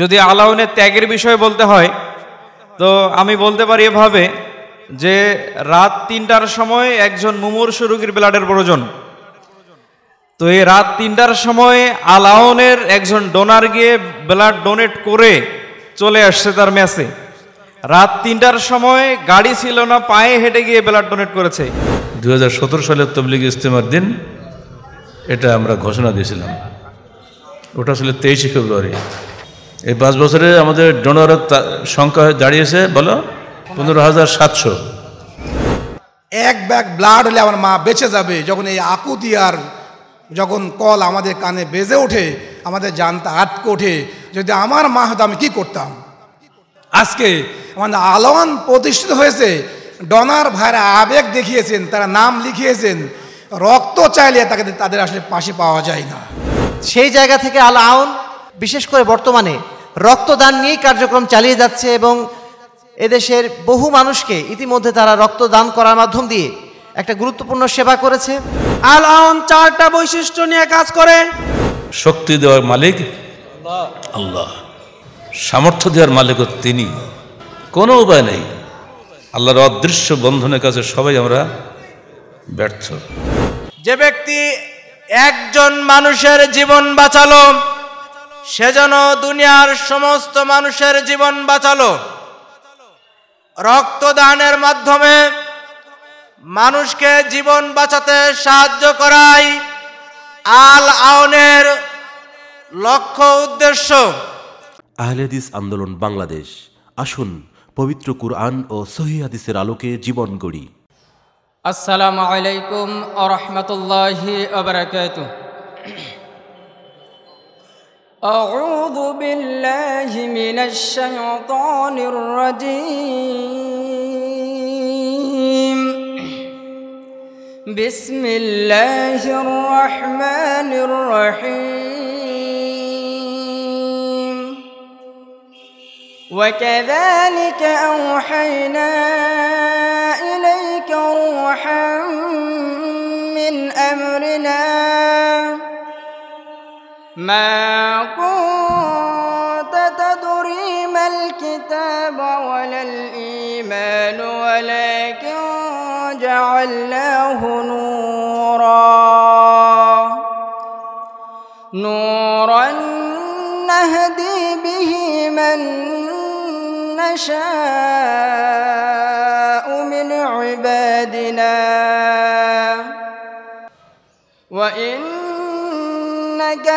যদি আলাউনের ত্যাগের বিষয়ে বলতে হয় তো আমি বলতে পারি এভাবে যে রাত তিনটার সময় একজন মুমূর্ষ রোগীর ব্লাডের প্রয়োজন তো এই রাত তিনটার সময় আলাউনের একজন ডোনার গিয়ে ব্লাড ডোনেট করে চলে আসছে তার ম্যাচে রাত তিনটার সময় গাড়ি ছিল না পায়ে হেঁটে গিয়ে ব্লাড ডোনেট করেছে দু হাজার সালের তবলিগ ইস্তেমার দিন এটা আমরা ঘোষণা দিয়েছিলাম ওটা আসলে তেইশে ফেব্রুয়ারি এই পাঁচ বছরে আমাদের ডোনারের সংখ্যা দাঁড়িয়েছে বলো পনেরো হাজার সাতশো এক ব্যাগ ব্লাড হলে আমার মা বেঁচে যাবে যখন এই আকুতি আর যখন কল আমাদের কানে বেজে ওঠে আমাদের জানতা আটকে ওঠে যদি আমার মা হতো আমি কী করতাম আজকে আমাদের আলোয়ান প্রতিষ্ঠিত হয়েছে ডনার ভাইরা আবেগ দেখিয়েছেন তারা নাম লিখিয়েছেন রক্ত চাইলে তাকে তাদের আসলে পাশে পাওয়া যায় না সেই জায়গা থেকে আলাউন বিশেষ করে বর্তমানে রক্তদান নিয়েই কার্যক্রম চালিয়ে যাচ্ছে এবং এদেশের বহু মানুষকে ইতিমধ্যে তারা রক্তদান করার মাধ্যম দিয়ে একটা গুরুত্বপূর্ণ সেবা করেছে আল আম চারটা বৈশিষ্ট্য নিয়ে কাজ করে শক্তি দেওয়ার মালিক আল্লাহ সামর্থ্য দেওয়ার মালিকও তিনি কোনো উপায় নেই আল্লাহর অদৃশ্য বন্ধনের কাছে সবাই আমরা ব্যর্থ যে ব্যক্তি একজন মানুষের জীবন বাঁচালো সে যেন দুনিয়ার সমস্ত মানুষের জীবন বাঁচালো রক্তদানের মাধ্যমে মানুষকে জীবন বাঁচাতে সাহায্য করাই আল আউনের লক্ষ্য উদ্দেশ্য আহলেদিস আন্দোলন বাংলাদেশ আসুন পবিত্র কুরআন ও সহি হাদিসের আলোকে জীবন গড়ি আসসালামু আলাইকুম আ রহমতুল্লাহি أعوذ بالله من الشيطان الرجيم بسم الله الرحمن الرحيم وكذلك أوحينا إليك روحا من أمرنا ما كنت تدري ما الكتاب ولا الإيمان ولكن جعلناه نورا نورا نهدي به من نشاء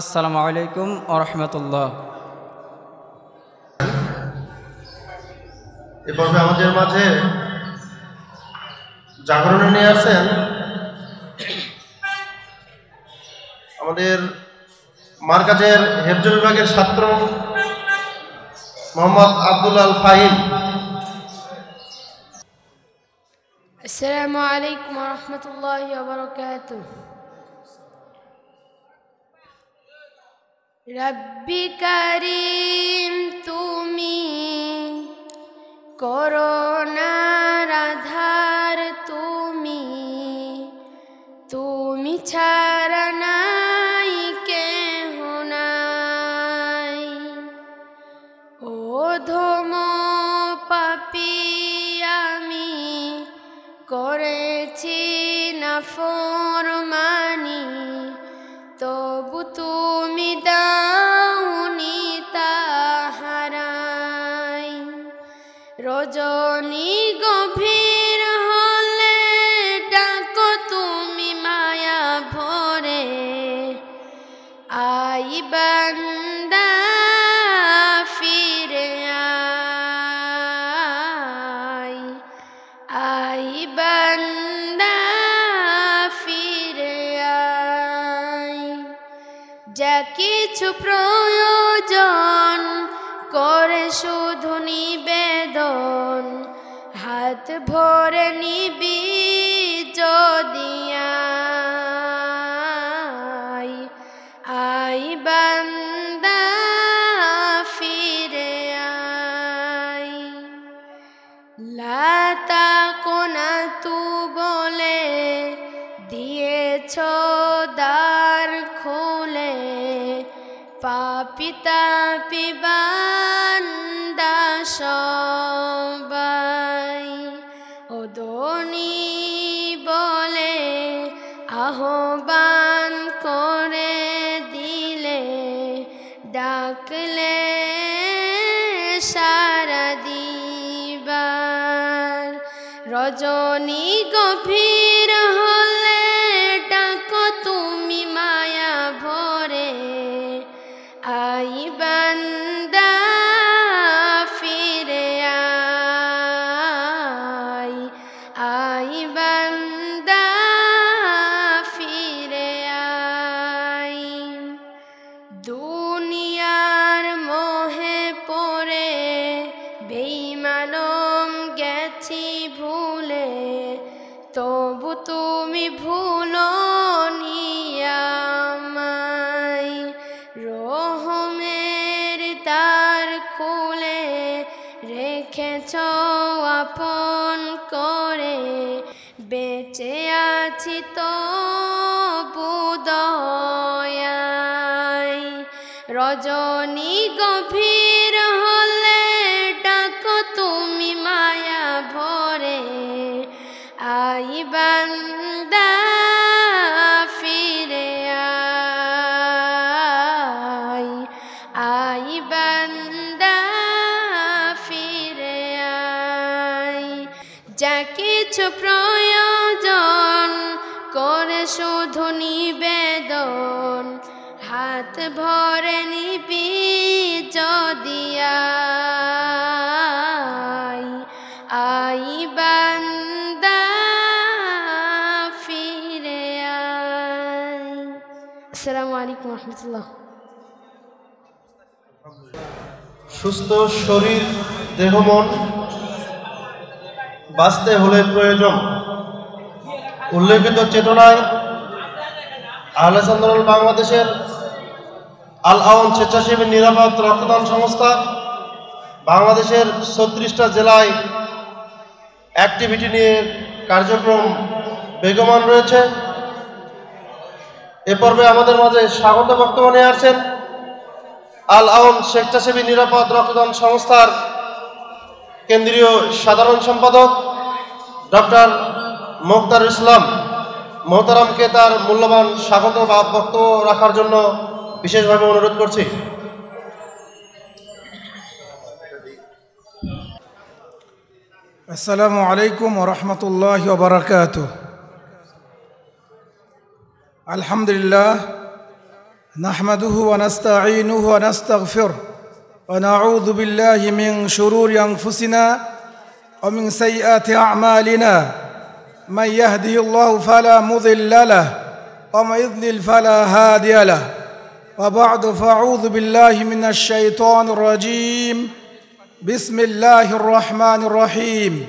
আসসালামু আলাইকুম আরহামতুল্লাহ এ পর্বে আমাদের মাঝে জাগরণে নিয়ে আসেন আমাদের মার্কাজের হেফজ বিভাগের ছাত্র মোহাম্মদ আব্দুল আল ফাহিম আসসালামু আলাইকুম রহমতুল্লাহ বারকাতুহ রব্বি করিম তুমি করোনার আধার তুমি তুমি ছাড়া নাই কেহ ও ধম পাপি আমি করেছি না ফোর ভরে নিবি যদিয়া আই বান্দা ফিরে আই আসসালামু আলাইকুম রহমতুল্লাহ সুস্থ শরীর দেহ মন বাঁচতে হলে প্রয়োজন উল্লেখিত চেতনায় আহলে আন্দোলন বাংলাদেশের আল আওয়াম স্বেচ্ছাসেবী নিরাপদ রক্তদান সংস্থা বাংলাদেশের ছত্রিশটা জেলায় অ্যাক্টিভিটি নিয়ে কার্যক্রম বেগমান রয়েছে এ পর্বে আমাদের মাঝে স্বাগত বর্তমানে আছেন আসছেন আল আওয়াম স্বেচ্ছাসেবী নিরাপদ রক্তদান সংস্থার কেন্দ্রীয় সাধারণ সম্পাদক ডক্টর মোখতার ইসলাম মোহতারামকে তার মূল্যবান স্বাগত বা বক্তব্য রাখার জন্য বিশেষ ভাবে অনুরোধ করছি আসসালামু আলাইকুম ওয়া রাহমাতুল্লাহি ওয়া বারাকাতু আলহামদুলিল্লাহ نحمده ونستعينه ونستغفر ونعوذ بالله من شرور أنفسنا ومن سيئات أعمالنا من يهده الله فلا مضل له ومن يضلل فلا هادي له وبعد فاعوذ بالله من الشيطان الرجيم بسم الله الرحمن الرحيم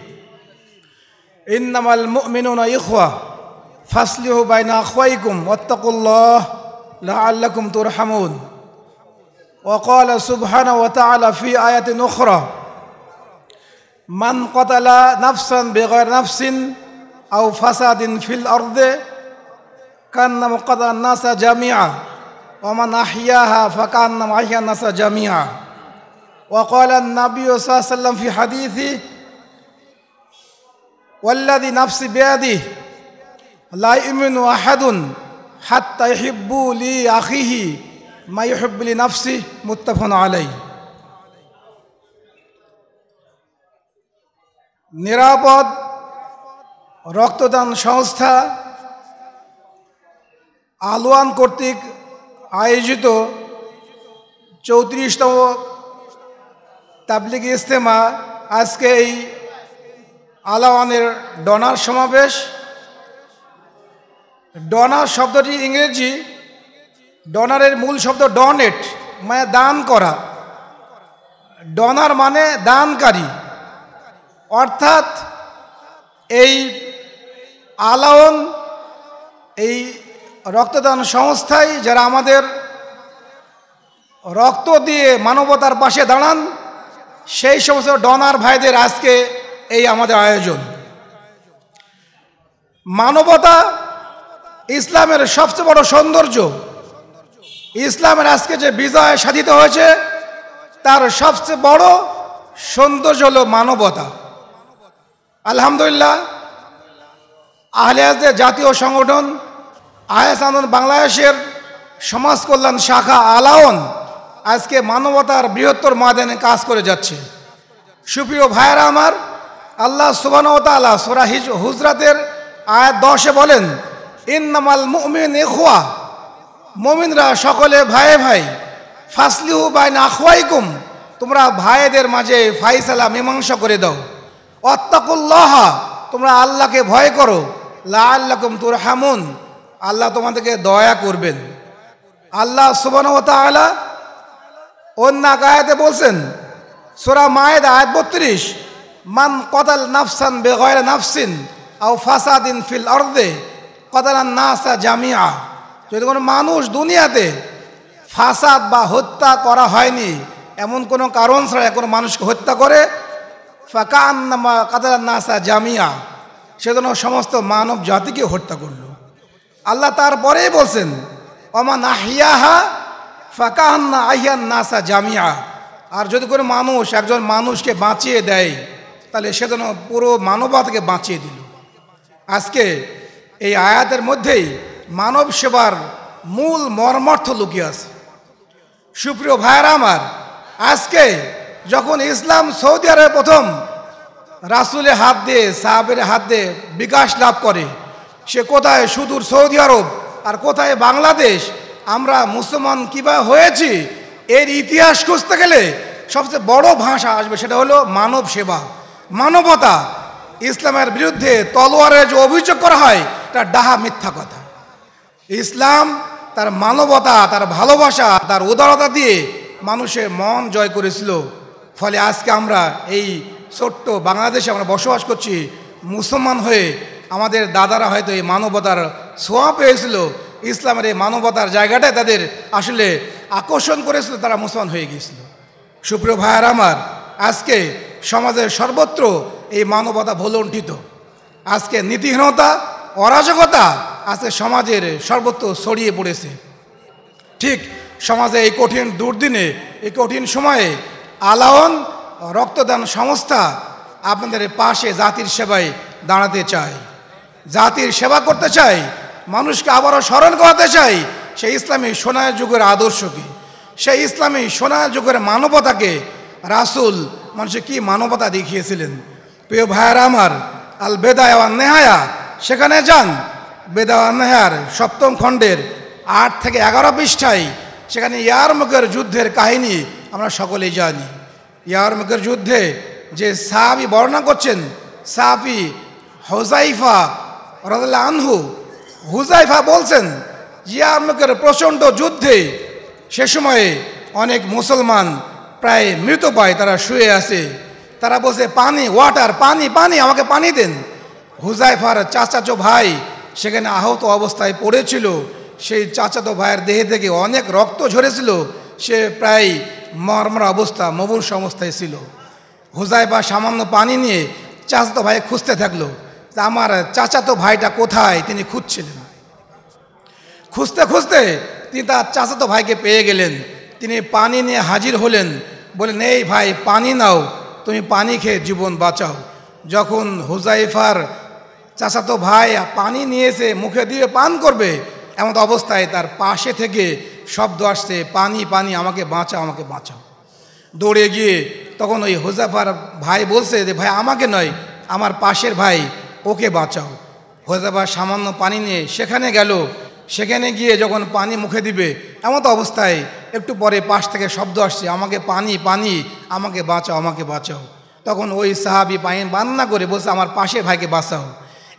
انما المؤمنون اخوه فاصلحوا بين اخويكم واتقوا الله لعلكم ترحمون وقال سبحانه وتعالى في ايه اخرى من قتل نفسا بغير نفس او فساد في الارض كان قتل الناس جميعا ومن أحياها فكأنما أحيا الناس جميعا وقال النبي صلى الله عليه وسلم في حديثه والذي نفسي بيده لا يؤمن أحد حتى يحب لي أخيه ما يحب لنفسه متفق عليه নিরাপদ রক্তদান সংস্থা আলোয়ান কর্তৃক আয়োজিত চৌত্রিশতম তাবলিগ ইজতেমা আজকে এই আলাওয়ানের ডনার সমাবেশ ডনার শব্দটি ইংরেজি ডনারের মূল শব্দ ডনেট মানে দান করা ডনার মানে দানকারী অর্থাৎ এই আলাওন এই রক্তদান সংস্থায় যারা আমাদের রক্ত দিয়ে মানবতার পাশে দাঁড়ান সেই সমস্ত ডনার ভাইদের আজকে এই আমাদের আয়োজন মানবতা ইসলামের সবচেয়ে বড় সৌন্দর্য ইসলামের আজকে যে বিজয় সাধিত হয়েছে তার সবচেয়ে বড় সৌন্দর্য হল মানবতা আলহামদুলিল্লাহ আহলে জাতীয় সংগঠন আয়াস আনন্দ বাংলাদেশের সমাজ কল্যাণ শাখা আলাওন আজকে মানবতার বৃহত্তর ময়দানে কাজ করে যাচ্ছে সুপ্রিয় ভাইয়েরা আমার আল্লাহ সুবানতালা সোরা হুজরাতের আয়াত দশে বলেন ইন্নামাল মুমিন এখোয়া মমিনরা সকলে ভাই ভাই ফাসলিহু বাই নাখোয়াইকুম তোমরা ভাইদের মাঝে ফাইসালা মীমাংসা করে দাও অত্তাকুল্লাহা তোমরা আল্লাহকে ভয় করো লা আল্লাহ তুর হামুন আল্লাহ তোমাদেরকে দয়া করবেন আল্লাহ সুবান অন্য গায়াতে বলছেন সোরা মায়েদ আয়াত বত্রিশ মান কদাল নাফসান বেগয়ের নাফসিন আও ফাসাদিন ফিল অর্দে কদালান নাসা জামিয়া যদি কোনো মানুষ দুনিয়াতে ফাসাদ বা হত্যা করা হয়নি এমন কোনো কারণ ছাড়া কোনো মানুষকে হত্যা করে ফাঁকা না নাসা জামিয়া সেজন্য সমস্ত মানব জাতিকে হত্যা করলো আল্লাহ তারপরেই বলছেন অমান আহিয়াহা ফাঁকাহান্না আহিয়ান নাসা জামিয়া আর যদি কোনো মানুষ একজন মানুষকে বাঁচিয়ে দেয় তাহলে সে যেন পুরো মানবতাকে বাঁচিয়ে দিল আজকে এই আয়াতের মধ্যেই মানব সেবার মূল মর্মার্থ লুকিয়ে আছে সুপ্রিয় ভাইয়ারা আমার আজকে যখন ইসলাম সৌদি আরবে প্রথম রাসুলের হাত দিয়ে সাহাবের হাত দিয়ে বিকাশ লাভ করে সে কোথায় সুদূর সৌদি আরব আর কোথায় বাংলাদেশ আমরা মুসলমান কিবা হয়েছি এর ইতিহাস খুঁজতে গেলে সবচেয়ে বড় ভাষা আসবে সেটা হলো মানব সেবা মানবতা ইসলামের বিরুদ্ধে তলোয়ারের যে অভিযোগ করা হয় তার ডাহা মিথ্যা কথা ইসলাম তার মানবতা তার ভালোবাসা তার উদারতা দিয়ে মানুষের মন জয় করেছিল ফলে আজকে আমরা এই ছোট্ট বাংলাদেশে আমরা বসবাস করছি মুসলমান হয়ে আমাদের দাদারা হয়তো এই মানবতার সোয়া পেয়েছিল ইসলামের এই মানবতার জায়গাটায় তাদের আসলে আকর্ষণ করেছিল তারা মুসলমান হয়ে গিয়েছিল সুপ্রিয় ভাইয়ার আমার আজকে সমাজের সর্বত্র এই মানবতা ভলণ্ঠিত আজকে নীতিহীনতা অরাজকতা আজকে সমাজের সর্বত্র ছড়িয়ে পড়েছে ঠিক সমাজে এই কঠিন দুর্দিনে এই কঠিন সময়ে আলাওন রক্তদান সংস্থা আপনাদের পাশে জাতির সেবায় দাঁড়াতে চায় জাতির সেবা করতে চাই মানুষকে আবারও স্মরণ করাতে চাই সেই ইসলামী সোনা যুগের আদর্শকে সেই ইসলামী সোনা যুগের মানবতাকে রাসুল মানুষে কি মানবতা দেখিয়েছিলেন প্রিয় ভাইয়ার আমার আল বেদায়ওয়ান নেহায়া সেখানে যান বেদাওয়ান নেহার সপ্তম খণ্ডের আট থেকে এগারো পৃষ্ঠায় সেখানে ইয়ার মুখের যুদ্ধের কাহিনী আমরা সকলেই জানি ইয়ার মুখের যুদ্ধে যে সাহাবি বর্ণনা করছেন সাহাবি হজাইফা রাজাল্লা আনহু হুজাইফা বলছেন মুখের প্রচণ্ড যুদ্ধে সে সময়ে অনেক মুসলমান প্রায় মৃত পায় তারা শুয়ে আছে তারা বলছে পানি ওয়াটার পানি পানি আমাকে পানি দেন হুজাইফার চাচাচো ভাই সেখানে আহত অবস্থায় পড়েছিল সেই চাচাতো ভাইয়ের দেহে থেকে অনেক রক্ত ঝরেছিল সে প্রায় মর্মর অবস্থা মবুর অবস্থায় ছিল হুজাইফা সামান্য পানি নিয়ে চাচাতো ভাই খুঁজতে থাকলো তা আমার চাচাতো ভাইটা কোথায় তিনি খুঁজছিলেন খুঁজতে খুঁজতে তিনি তার চাচাতো ভাইকে পেয়ে গেলেন তিনি পানি নিয়ে হাজির হলেন বলেন এই ভাই পানি নাও তুমি পানি খেয়ে জীবন বাঁচাও যখন হুজাইফার চাচাতো ভাই পানি নিয়েছে মুখে দিয়ে পান করবে এমন অবস্থায় তার পাশে থেকে শব্দ আসছে পানি পানি আমাকে বাঁচাও আমাকে বাঁচাও দৌড়ে গিয়ে তখন ওই হোজাফার ভাই বলছে যে ভাই আমাকে নয় আমার পাশের ভাই ওকে বাঁচাও বা সামান্য পানি নিয়ে সেখানে গেল সেখানে গিয়ে যখন পানি মুখে দিবে এমতো অবস্থায় একটু পরে পাশ থেকে শব্দ আসছে আমাকে পানি পানি আমাকে বাঁচাও আমাকে বাঁচাও তখন ওই সাহাবি পানি বান্না করে বসে আমার পাশে ভাইকে বাঁচাও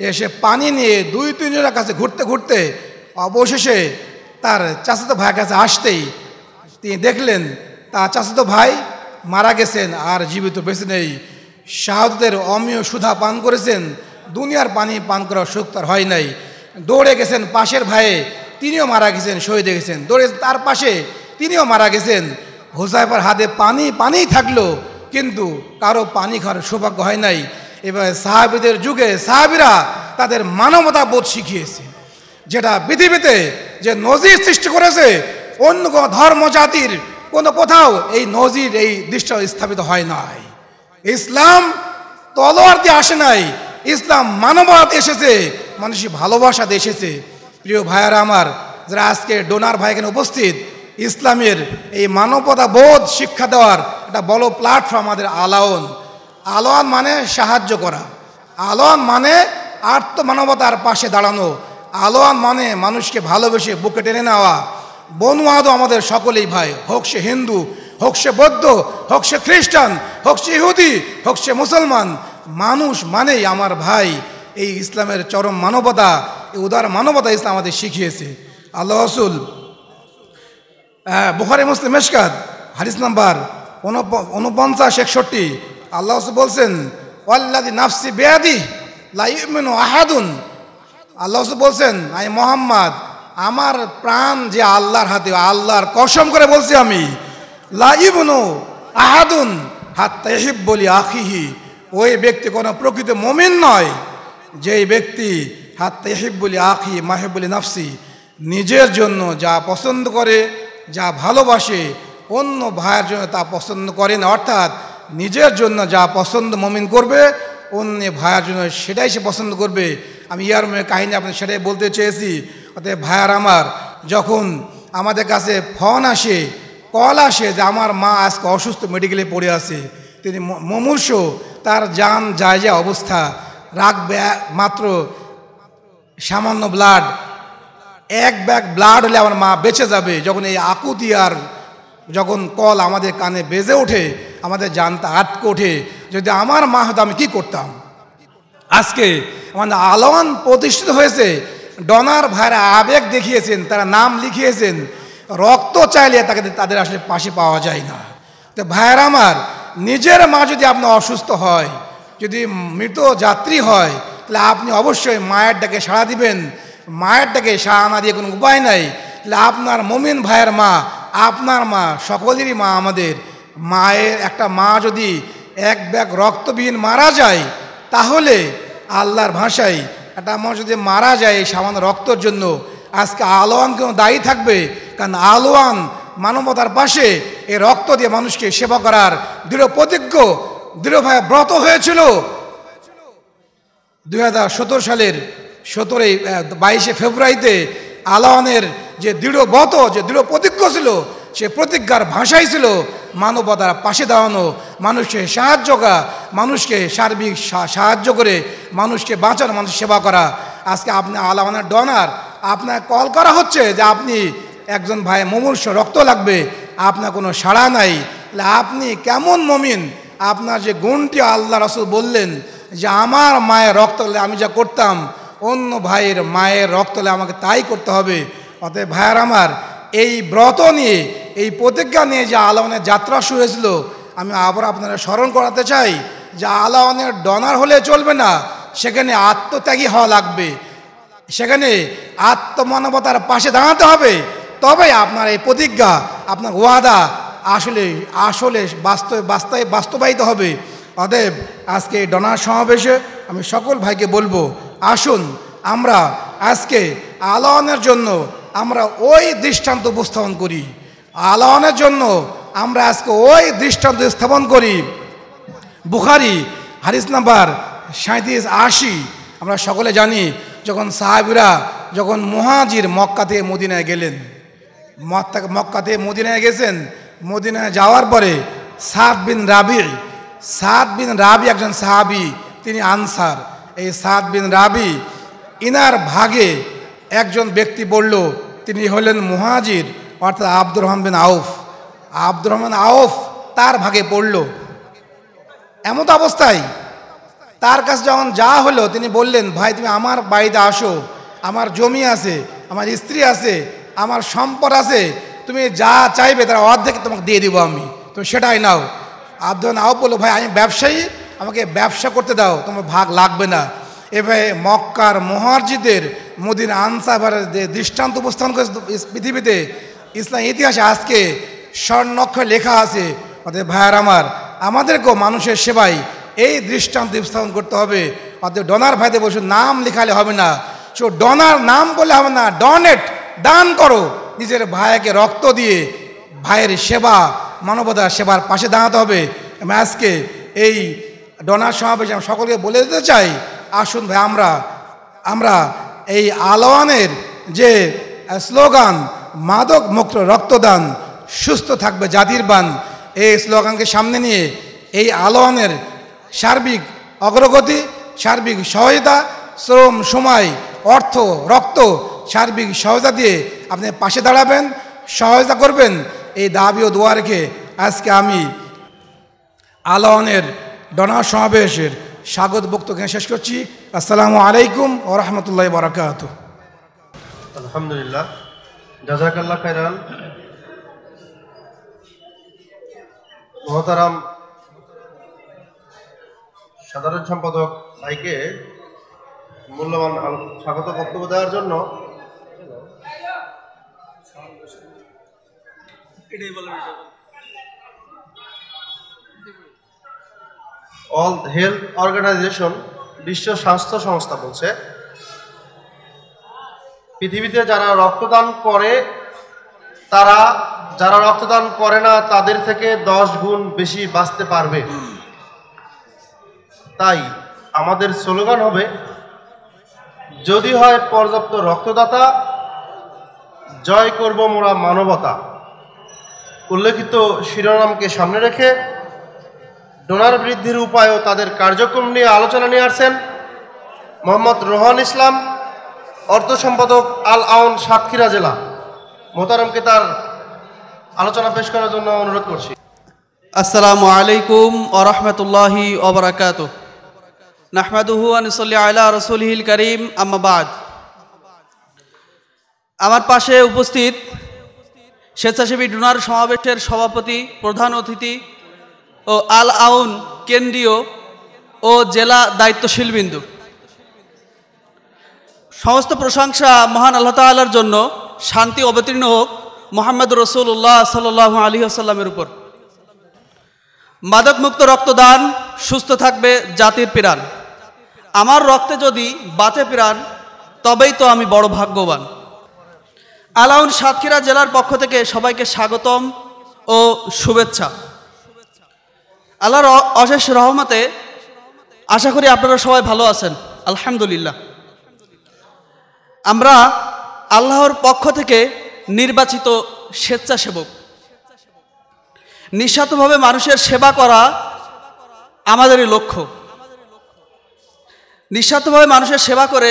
এসে পানি নিয়ে দুই তিনজনের কাছে ঘুরতে ঘুরতে অবশেষে তার চাচাতো ভাইয়ের কাছে আসতেই তিনি দেখলেন তার চাচাতো ভাই মারা গেছেন আর জীবিত বেঁচে নেই শাহাদুদের অমীয় সুধা পান করেছেন দুনিয়ার পানি পান করার সুখ তার হয় নাই দৌড়ে গেছেন পাশের ভাইয়ে তিনিও মারা গেছেন শহীদ গেছেন দৌড়ে তার পাশে তিনিও মারা গেছেন হুসাইফার হাতে পানি পানি থাকলো কিন্তু কারো পানি খাওয়ার সৌভাগ্য হয় নাই এবার সাহাবিদের যুগে সাহাবিরা তাদের মানবতা বোধ শিখিয়েছে যেটা পৃথিবীতে যে নজির সৃষ্টি করেছে অন্য কোনো ধর্ম জাতির কোনো কোথাও এই নজির এই দৃশ্য স্থাপিত হয় নাই ইসলাম তলোয়ার দিয়ে আসে নাই ইসলাম মানবাদ এসেছে মানুষই ভালোবাসা এসেছে প্রিয় ভাইয়ারা আমার যারা আজকে ডোনার ভাই এখানে উপস্থিত ইসলামের এই মানবতা বোধ শিক্ষা দেওয়ার একটা বড় প্ল্যাটফর্ম আমাদের আলাওন আলোয়ান মানে সাহায্য করা আলোয়ান মানে আত্মমানবতার পাশে দাঁড়ানো আলোয়ান মানে মানুষকে ভালোবেসে বুকে টেনে নেওয়া বনু আমাদের সকলেই ভাই হোক সে হিন্দু হোক সে বৌদ্ধ হোক সে খ্রিস্টান হোক সে ইহুদি হোক সে মুসলমান মানুষ মানেই আমার ভাই এই ইসলামের চরম মানবতা উদার মানবতা ইসলাম আমাদের শিখিয়েছে আল্লাহ রসুল বুখারি মুসলিম মেশকাত হারিস নাম্বার উনপঞ্চাশ একষট্টি আল্লাহ রসুল বলছেন ওয়াল্লাদি নাফসি বেয়াদি লাইমেন আহাদুন আল্লাহ রসুল বলছেন আই মোহাম্মদ আমার প্রাণ যে আল্লাহর হাতে আল্লাহর কসম করে বলছি আমি লাইবনু আহাদুন হাত বলি আখিহি ওই ব্যক্তি কোনো প্রকৃত মমিন নয় যেই ব্যক্তি হাত তেহিবুলি আখি মাহেবুলি নাফসি নিজের জন্য যা পছন্দ করে যা ভালোবাসে অন্য ভাইয়ের জন্য তা পছন্দ করে না অর্থাৎ নিজের জন্য যা পছন্দ মমিন করবে অন্য ভাইয়ের জন্য সেটাই সে পছন্দ করবে আমি ইয়ার মেয়ে কাহিনী আপনি সেটাই বলতে চেয়েছি অতএব ভাইয়ার আমার যখন আমাদের কাছে ফোন আসে কল আসে যে আমার মা আজকে অসুস্থ মেডিকেলে পড়ে আছে তিনি মমূর্ষ তার যান যা অবস্থা রাগ মাত্র সামান্য ব্লাড এক ব্যাগ ব্লাড হলে আমার মা বেঁচে যাবে যখন এই আকুতি আর যখন কল আমাদের কানে বেজে ওঠে আমাদের জানটা আটকে ওঠে যদি আমার মা হতো আমি কী করতাম আজকে আমাদের আলোয়ান প্রতিষ্ঠিত হয়েছে ডনার ভাইরা আবেগ দেখিয়েছেন তারা নাম লিখিয়েছেন রক্ত চাইলে তাকে তাদের আসলে পাশে পাওয়া যায় না তো ভাইয়েরা আমার নিজের মা যদি আপনার অসুস্থ হয় যদি মৃত যাত্রী হয় তাহলে আপনি অবশ্যই মায়ের ডাকে সাড়া দিবেন মায়ের ডাকে সাড়া না দিয়ে কোনো উপায় নাই তাহলে আপনার মমিন ভাইয়ের মা আপনার মা সকলেরই মা আমাদের মায়ের একটা মা যদি এক ব্যাগ রক্তবিহীন মারা যায় তাহলে আল্লাহর ভাষায় একটা মা যদি মারা যায় এই সামান্য রক্তর জন্য আজকে আলোয়ান কোনো দায়ী থাকবে কারণ আলোয়ান মানবতার পাশে এই রক্ত দিয়ে মানুষকে সেবা করার দৃঢ় প্রতিজ্ঞ দৃঢ়ভাবে ব্রত হয়েছিল দুই সালের সতেরোই বাইশে ফেব্রুয়ারিতে আলাওয়ানের যে দৃঢ় ব্রত যে দৃঢ় প্রতিজ্ঞ ছিল সে প্রতিজ্ঞার ভাষাই ছিল মানবতার পাশে দাঁড়ানো মানুষকে সাহায্য করা মানুষকে সার্বিক সাহায্য করে মানুষকে বাঁচানো মানুষ সেবা করা আজকে আপনি আলাওয়ানের ডনার আপনার কল করা হচ্ছে যে আপনি একজন ভাই মমূর্ষ রক্ত লাগবে আপনার কোনো সাড়া নাই আপনি কেমন মমিন আপনার যে গুণটি আল্লাহ রসুল বললেন যে আমার মায়ের রক্ত হলে আমি যা করতাম অন্য ভাইয়ের মায়ের রক্ত হলে আমাকে তাই করতে হবে অতএব ভাইয়ার আমার এই ব্রত নিয়ে এই প্রতিজ্ঞা নিয়ে যে আলাওয়ানের যাত্রা শুরু হয়েছিল আমি আবার আপনারা স্মরণ করাতে চাই যে আলাওয়ানের ডনার হলে চলবে না সেখানে আত্মত্যাগী হওয়া লাগবে সেখানে আত্মমানবতার পাশে দাঁড়াতে হবে তবে আপনার এই প্রতিজ্ঞা আপনার ওয়াদা আসলে আসলে বাস্তব বাস্তায় বাস্তবায়িত হবে অতএব আজকে এই ডনার সমাবেশে আমি সকল ভাইকে বলবো আসুন আমরা আজকে আলোয়নের জন্য আমরা ওই দৃষ্টান্ত উপস্থাপন করি আলোয়নের জন্য আমরা আজকে ওই দৃষ্টান্ত স্থাপন করি বুখারি হারিস নাম্বার সাঁত্রিশ আশি আমরা সকলে জানি যখন সাহাবিরা যখন মহাজির মক্কা থেকে মদিনায় গেলেন মক্কা মক্কাতে মদিনায় গেছেন মদিনায় যাওয়ার পরে সাদ বিন রাবি সাদ বিন রাবি একজন সাহাবি তিনি আনসার এই সাদ বিন রাবি ইনার ভাগে একজন ব্যক্তি বলল তিনি হলেন মুহাজির অর্থাৎ আব্দুর রহমান বিন আউফ আব্দুর রহমান আউফ তার ভাগে পড়ল এমত অবস্থায় তার কাছে যখন যা হলো তিনি বললেন ভাই তুমি আমার বাড়িতে আসো আমার জমি আছে আমার স্ত্রী আছে আমার সম্পদ আছে তুমি যা চাইবে তার অর্ধেক তোমাকে দিয়ে দিব আমি তুমি সেটাই নাও আব্দুল নাও বললো ভাই আমি ব্যবসায়ী আমাকে ব্যবসা করতে দাও তোমার ভাগ লাগবে না এভাবে মক্কার মহারজিদের মোদিন আনসাভারের যে দৃষ্টান্ত উপস্থান করে পৃথিবীতে ইসলাম ইতিহাসে আজকে স্বর্ণক্ষ লেখা আছে অতএব ভাইয়ার আমার আমাদেরকেও মানুষের সেবাই এই দৃষ্টান্ত উপস্থাপন করতে হবে অর্থে ডনার ভাইতে বসে নাম লেখালে হবে না সো ডনার নাম বলে হবে না ডনেট দান করো নিজের ভাইকে রক্ত দিয়ে ভাইয়ের সেবা মানবতার সেবার পাশে দাঁড়াতে হবে আজকে এই ডোনার সমাবেশে আমি সকলকে বলে দিতে চাই আসুন ভাই আমরা আমরা এই আলোয়ানের যে স্লোগান মাদক মুক্ত রক্তদান সুস্থ থাকবে জাতির বান এই স্লোগানকে সামনে নিয়ে এই আলোয়ানের সার্বিক অগ্রগতি সার্বিক সহায়তা শ্রম সময় অর্থ রক্ত সার্বিক সহজা দিয়ে আপনি পাশে দাঁড়াবেন সহায়তা করবেন এই দাবি ও দোয়া রেখে আজকে আমি আলোয়নের ডনা সমাবেশের স্বাগত বক্তব্য শেষ করছি আসসালামু আলাইকুম ও রহমতুল্লাহ বরাকাত আলহামদুলিল্লাহ জাজাকাল্লা খাইরান মহতারাম সাধারণ সম্পাদক ভাইকে মূল্যবান স্বাগত বক্তব্য দেওয়ার জন্য এটাই অল হেলথ অর্গানাইজেশন বিশ্ব স্বাস্থ্য সংস্থা বলছে পৃথিবীতে যারা রক্তদান করে তারা যারা রক্তদান করে না তাদের থেকে দশ গুণ বেশি বাঁচতে পারবে তাই আমাদের স্লোগান হবে যদি হয় পর্যাপ্ত রক্তদাতা জয় করব মোরা মানবতা উল্লেখিত শিরোনামকে সামনে রেখে ডোনার বৃদ্ধির উপায় ও তাদের কার্যক্রম নিয়ে আলোচনা নিয়ে আসছেন মোহাম্মদ রোহান ইসলাম অর্থ সম্পাদক আল আউন সাতক্ষীরা জেলা মোতারমকে তার আলোচনা পেশ করার জন্য অনুরোধ করছি আসসালামু আলাইকুম আরহামতুল্লাহি ওবরাকাত নাহমাদুহু আনসল্লি আলা রসুলহিল করিম আম্মাবাদ আমার পাশে উপস্থিত স্বেচ্ছাসেবী ডোনার সমাবেশের সভাপতি প্রধান অতিথি ও আল আউন কেন্দ্রীয় ও জেলা দায়িত্বশীল বিন্দু সমস্ত প্রশংসা মহান আল্লাহ তাল্লার জন্য শান্তি অবতীর্ণ হোক মোহাম্মদ রসুল্লাহ সাল আলী আসাল্লামের উপর মাদকমুক্ত রক্তদান সুস্থ থাকবে জাতির পিরান আমার রক্তে যদি বাঁচে পিরান তবেই তো আমি বড় ভাগ্যবান আলাউন সাতক্ষীরা জেলার পক্ষ থেকে সবাইকে স্বাগতম ও শুভেচ্ছা আল্লাহর অশেষ রহমতে আশা করি আপনারা সবাই ভালো আছেন আলহামদুলিল্লাহ আমরা আল্লাহর পক্ষ থেকে নির্বাচিত স্বেচ্ছাসেবক নিঃস্বার্থভাবে মানুষের সেবা করা আমাদেরই লক্ষ্য নিঃস্বার্থভাবে মানুষের সেবা করে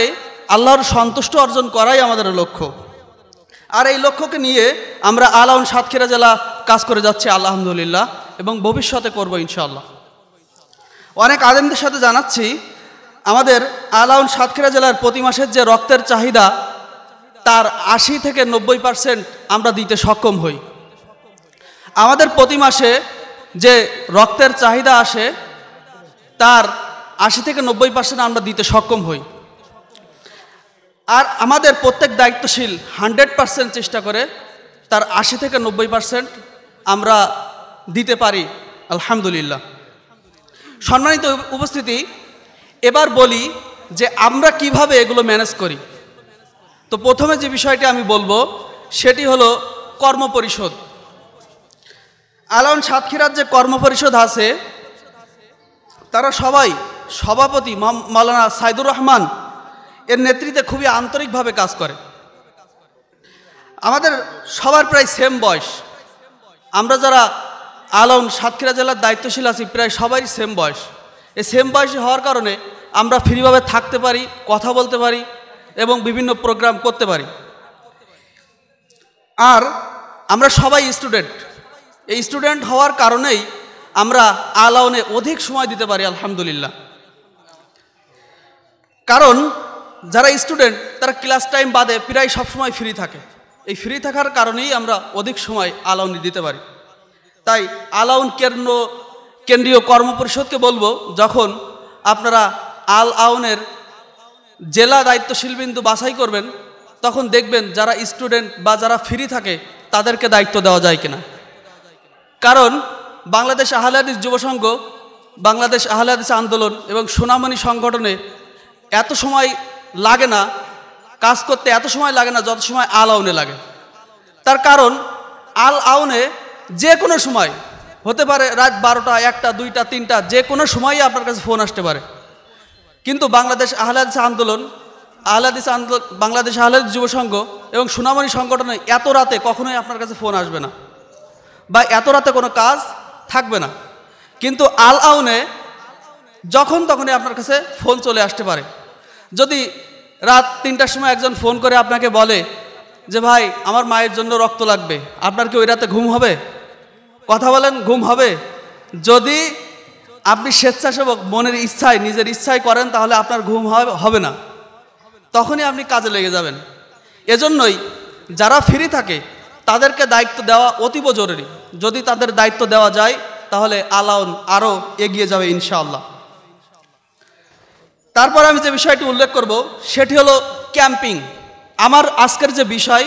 আল্লাহর সন্তুষ্ট অর্জন করাই আমাদের লক্ষ্য আর এই লক্ষ্যকে নিয়ে আমরা আলাউন সাতক্ষীরা জেলা কাজ করে যাচ্ছি আলহামদুলিল্লাহ এবং ভবিষ্যতে করব ইনশাল্লাহ অনেক আদেমদের সাথে জানাচ্ছি আমাদের আলাউন সাতক্ষীরা জেলার প্রতি মাসের যে রক্তের চাহিদা তার আশি থেকে নব্বই পার্সেন্ট আমরা দিতে সক্ষম হই আমাদের প্রতি মাসে যে রক্তের চাহিদা আসে তার আশি থেকে নব্বই পার্সেন্ট আমরা দিতে সক্ষম হই আর আমাদের প্রত্যেক দায়িত্বশীল হান্ড্রেড পারসেন্ট চেষ্টা করে তার আশি থেকে নব্বই পারসেন্ট আমরা দিতে পারি আলহামদুলিল্লাহ সম্মানিত উপস্থিতি এবার বলি যে আমরা কিভাবে এগুলো ম্যানেজ করি তো প্রথমে যে বিষয়টি আমি বলবো সেটি হলো কর্মপরিষদ আলাউন সাতক্ষীরার যে কর্মপরিষদ আছে তারা সবাই সভাপতি মাওলানা সাইদুর রহমান এর নেতৃত্বে খুবই আন্তরিকভাবে কাজ করে আমাদের সবার প্রায় সেম বয়স আমরা যারা আলম সাতক্ষীরা জেলার দায়িত্বশীল আছি প্রায় সবারই সেম বয়স এই সেম বয়সী হওয়ার কারণে আমরা ফ্রিভাবে থাকতে পারি কথা বলতে পারি এবং বিভিন্ন প্রোগ্রাম করতে পারি আর আমরা সবাই স্টুডেন্ট এই স্টুডেন্ট হওয়ার কারণেই আমরা আলাউনে অধিক সময় দিতে পারি আলহামদুলিল্লাহ কারণ যারা স্টুডেন্ট তারা ক্লাস টাইম বাদে প্রায় সবসময় ফ্রি থাকে এই ফ্রি থাকার কারণেই আমরা অধিক সময় আলাউনি দিতে পারি তাই আলাউন কেন্দ্র কেন্দ্রীয় কর্মপরিষদকে বলবো যখন আপনারা আল আউনের জেলা দায়িত্বশীল বিন্দু বাছাই করবেন তখন দেখবেন যারা স্টুডেন্ট বা যারা ফ্রি থাকে তাদেরকে দায়িত্ব দেওয়া যায় কিনা কারণ বাংলাদেশ আহলাদিস যুব সংঘ বাংলাদেশ আহলাদিস আন্দোলন এবং সোনামণি সংগঠনে এত সময় লাগে না কাজ করতে এত সময় লাগে না যত সময় আল আউনে লাগে তার কারণ আল আউনে যে কোনো সময় হতে পারে রাত বারোটা একটা দুইটা তিনটা যে কোনো সময়ই আপনার কাছে ফোন আসতে পারে কিন্তু বাংলাদেশ আহলাদিস আন্দোলন আহলাদিস আন্দোলন বাংলাদেশ আহলাদ যুব সংঘ এবং সুনামণি সংগঠনে এত রাতে কখনোই আপনার কাছে ফোন আসবে না বা এত রাতে কোনো কাজ থাকবে না কিন্তু আল আউনে যখন তখনই আপনার কাছে ফোন চলে আসতে পারে যদি রাত তিনটার সময় একজন ফোন করে আপনাকে বলে যে ভাই আমার মায়ের জন্য রক্ত লাগবে আপনার কি ওই রাতে ঘুম হবে কথা বলেন ঘুম হবে যদি আপনি স্বেচ্ছাসেবক মনের ইচ্ছায় নিজের ইচ্ছায় করেন তাহলে আপনার ঘুম হবে না তখনই আপনি কাজে লেগে যাবেন এজন্যই যারা ফ্রি থাকে তাদেরকে দায়িত্ব দেওয়া অতীব জরুরি যদি তাদের দায়িত্ব দেওয়া যায় তাহলে আলাউন আরও এগিয়ে যাবে ইনশাআল্লাহ তারপর আমি যে বিষয়টি উল্লেখ করব সেটি হলো ক্যাম্পিং আমার আজকের যে বিষয়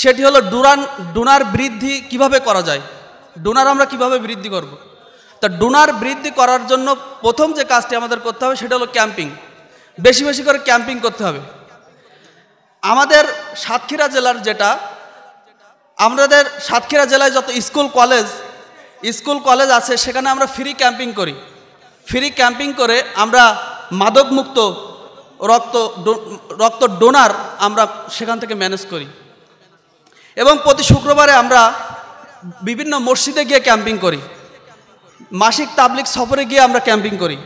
সেটি হলো ডুরান ডোনার বৃদ্ধি কিভাবে করা যায় ডোনার আমরা কিভাবে বৃদ্ধি করব। তা ডোনার বৃদ্ধি করার জন্য প্রথম যে কাজটি আমাদের করতে হবে সেটা হলো ক্যাম্পিং বেশি বেশি করে ক্যাম্পিং করতে হবে আমাদের সাতক্ষীরা জেলার যেটা আমাদের সাতক্ষীরা জেলায় যত স্কুল কলেজ স্কুল কলেজ আছে সেখানে আমরা ফ্রি ক্যাম্পিং করি ফ্রি ক্যাম্পিং করে আমরা মাদকমুক্ত রক্ত রক্ত ডোনার আমরা সেখান থেকে ম্যানেজ করি এবং প্রতি শুক্রবারে আমরা বিভিন্ন মসজিদে গিয়ে ক্যাম্পিং করি মাসিক তাবলিক সফরে গিয়ে আমরা ক্যাম্পিং করি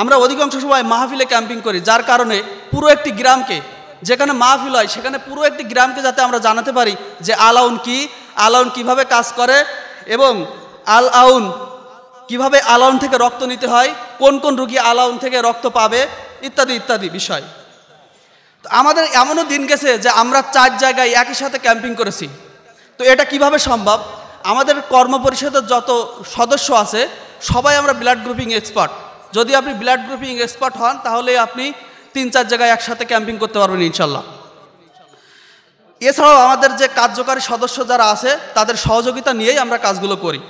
আমরা অধিকাংশ সময় মাহফিলে ক্যাম্পিং করি যার কারণে পুরো একটি গ্রামকে যেখানে মাহফিল হয় সেখানে পুরো একটি গ্রামকে যাতে আমরা জানাতে পারি যে আলাউন কি আলাউন কিভাবে কাজ করে এবং আল আউন কিভাবে আলাউন থেকে রক্ত নিতে হয় কোন কোন রুগী আলাউন থেকে রক্ত পাবে ইত্যাদি ইত্যাদি বিষয় তো আমাদের এমনও দিন গেছে যে আমরা চার জায়গায় একই সাথে ক্যাম্পিং করেছি তো এটা কিভাবে সম্ভব আমাদের কর্ম পরিষদের যত সদস্য আছে সবাই আমরা ব্লাড গ্রুপিং এক্সপার্ট যদি আপনি ব্লাড গ্রুপিং এক্সপার্ট হন তাহলে আপনি তিন চার জায়গায় একসাথে ক্যাম্পিং করতে পারবেন ইনশাল্লাহ এছাড়াও আমাদের যে কার্যকারী সদস্য যারা আছে তাদের সহযোগিতা নিয়েই আমরা কাজগুলো করি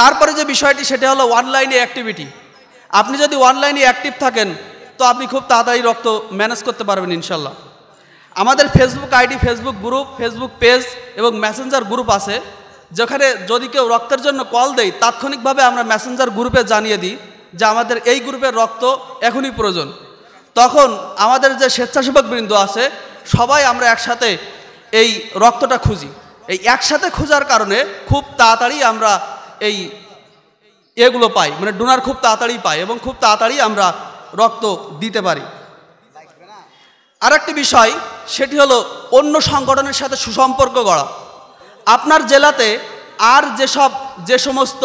তারপরে যে বিষয়টি সেটা হলো অনলাইনে অ্যাক্টিভিটি আপনি যদি অনলাইনে অ্যাক্টিভ থাকেন তো আপনি খুব তাড়াতাড়ি রক্ত ম্যানেজ করতে পারবেন ইনশাল্লাহ আমাদের Facebook ID Facebook group Facebook page এবং ম্যাসেঞ্জার গ্রুপ আছে যেখানে যদি কেউ রক্তের জন্য কল দেয় তাৎক্ষণিকভাবে আমরা ম্যাসেঞ্জার গ্রুপে জানিয়ে দিই যে আমাদের এই গ্রুপের রক্ত এখনই প্রয়োজন তখন আমাদের যে স্বেচ্ছাসেবক বৃন্দ আছে সবাই আমরা একসাথে এই রক্তটা খুঁজি এই একসাথে খোঁজার কারণে খুব তাড়াতাড়ি আমরা এই এগুলো পাই মানে ডোনার খুব তাড়াতাড়ি পাই এবং খুব তাড়াতাড়ি আমরা রক্ত দিতে পারি আরেকটি বিষয় সেটি হলো অন্য সংগঠনের সাথে সুসম্পর্ক গড়া আপনার জেলাতে আর যেসব যে সমস্ত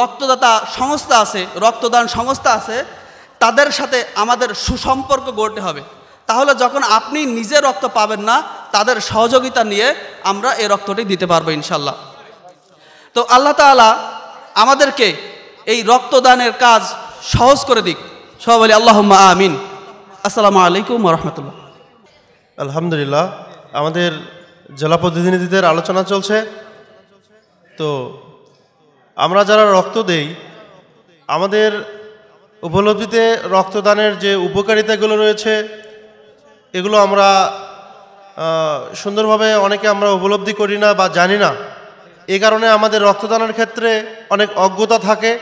রক্তদাতা সংস্থা আছে রক্তদান সংস্থা আছে তাদের সাথে আমাদের সুসম্পর্ক গড়তে হবে তাহলে যখন আপনি নিজে রক্ত পাবেন না তাদের সহযোগিতা নিয়ে আমরা এই রক্তটি দিতে পারবো ইনশাল্লাহ তো আল্লাহ তালা আমাদেরকে এই রক্তদানের কাজ সহজ করে দিক সবাই বলি আল্লাহ আমিন আসসালামু আলাইকুম রহমতুল্লাহ আলহামদুলিল্লাহ আমাদের জেলা প্রতিনিধিদের আলোচনা চলছে তো আমরা যারা রক্ত দেই আমাদের উপলব্ধিতে রক্তদানের যে উপকারিতাগুলো রয়েছে এগুলো আমরা সুন্দরভাবে অনেকে আমরা উপলব্ধি করি না বা জানি না এ কারণে আমাদের রক্তদানের ক্ষেত্রে অনেক অজ্ঞতা থাকে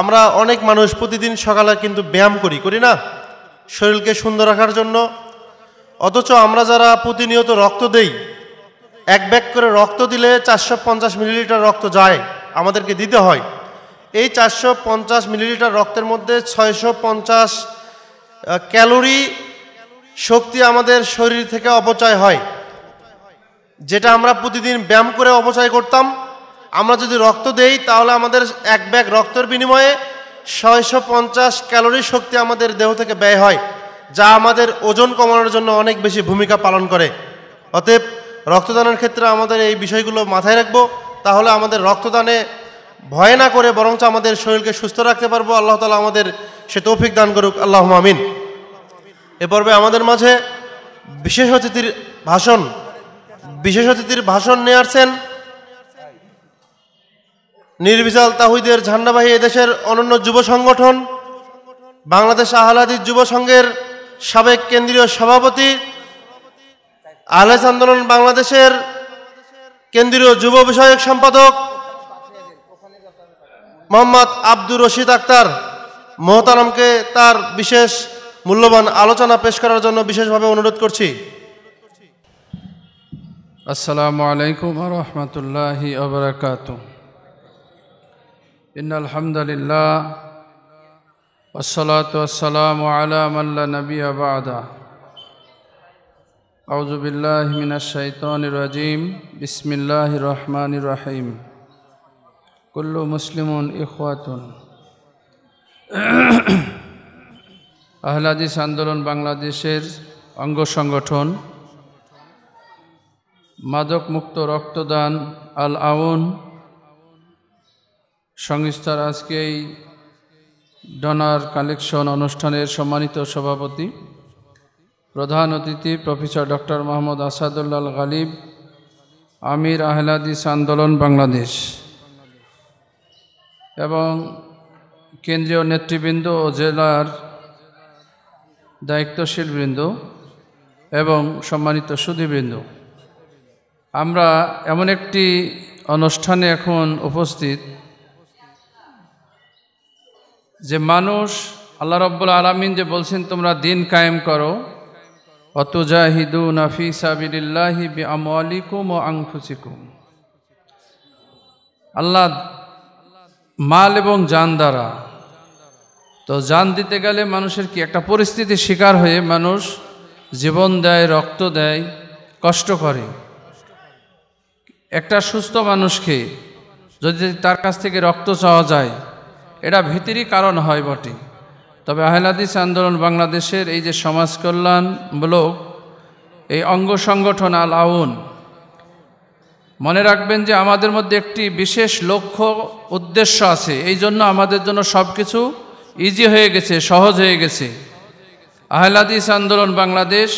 আমরা অনেক মানুষ প্রতিদিন সকালে কিন্তু ব্যায়াম করি করি না শরীরকে সুন্দর রাখার জন্য অথচ আমরা যারা প্রতিনিয়ত রক্ত দেই এক ব্যাগ করে রক্ত দিলে চারশো পঞ্চাশ মিলিলিটার রক্ত যায় আমাদেরকে দিতে হয় এই চারশো পঞ্চাশ মিলিলিটার রক্তের মধ্যে ছয়শো পঞ্চাশ ক্যালোরি শক্তি আমাদের শরীর থেকে অপচয় হয় যেটা আমরা প্রতিদিন ব্যায়াম করে অপচয় করতাম আমরা যদি রক্ত দেই তাহলে আমাদের এক ব্যাগ রক্তের বিনিময়ে ছয়শো পঞ্চাশ ক্যালোরি শক্তি আমাদের দেহ থেকে ব্যয় হয় যা আমাদের ওজন কমানোর জন্য অনেক বেশি ভূমিকা পালন করে অতএব রক্তদানের ক্ষেত্রে আমাদের এই বিষয়গুলো মাথায় রাখবো তাহলে আমাদের রক্তদানে ভয় না করে বরঞ্চ আমাদের শরীরকে সুস্থ রাখতে পারবো আল্লাহ তালা আমাদের সে তৌফিক দান করুক আল্লাহ আমিন এ পর্বে আমাদের মাঝে বিশেষ অতিথির ভাষণ বিশেষ অতিথির ভাষণ নিয়ে আসছেন নির্বিচাল তাহিদের ঝান্ডাবাহী এদেশের অনন্য যুব সংগঠন বাংলাদেশ আহলাদি যুব সংঘের সাবেক কেন্দ্রীয় সভাপতি আহলেস আন্দোলন বাংলাদেশের কেন্দ্রীয় যুব বিষয়ক সম্পাদক মোহাম্মদ আব্দুর রশিদ আক্তার মোহতারামকে তার বিশেষ মূল্যবান আলোচনা পেশ করার জন্য বিশেষভাবে অনুরোধ করছি السلام عليكم ورحمة الله وبركاته إن الحمد لله والصلاة والسلام على من لا نبي بعده أعوذ بالله من الشيطان الرجيم بسم الله الرحمن الرحيم كل مسلم إخوة আহলাদিস আন্দোলন বাংলাদেশের অঙ্গ সংগঠন মাদকমুক্ত রক্তদান আল আউন সংস্থার আজকেই ডনার ডোনার কালেকশন অনুষ্ঠানের সম্মানিত সভাপতি প্রধান অতিথি প্রফেসর ডক্টর মোহাম্মদ আসাদুল্লাল গালিব আমির আহলাদিস আন্দোলন বাংলাদেশ এবং কেন্দ্রীয় নেতৃবৃন্দ ও জেলার দায়িত্বশীল বৃন্দ এবং সম্মানিত সুধীবৃন্দ আমরা এমন একটি অনুষ্ঠানে এখন উপস্থিত যে মানুষ আল্লাহ রব্বুল আলমিন যে বলছেন তোমরা দিন কায়েম করো অতুজাহিদু নাফি সাবিল্লাহি বি আমলিকুম ও আংফুসিকুম আল্লাহ মাল এবং যান দ্বারা তো যান দিতে গেলে মানুষের কি একটা পরিস্থিতির শিকার হয়ে মানুষ জীবন দেয় রক্ত দেয় কষ্ট করে একটা সুস্থ মানুষকে যদি তার কাছ থেকে রক্ত চাওয়া যায় এটা ভীতিরই কারণ হয় বটে তবে আহলাদিস আন্দোলন বাংলাদেশের এই যে সমাজ কল্যাণমূলক এই অঙ্গ সংগঠন আল আউন মনে রাখবেন যে আমাদের মধ্যে একটি বিশেষ লক্ষ্য উদ্দেশ্য আছে এই জন্য আমাদের জন্য সব কিছু ইজি হয়ে গেছে সহজ হয়ে গেছে আহলাদিস আন্দোলন বাংলাদেশ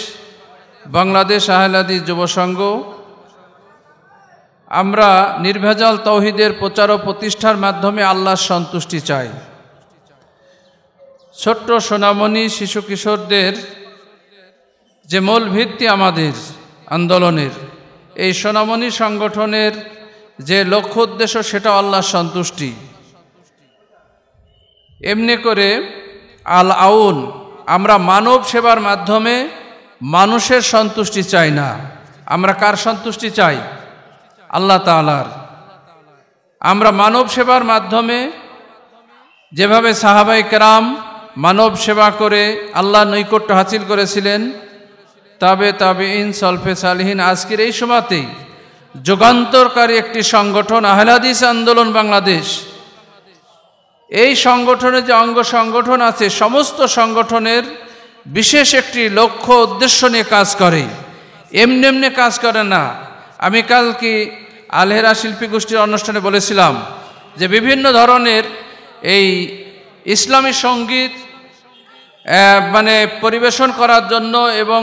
বাংলাদেশ আহলাদিস যুবসংঘ আমরা নির্ভেজাল তৌহিদের প্রচার ও প্রতিষ্ঠার মাধ্যমে আল্লাহর সন্তুষ্টি চাই ছোট্ট সোনামণি শিশু কিশোরদের যে মূল ভিত্তি আমাদের আন্দোলনের এই সোনামণি সংগঠনের যে লক্ষ্য উদ্দেশ্য সেটা আল্লাহর সন্তুষ্টি এমনি করে আল আউন আমরা মানব সেবার মাধ্যমে মানুষের সন্তুষ্টি চাই না আমরা কার সন্তুষ্টি চাই আল্লাহ তালার আমরা মানব সেবার মাধ্যমে যেভাবে সাহাবাই কেরাম মানব সেবা করে আল্লাহ নৈকট্য হাসিল করেছিলেন তবে তবে ইন সলফে সালহীন আজকের এই সময়তেই যুগান্তরকারী একটি সংগঠন আহলাদিস আন্দোলন বাংলাদেশ এই সংগঠনের যে অঙ্গ সংগঠন আছে সমস্ত সংগঠনের বিশেষ একটি লক্ষ্য উদ্দেশ্য নিয়ে কাজ করে এমনি এমনি কাজ করে না আমি কালকে আলহেরা শিল্পী গোষ্ঠীর অনুষ্ঠানে বলেছিলাম যে বিভিন্ন ধরনের এই ইসলামী সঙ্গীত মানে পরিবেশন করার জন্য এবং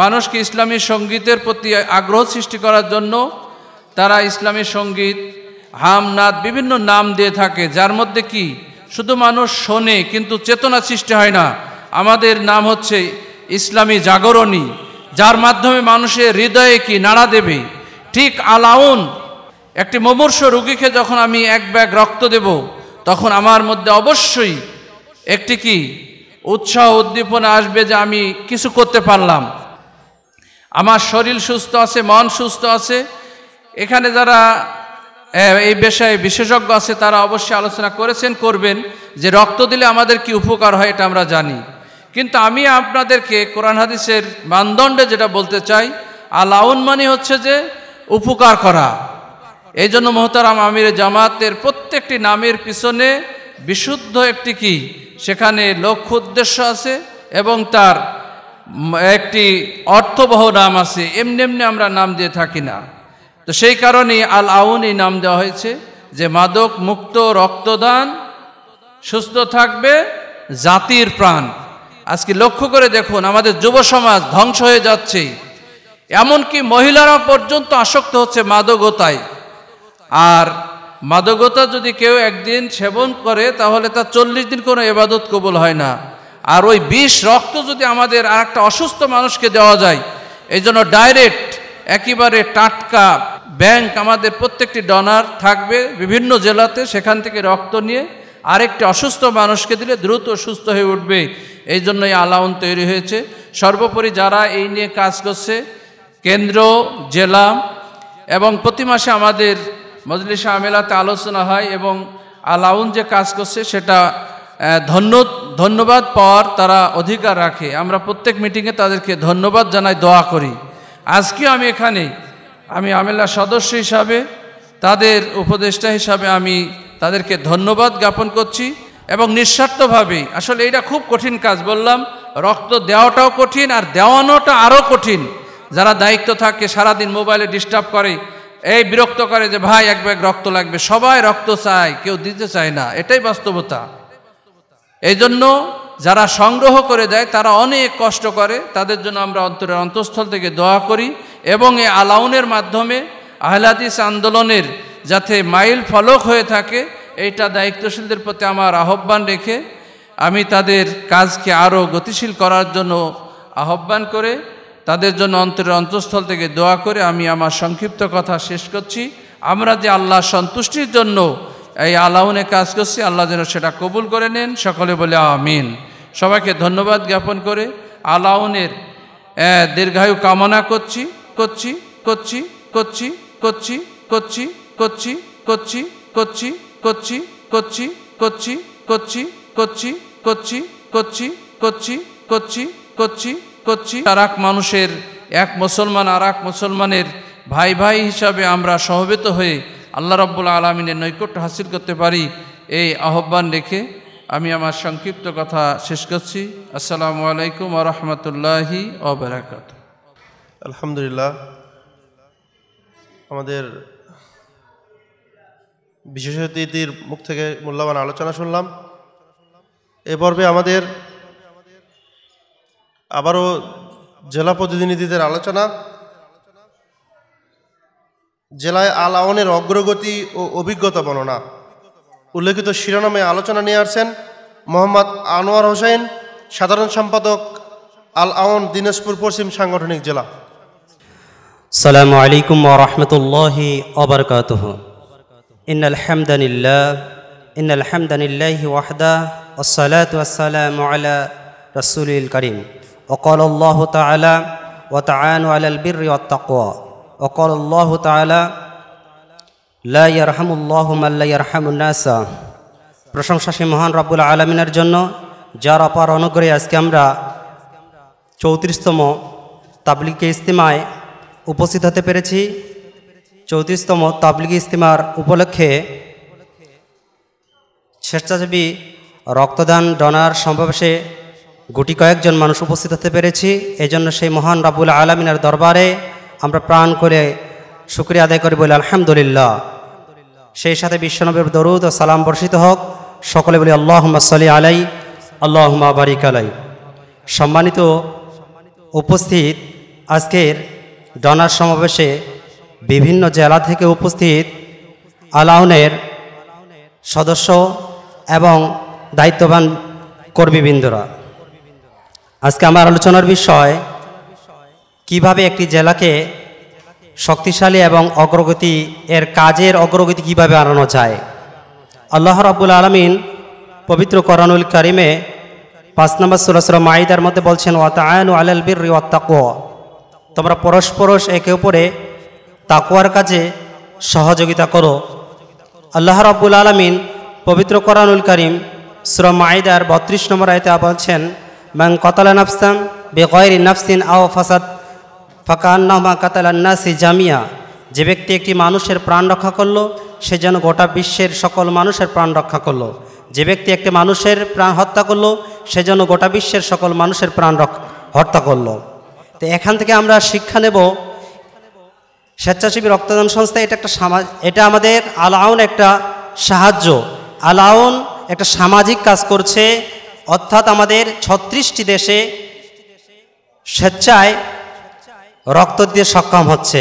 মানুষকে ইসলামী সঙ্গীতের প্রতি আগ্রহ সৃষ্টি করার জন্য তারা ইসলামী সঙ্গীত নাদ বিভিন্ন নাম দিয়ে থাকে যার মধ্যে কি শুধু মানুষ শোনে কিন্তু চেতনা সৃষ্টি হয় না আমাদের নাম হচ্ছে ইসলামী জাগরণী যার মাধ্যমে মানুষের হৃদয়ে কি নাড়া দেবে ঠিক আলাউন একটি মমর্ষ রুগীকে যখন আমি এক ব্যাগ রক্ত দেব তখন আমার মধ্যে অবশ্যই একটি কি উৎসাহ উদ্দীপনা আসবে যে আমি কিছু করতে পারলাম আমার শরীর সুস্থ আছে মন সুস্থ আছে এখানে যারা এই বিষয়ে বিশেষজ্ঞ আছে তারা অবশ্যই আলোচনা করেছেন করবেন যে রক্ত দিলে আমাদের কি উপকার হয় এটা আমরা জানি কিন্তু আমি আপনাদেরকে কোরআন হাদিসের মানদণ্ডে যেটা বলতে চাই আলাউন মানে হচ্ছে যে উপকার করা এই জন্য মোহতারাম আমির জামাতের প্রত্যেকটি নামের পিছনে বিশুদ্ধ একটি কি সেখানে লক্ষ্য উদ্দেশ্য আছে এবং তার একটি অর্থবহ নাম আছে এমনি এমনি আমরা নাম দিয়ে থাকি না তো সেই কারণেই আল আউন এই নাম দেওয়া হয়েছে যে মাদক মুক্ত রক্তদান সুস্থ থাকবে জাতির প্রাণ আজকে লক্ষ্য করে দেখুন আমাদের যুব সমাজ ধ্বংস হয়ে যাচ্ছে এমনকি মহিলারা পর্যন্ত আসক্ত হচ্ছে মাদকতায় আর মাদকতা যদি কেউ একদিন সেবন করে তাহলে তার চল্লিশ দিন কোনো এবাদত কবুল হয় না আর ওই বিষ রক্ত যদি আমাদের আর একটা অসুস্থ মানুষকে দেওয়া যায় এই জন্য ডাইরেক্ট একেবারে টাটকা ব্যাংক আমাদের প্রত্যেকটি ডনার থাকবে বিভিন্ন জেলাতে সেখান থেকে রক্ত নিয়ে আরেকটি অসুস্থ মানুষকে দিলে দ্রুত সুস্থ হয়ে উঠবে এই জন্যই আলাউন তৈরি হয়েছে সর্বোপরি যারা এই নিয়ে কাজ করছে কেন্দ্র জেলা এবং প্রতি মাসে আমাদের মজলিসে আমেলাতে আলোচনা হয় এবং আলাউন যে কাজ করছে সেটা ধন্য ধন্যবাদ পাওয়ার তারা অধিকার রাখে আমরা প্রত্যেক মিটিংয়ে তাদেরকে ধন্যবাদ জানাই দোয়া করি আজকে আমি এখানে আমি আমেলা সদস্য হিসাবে তাদের উপদেষ্টা হিসাবে আমি তাদেরকে ধন্যবাদ জ্ঞাপন করছি এবং নিঃস্বার্থভাবে আসলে এটা খুব কঠিন কাজ বললাম রক্ত দেওয়াটাও কঠিন আর দেওয়ানোটা আরও কঠিন যারা দায়িত্ব থাকে সারাদিন মোবাইলে ডিস্টার্ব করে এই বিরক্ত করে যে ভাই এক ব্যাগ রক্ত লাগবে সবাই রক্ত চায় কেউ দিতে চায় না এটাই বাস্তবতা এই জন্য যারা সংগ্রহ করে দেয় তারা অনেক কষ্ট করে তাদের জন্য আমরা অন্তরের অন্তঃস্থল থেকে দোয়া করি এবং এই আলাউনের মাধ্যমে আহলাদিস আন্দোলনের যাতে মাইল ফলক হয়ে থাকে এইটা দায়িত্বশীলদের প্রতি আমার আহ্বান রেখে আমি তাদের কাজকে আরও গতিশীল করার জন্য আহ্বান করে তাদের জন্য অন্তরের অন্তঃস্থল থেকে দোয়া করে আমি আমার সংক্ষিপ্ত কথা শেষ করছি আমরা যে আল্লাহ সন্তুষ্টির জন্য এই আলাউনে কাজ করছি আল্লাহ যেন সেটা কবুল করে নেন সকলে বলে আমিন সবাইকে ধন্যবাদ জ্ঞাপন করে আলাউনের দীর্ঘায়ু কামনা করছি করছি করছি করছি করছি করছি করছি করছি করছি করছি করছি করছি করছি করছি করছি করছি করছি করছি করছি করছি আর এক মানুষের এক মুসলমান আর এক মুসলমানের ভাই ভাই হিসাবে আমরা সহবেত হয়ে আল্লাহ রব্বুল আলমিনের নৈকট্য হাসিল করতে পারি এই আহ্বান রেখে আমি আমার সংক্ষিপ্ত কথা শেষ করছি আসসালামু আলাইকুম আরহামতুল্লাহি রহমতুল্লাহি আলহামদুলিল্লাহ আমাদের বিশেষ অতিথির মুখ থেকে মূল্যবান আলোচনা শুনলাম এ পর্বে আমাদের আবারও জেলা প্রতিনিধিদের আলোচনা জেলায় আলাওনের অগ্রগতি ও অভিজ্ঞতা বর্ণনা উল্লেখিত শিরোনামে আলোচনা নিয়ে আসছেন মোহাম্মদ আনোয়ার হোসেন সাধারণ সম্পাদক আল আওয়ান দিনাজপুর পশ্চিম সাংগঠনিক জেলা সালাম আলাইকুম রহমতুল্লাহি অবরকাত إن الحمد لله إن রসুল করিম وقال الله تعالى وتعانوا على البر والتقوى وقال الله تعالى لا يرحم الله من لا يرحم الناس প্রশংসা সেই মহান রব্বুল আলমিনের জন্য যার অপার অনুগ্রহে আজকে আমরা চৌত্রিশতম তাবলিগে ইস্তিমায় উপস্থিত হতে পেরেছি চৌত্রিশতম তাবলিগি ইস্তিমার উপলক্ষে স্বেচ্ছাসেবী রক্তদান ডনার সমাবেশে গুটি কয়েকজন মানুষ উপস্থিত হতে পেরেছি এজন্য সেই মহান রাবুল আলমিনের দরবারে আমরা প্রাণ করে শুক্রিয়া আদায় করি বলি আলহামদুলিল্লাহ সেই সাথে বিশ্বনবীর দরুদ ও সালাম বর্ষিত হোক সকলে বলি আল্লাহমা সালি আলাই আল্লাহমা বারিক আলাই সম্মানিত উপস্থিত আজকের ডনার সমাবেশে বিভিন্ন জেলা থেকে উপস্থিত আলাউনের সদস্য এবং দায়িত্ববান কর্মীবৃন্দরা আজকে আমার আলোচনার বিষয় কিভাবে একটি জেলাকে শক্তিশালী এবং অগ্রগতি এর কাজের অগ্রগতি কিভাবে আনানো যায় আল্লাহ রাবুল আলমিন পবিত্র করানুল করিমে পাঁচ নম্বর সুরসর মাইদার মধ্যে বলছেন ওয়াতায়ন আলাল বীর ওয়াত্তাকুয়া তোমরা পরস্পরস একে অপরে তাকুয়ার কাজে সহযোগিতা করো আল্লাহ রাবুল আলমিন পবিত্র করানুল করিম সুরম আয়দার বত্রিশ নম্বর আয়তা বলছেন মান কতলা নফসান বেগয়ের নফসিন আও ফসাদ ফকান্নামা কাতালান্নাসি জামিয়া যে ব্যক্তি একটি মানুষের প্রাণ রক্ষা করলো সে যেন গোটা বিশ্বের সকল মানুষের প্রাণ রক্ষা করলো যে ব্যক্তি একটি মানুষের প্রাণ হত্যা করলো সে যেন গোটা বিশ্বের সকল মানুষের প্রাণ হত্যা করলো তো এখান থেকে আমরা শিক্ষা নেব স্বেচ্ছাসেবী রক্তদান সংস্থা এটা একটা সামাজ এটা আমাদের আলাউন একটা সাহায্য আলাউন একটা সামাজিক কাজ করছে অর্থাৎ আমাদের ছত্রিশটি দেশে স্বেচ্ছায় রক্ত দিতে সক্ষম হচ্ছে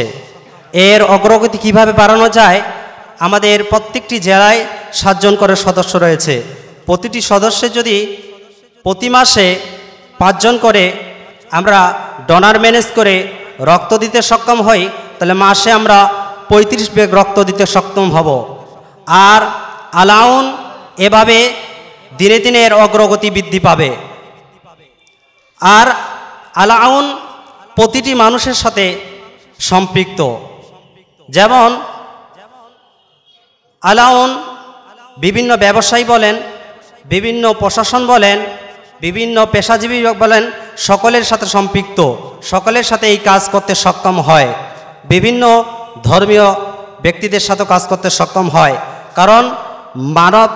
এর অগ্রগতি কিভাবে বাড়ানো যায় আমাদের প্রত্যেকটি জেলায় সাতজন করে সদস্য রয়েছে প্রতিটি সদস্যের যদি প্রতি মাসে পাঁচজন করে আমরা ডোনার ম্যানেজ করে রক্ত দিতে সক্ষম হই তাহলে মাসে আমরা পঁয়ত্রিশ বেগ রক্ত দিতে সক্ষম হব আর আলাউন এভাবে দিনে দিনে এর অগ্রগতি বৃদ্ধি পাবে আর আলাউন প্রতিটি মানুষের সাথে সম্পৃক্ত যেমন আলাউন বিভিন্ন ব্যবসায়ী বলেন বিভিন্ন প্রশাসন বলেন বিভিন্ন পেশাজীবী বলেন সকলের সাথে সম্পৃক্ত সকলের সাথে এই কাজ করতে সক্ষম হয় বিভিন্ন ধর্মীয় ব্যক্তিদের সাথে কাজ করতে সক্ষম হয় কারণ মানব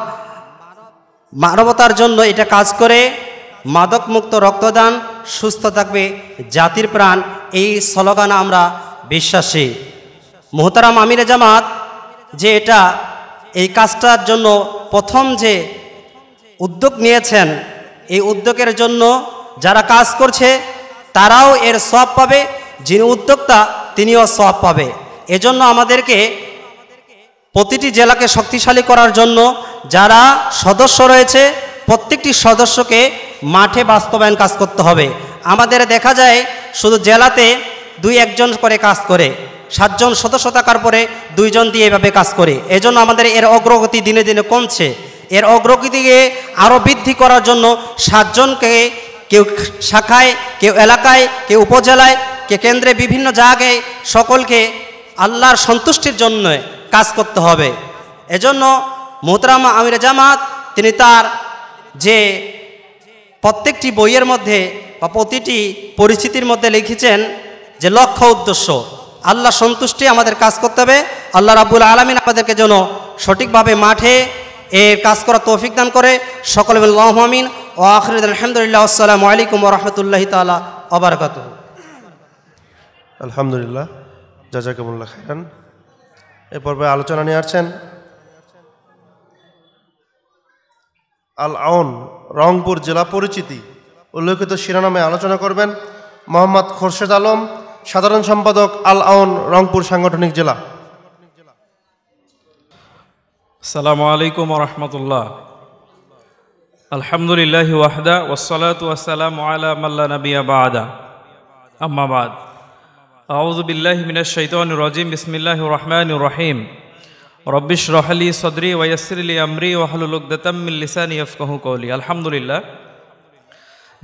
মানবতার জন্য এটা কাজ করে মাদকমুক্ত রক্তদান সুস্থ থাকবে জাতির প্রাণ এই স্লোগান আমরা বিশ্বাসী মোহতারাম আমিরে জামাত যে এটা এই কাজটার জন্য প্রথম যে উদ্যোগ নিয়েছেন এই উদ্যোগের জন্য যারা কাজ করছে তারাও এর সব পাবে যিনি উদ্যোক্তা তিনিও সব পাবে এজন্য আমাদেরকে প্রতিটি জেলাকে শক্তিশালী করার জন্য যারা সদস্য রয়েছে প্রত্যেকটি সদস্যকে মাঠে বাস্তবায়ন কাজ করতে হবে আমাদের দেখা যায় শুধু জেলাতে দুই একজন করে কাজ করে সাতজন সদস্য থাকার পরে দুইজন দিয়ে এভাবে কাজ করে এজন্য আমাদের এর অগ্রগতি দিনে দিনে কমছে এর অগ্রগতিকে আরও বৃদ্ধি করার জন্য সাতজনকে কেউ শাখায় কেউ এলাকায় কেউ উপজেলায় কে কেন্দ্রে বিভিন্ন জায়গায় সকলকে আল্লাহর সন্তুষ্টির জন্য কাজ করতে হবে এজন্য মোহতরামা আমির জামাত তিনি তার যে প্রত্যেকটি বইয়ের মধ্যে বা প্রতিটি পরিস্থিতির মধ্যে লিখেছেন যে লক্ষ্য উদ্দেশ্য আল্লাহ সন্তুষ্টি আমাদের কাজ করতে হবে আল্লাহ রাবুল আলমিন আমাদেরকে যেন সঠিকভাবে মাঠে এর কাজ করা তৌফিক দান করে সকল আমিন ও আখরিদ আলহামদুলিল্লাহ আসসালামু আলাইকুম রহমতুল্লাহ তালা অবরকাত আলহামদুলিল্লাহ জাজাকুল্লাহ খাইরান এ পর্বে আলোচনা নিয়ে আসছেন আল আউন রংপুর জেলা পরিচিতি উল্লেখিত শিরোনামে আলোচনা করবেন মোহাম্মদ খোরশেদ আলম সাধারণ সম্পাদক আল আউন রংপুর সাংগঠনিক জেলা সালামু আলাইকুম রহমতুল্লাহ আলহামদুলিল্লাহ ওয়াহদা ওসলাত ওয়াসালাম আলা মাল্লা নবী আবাদা আম্মাবাদ আউযু বিল্লাহি মিনাশ রজিম ইসমিল্লাহ বিসমিল্লাহির রহিম রব্বিশ রহলি সদরি ওয়াসিরলি আমরি ওয়াহলুল উকদাতাম মিন আলহামদুলিল্লাহ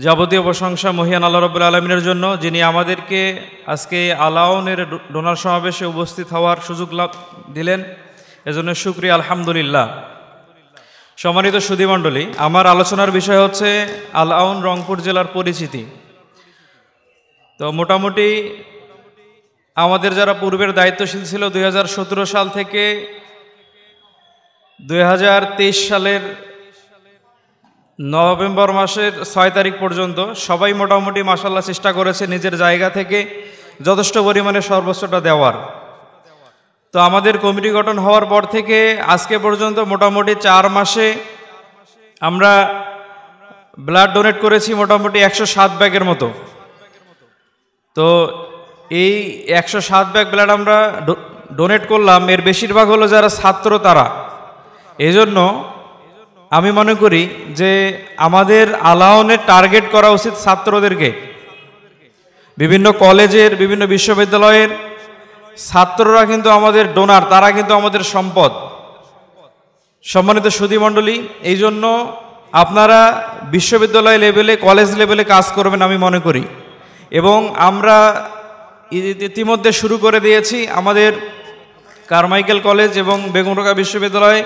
যাবতীয় প্রশংসা মহিয়ান আল্লাহ রব্বুল আলমিনের জন্য যিনি আমাদেরকে আজকে আলাউনের ডোনার সমাবেশে উপস্থিত হওয়ার সুযোগ লাভ দিলেন এজন্য সুক্রিয়া আলহামদুলিল্লাহ সম্মানিত সুদীমণ্ডলী আমার আলোচনার বিষয় হচ্ছে আলাউন রংপুর জেলার পরিচিতি তো মোটামুটি আমাদের যারা পূর্বের দায়িত্বশীল ছিল দুই সাল থেকে দুই সালের নভেম্বর মাসের ছয় তারিখ পর্যন্ত সবাই মোটামুটি মাসাল্লাহ চেষ্টা করেছে নিজের জায়গা থেকে যথেষ্ট পরিমাণে সর্বোচ্চটা দেওয়ার তো আমাদের কমিটি গঠন হওয়ার পর থেকে আজকে পর্যন্ত মোটামুটি চার মাসে আমরা ব্লাড ডোনেট করেছি মোটামুটি একশো সাত ব্যাগের মতো তো এই একশো সাত ব্যাগ ব্লাড আমরা ডোনেট করলাম এর বেশিরভাগ হলো যারা ছাত্র তারা এজন্য আমি মনে করি যে আমাদের আলাওনে টার্গেট করা উচিত ছাত্রদেরকে বিভিন্ন কলেজের বিভিন্ন বিশ্ববিদ্যালয়ের ছাত্ররা কিন্তু আমাদের ডোনার তারা কিন্তু আমাদের সম্পদ সম্মানিত সুধীমণ্ডলী এই জন্য আপনারা বিশ্ববিদ্যালয় লেভেলে কলেজ লেভেলে কাজ করবেন আমি মনে করি এবং আমরা ইতিমধ্যে শুরু করে দিয়েছি আমাদের কারমাইকেল কলেজ এবং বেগুনরোকা বিশ্ববিদ্যালয়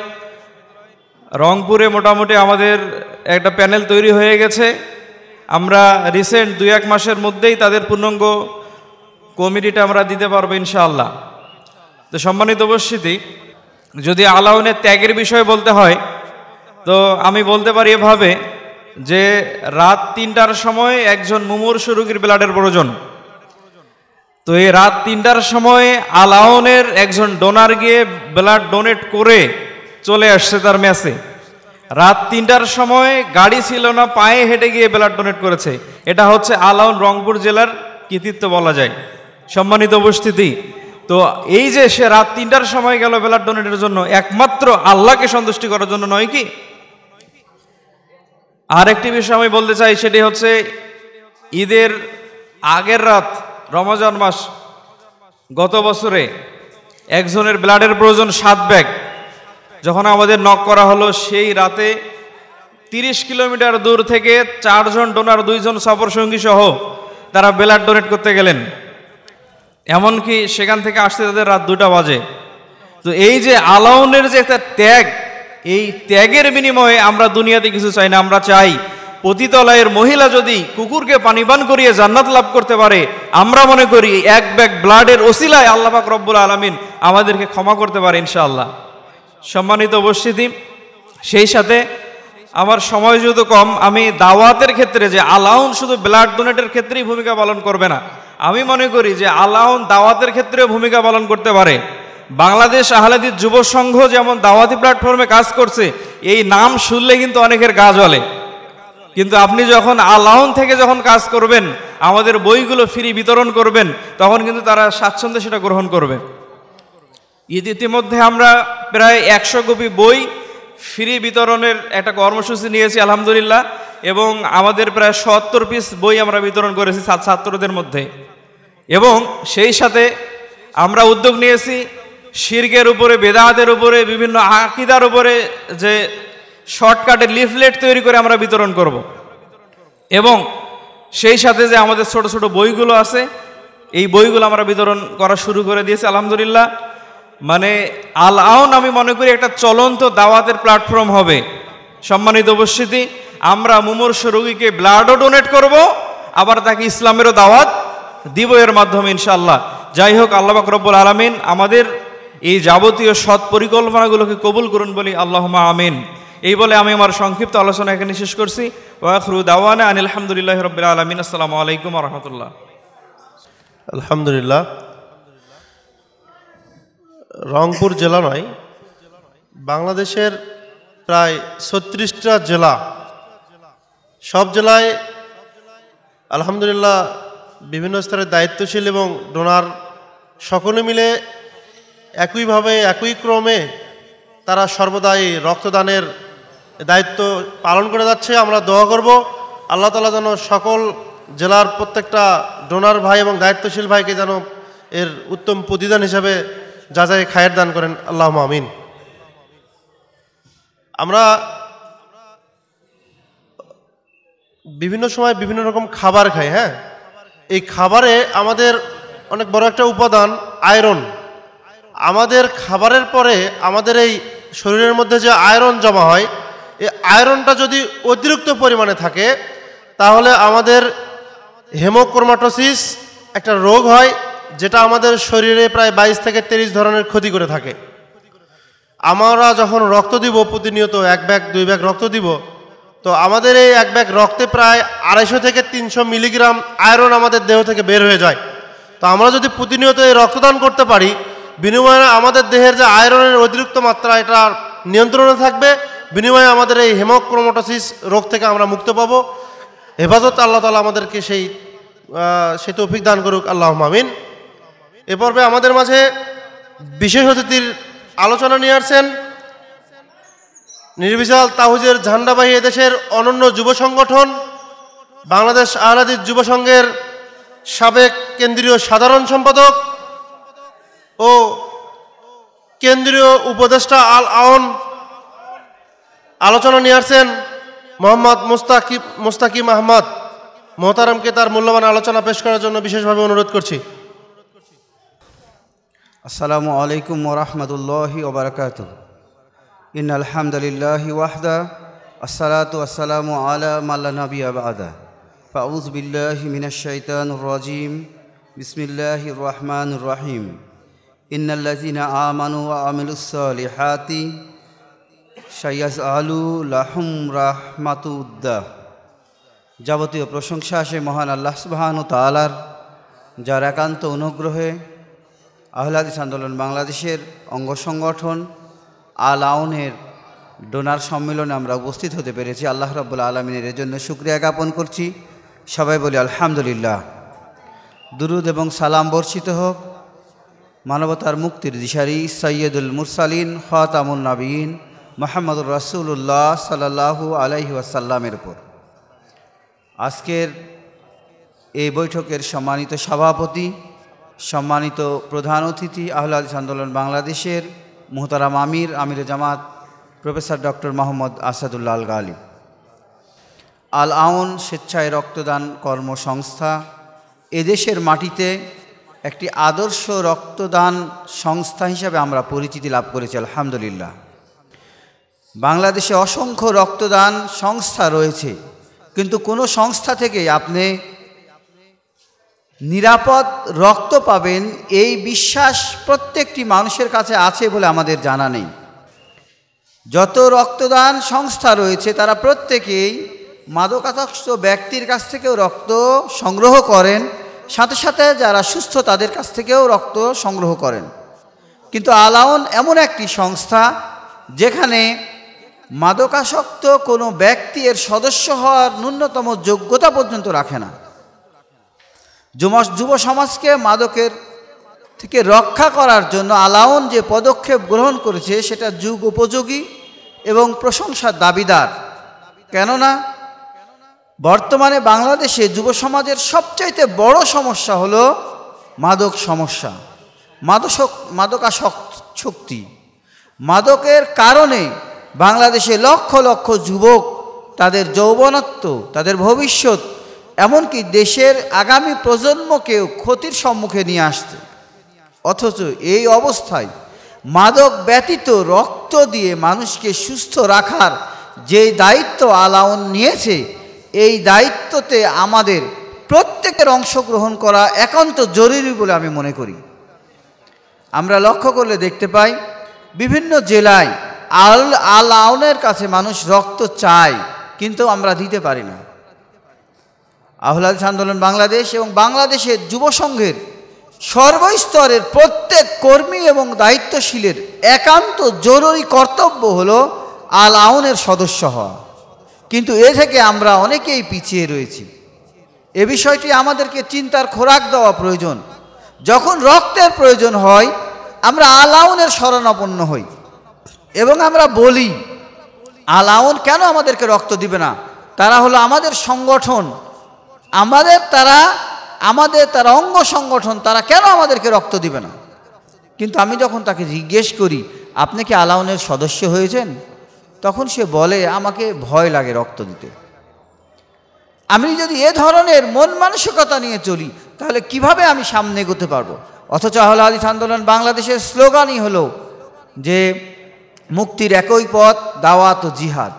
রংপুরে মোটামুটি আমাদের একটা প্যানেল তৈরি হয়ে গেছে আমরা রিসেন্ট দুই এক মাসের মধ্যেই তাদের পূর্ণাঙ্গ কমিটিটা আমরা দিতে পারবো ইনশাআল্লাহ তো সম্মানিত উপস্থিতি যদি আলাউনের ত্যাগের বিষয়ে বলতে হয় তো আমি বলতে পারি এভাবে যে রাত তিনটার সময় একজন মুমুর সুরুগীর ব্লাডের প্রয়োজন তো এই রাত তিনটার সময় আলাওনের একজন ডোনার গিয়ে ব্লাড ডোনেট করে চলে আসছে তার ম্যাচে রাত তিনটার সময় গাড়ি ছিল না পায়ে হেঁটে গিয়ে ব্লাড ডোনেট করেছে এটা হচ্ছে আলাউন রংপুর জেলার কৃতিত্ব বলা যায় সম্মানিত উপস্থিতি তো এই যে সে রাত তিনটার সময় গেল ব্লাড ডোনেটের জন্য একমাত্র আল্লাহকে সন্তুষ্টি করার জন্য নয় কি আরেকটি বিষয় আমি বলতে চাই সেটি হচ্ছে ঈদের আগের রাত রমজান মাস গত বছরে একজনের ব্লাডের প্রয়োজন সাত ব্যাগ যখন আমাদের নক করা হলো সেই রাতে তিরিশ কিলোমিটার দূর থেকে চারজন ডোনার দুইজন সফর সঙ্গী সহ তারা ব্লাড ডোনেট করতে গেলেন এমনকি সেখান থেকে আসতে তাদের রাত দুটা বাজে তো এই যে আলাউনের যে একটা ত্যাগ এই ত্যাগের বিনিময়ে আমরা দুনিয়াতে কিছু চাই না আমরা চাই পতিতলায়ের মহিলা যদি কুকুরকে পানি পান করিয়ে জান্নাত লাভ করতে পারে আমরা মনে করি এক ব্যাগ ব্লাডের ওসিলায় আল্লাহাক রব্বুল আলমিন আমাদেরকে ক্ষমা করতে পারে ইনশাআল্লাহ সম্মানিত উপস্থিতি সেই সাথে আমার সময় যেহেতু কম আমি দাওয়াতের ক্ষেত্রে যে আলাউন শুধু ব্লাড ডোনেটের ক্ষেত্রেই ভূমিকা পালন করবে না আমি মনে করি যে আলাউন দাওয়াতের ক্ষেত্রেও ভূমিকা পালন করতে পারে বাংলাদেশ আহলাদি যুব সংঘ যেমন দাওয়াতি প্ল্যাটফর্মে কাজ করছে এই নাম শুনলে কিন্তু অনেকের গা জ্বলে কিন্তু আপনি যখন আলাউন থেকে যখন কাজ করবেন আমাদের বইগুলো ফ্রি বিতরণ করবেন তখন কিন্তু তারা স্বাচ্ছন্দ্যে সেটা গ্রহণ করবে ইতিমধ্যে আমরা প্রায় একশো কপি বই ফ্রি বিতরণের একটা কর্মসূচি নিয়েছি আলহামদুলিল্লাহ এবং আমাদের প্রায় সত্তর পিস বই আমরা বিতরণ করেছি ছাত্রদের মধ্যে এবং সেই সাথে আমরা উদ্যোগ নিয়েছি শির্গের উপরে বেদাহাতের উপরে বিভিন্ন আকিদার উপরে যে শর্টকাটে লিফলেট তৈরি করে আমরা বিতরণ করব। এবং সেই সাথে যে আমাদের ছোট ছোট বইগুলো আছে এই বইগুলো আমরা বিতরণ করা শুরু করে দিয়েছি আলহামদুলিল্লাহ মানে আল আউন আমি মনে করি একটা চলন্ত দাওয়াতের প্ল্যাটফর্ম হবে সম্মানিত উপস্থিতি আমরা মুমর্ষ রোগীকে ব্লাডও ডোনেট করব আবার তাকে ইসলামেরও দাওয়াত দিব এর মাধ্যমে ইনশাল্লাহ যাই হোক আল্লাহ বাকরবুল আলমিন আমাদের এই যাবতীয় সৎ পরিকল্পনাগুলোকে কবুল করুন বলি আল্লাহ আমিন এই বলে আমি আমার সংক্ষিপ্ত আলোচনা এখানে শেষ করছি ওয়াখরু আনিল রবিল আলমিন আসসালামু আলাইকুম রহমতুল্লাহ আলহামদুলিল্লাহ রংপুর জেলা নয় বাংলাদেশের প্রায় ছত্রিশটা জেলা সব জেলায় আলহামদুলিল্লাহ বিভিন্ন স্তরের দায়িত্বশীল এবং ডোনার সকলে মিলে একইভাবে একই ক্রমে তারা সর্বদাই রক্তদানের দায়িত্ব পালন করে যাচ্ছে আমরা দোয়া করব আল্লাহ তালা যেন সকল জেলার প্রত্যেকটা ডোনার ভাই এবং দায়িত্বশীল ভাইকে যেন এর উত্তম প্রতিদান হিসাবে যা যাই খায়ের দান করেন আল্লাহ মামিন আমরা বিভিন্ন সময় বিভিন্ন রকম খাবার খাই হ্যাঁ এই খাবারে আমাদের অনেক বড় একটা উপাদান আয়রন আমাদের খাবারের পরে আমাদের এই শরীরের মধ্যে যে আয়রন জমা হয় এই আয়রনটা যদি অতিরিক্ত পরিমাণে থাকে তাহলে আমাদের হেমোক্রোমাটোসিস একটা রোগ হয় যেটা আমাদের শরীরে প্রায় বাইশ থেকে তেইশ ধরনের ক্ষতি করে থাকে আমরা যখন রক্ত দিব প্রতিনিয়ত এক ব্যাগ দুই ব্যাগ রক্ত দিব তো আমাদের এই এক ব্যাগ রক্তে প্রায় আড়াইশো থেকে তিনশো মিলিগ্রাম আয়রন আমাদের দেহ থেকে বের হয়ে যায় তো আমরা যদি প্রতিনিয়ত এই রক্তদান করতে পারি বিনিময়ে আমাদের দেহের যে আয়রনের অতিরিক্ত মাত্রা এটা নিয়ন্ত্রণে থাকবে বিনিময়ে আমাদের এই হেমোক্রোমোটোসিস রোগ থেকে আমরা মুক্ত পাব হেফাজত আল্লাহ তালা আমাদেরকে সেই সে তৌফিক দান করুক আল্লাহ মামিন এ পর্বে আমাদের মাঝে বিশেষ অতিথির আলোচনা নিয়ে আসছেন নির্বিশাল তাহুজের ঝান্ডাবাহী এদেশের অনন্য যুব সংগঠন বাংলাদেশ আহলাদির যুব সংঘের সাবেক কেন্দ্রীয় সাধারণ সম্পাদক ও কেন্দ্রীয় উপদেষ্টা আল আউন আলোচনা নিয়ে আসছেন মোহাম্মদ মুস্তাকিব মুস্তাকিম আহমদ মোহতারামকে তার মূল্যবান আলোচনা পেশ করার জন্য বিশেষভাবে অনুরোধ করছি আসসালামু আলাইকুম ওরহমতুল্লাহি ওবরাকাত ইন আলহামদুলিল্লাহ ওয়াহদা আসসালাতু আসসালামু আলা মাল্লা নবী আবাদা ফাউজ বিল্লাহি মিনাশাইতান রাজিম বিসমিল্লাহ রহমান রাহিম ইন্নাল্লাজিনা আমানু ওয়া আমিলুস সালিহাতি সাইয়াস আলু লাহম রাহমাতুদ্দাহ যাবতীয় প্রশংসা আসে মহান আল্লাহ সুবাহানু তালার যার একান্ত অনুগ্রহে আহলাদিস আন্দোলন বাংলাদেশের অঙ্গ সংগঠন আল আউনের ডোনার সম্মেলনে আমরা উপস্থিত হতে পেরেছি আল্লাহ রব্বুল আলমিনের জন্য সুক্রিয়া জ্ঞাপন করছি সবাই বলি আলহামদুলিল্লাহ দুরুদ এবং সালাম বর্ষিত হোক মানবতার মুক্তির দিশারি সৈয়দুল মুরসালিন আমুল নাবিন মোহাম্মদুর রসুল্লাহ সাল্লাহু আলাইহি আসাল্লামের উপর আজকের এই বৈঠকের সম্মানিত সভাপতি সম্মানিত প্রধান অতিথি আহ্লাদ আন্দোলন বাংলাদেশের মোহতারাম আমির আমির জামাত প্রফেসর ডক্টর মোহাম্মদ আসাদুল্লাহ আল গালি আল আউন স্বেচ্ছায় রক্তদান কর্মসংস্থা এদেশের মাটিতে একটি আদর্শ রক্তদান সংস্থা হিসাবে আমরা পরিচিতি লাভ করেছি আলহামদুলিল্লাহ বাংলাদেশে অসংখ্য রক্তদান সংস্থা রয়েছে কিন্তু কোনো সংস্থা থেকে আপনি নিরাপদ রক্ত পাবেন এই বিশ্বাস প্রত্যেকটি মানুষের কাছে আছে বলে আমাদের জানা নেই যত রক্তদান সংস্থা রয়েছে তারা প্রত্যেকেই মাদকাসক্ত ব্যক্তির কাছ থেকেও রক্ত সংগ্রহ করেন সাথে সাথে যারা সুস্থ তাদের কাছ থেকেও রক্ত সংগ্রহ করেন কিন্তু আলাউন এমন একটি সংস্থা যেখানে মাদকাসক্ত কোনো ব্যক্তি এর সদস্য হওয়ার ন্যূনতম যোগ্যতা পর্যন্ত রাখে না যুব সমাজকে মাদকের থেকে রক্ষা করার জন্য আলাউন যে পদক্ষেপ গ্রহণ করেছে সেটা যুগ উপযোগী এবং প্রশংসার দাবিদার কেননা বর্তমানে বাংলাদেশে যুব সমাজের সবচাইতে বড় সমস্যা হলো মাদক সমস্যা মাদক মাদকাসক্ত শক্তি মাদকের কারণে বাংলাদেশে লক্ষ লক্ষ যুবক তাদের যৌবনত্ব তাদের ভবিষ্যৎ এমনকি দেশের আগামী প্রজন্মকেও ক্ষতির সম্মুখে নিয়ে আসছে অথচ এই অবস্থায় মাদক ব্যতীত রক্ত দিয়ে মানুষকে সুস্থ রাখার যে দায়িত্ব আলাউন নিয়েছে এই দায়িত্বতে আমাদের প্রত্যেকের অংশগ্রহণ করা একান্ত জরুরি বলে আমি মনে করি আমরা লক্ষ্য করলে দেখতে পাই বিভিন্ন জেলায় আল আল আউনের কাছে মানুষ রক্ত চায় কিন্তু আমরা দিতে পারি না আহ্লাদ আন্দোলন বাংলাদেশ এবং বাংলাদেশের যুব সংঘের সর্বস্তরের প্রত্যেক কর্মী এবং দায়িত্বশীলের একান্ত জরুরি কর্তব্য হল আল আউনের সদস্য হওয়া কিন্তু এ থেকে আমরা অনেকেই পিছিয়ে রয়েছি এ বিষয়টি আমাদেরকে চিন্তার খোরাক দেওয়া প্রয়োজন যখন রক্তের প্রয়োজন হয় আমরা আলাউনের শরণাপন্ন হই এবং আমরা বলি আলাউন কেন আমাদেরকে রক্ত দিবে না তারা হলো আমাদের সংগঠন আমাদের তারা আমাদের তারা অঙ্গ সংগঠন তারা কেন আমাদেরকে রক্ত দিবে না কিন্তু আমি যখন তাকে জিজ্ঞেস করি আপনি কি আলাউনের সদস্য হয়েছেন তখন সে বলে আমাকে ভয় লাগে রক্ত দিতে আমি যদি এ ধরনের মন মানসিকতা নিয়ে চলি তাহলে কিভাবে আমি সামনে এগোতে পারবো অথচ আহলাদিস আদিস আন্দোলন বাংলাদেশের স্লোগানই হলো যে মুক্তির একই পথ দাওয়াত ও জিহাদ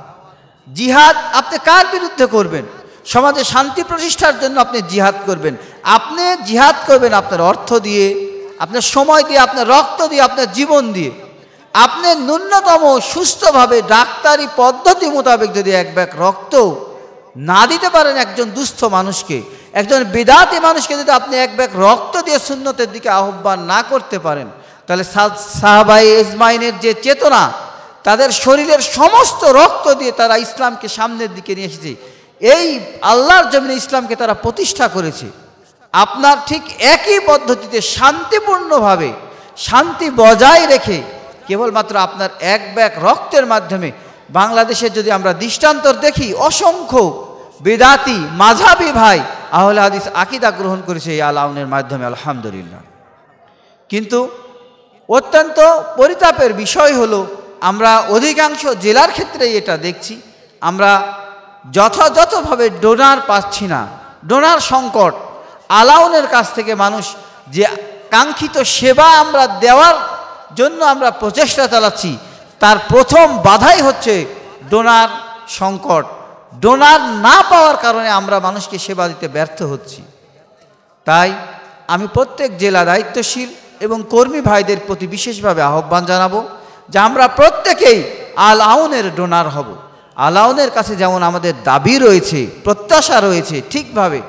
জিহাদ আপনি কার বিরুদ্ধে করবেন সমাজে শান্তি প্রতিষ্ঠার জন্য আপনি জিহাদ করবেন আপনি জিহাদ করবেন আপনার অর্থ দিয়ে আপনার সময় দিয়ে আপনার রক্ত দিয়ে আপনার জীবন দিয়ে আপনি ন্যূনতম সুস্থভাবে ডাক্তারি পদ্ধতি মোতাবেক যদি এক ব্যাগ রক্ত না দিতে পারেন একজন দুস্থ মানুষকে একজন বেদাতি মানুষকে যদি আপনি এক ব্যাগ রক্ত দিয়ে শূন্যতের দিকে আহ্বান না করতে পারেন তাহলে সাহাবাই ইসমাইনের যে চেতনা তাদের শরীরের সমস্ত রক্ত দিয়ে তারা ইসলামকে সামনের দিকে নিয়ে এসেছে এই আল্লাহর জমিনে ইসলামকে তারা প্রতিষ্ঠা করেছে আপনার ঠিক একই পদ্ধতিতে শান্তিপূর্ণভাবে শান্তি বজায় রেখে কেবলমাত্র আপনার এক ব্যাগ রক্তের মাধ্যমে বাংলাদেশের যদি আমরা দৃষ্টান্তর দেখি অসংখ্য বেদাতি মাঝাবি ভাই আহলে হাদিস আকিদা গ্রহণ করেছে এই আলাউনের মাধ্যমে আলহামদুলিল্লাহ কিন্তু অত্যন্ত পরিতাপের বিষয় হলো আমরা অধিকাংশ জেলার ক্ষেত্রেই এটা দেখছি আমরা যথাযথভাবে ডোনার পাচ্ছি না ডোনার সংকট আলাউনের কাছ থেকে মানুষ যে কাঙ্ক্ষিত সেবা আমরা দেওয়ার জন্য আমরা প্রচেষ্টা চালাচ্ছি তার প্রথম বাধাই হচ্ছে ডোনার সংকট ডোনার না পাওয়ার কারণে আমরা মানুষকে সেবা দিতে ব্যর্থ হচ্ছি তাই আমি প্রত্যেক জেলা দায়িত্বশীল এবং কর্মী ভাইদের প্রতি বিশেষভাবে আহ্বান জানাবো যে আমরা প্রত্যেকেই আল আউনের ডোনার হব আল আউনের কাছে যেমন আমাদের দাবি রয়েছে প্রত্যাশা রয়েছে ঠিকভাবে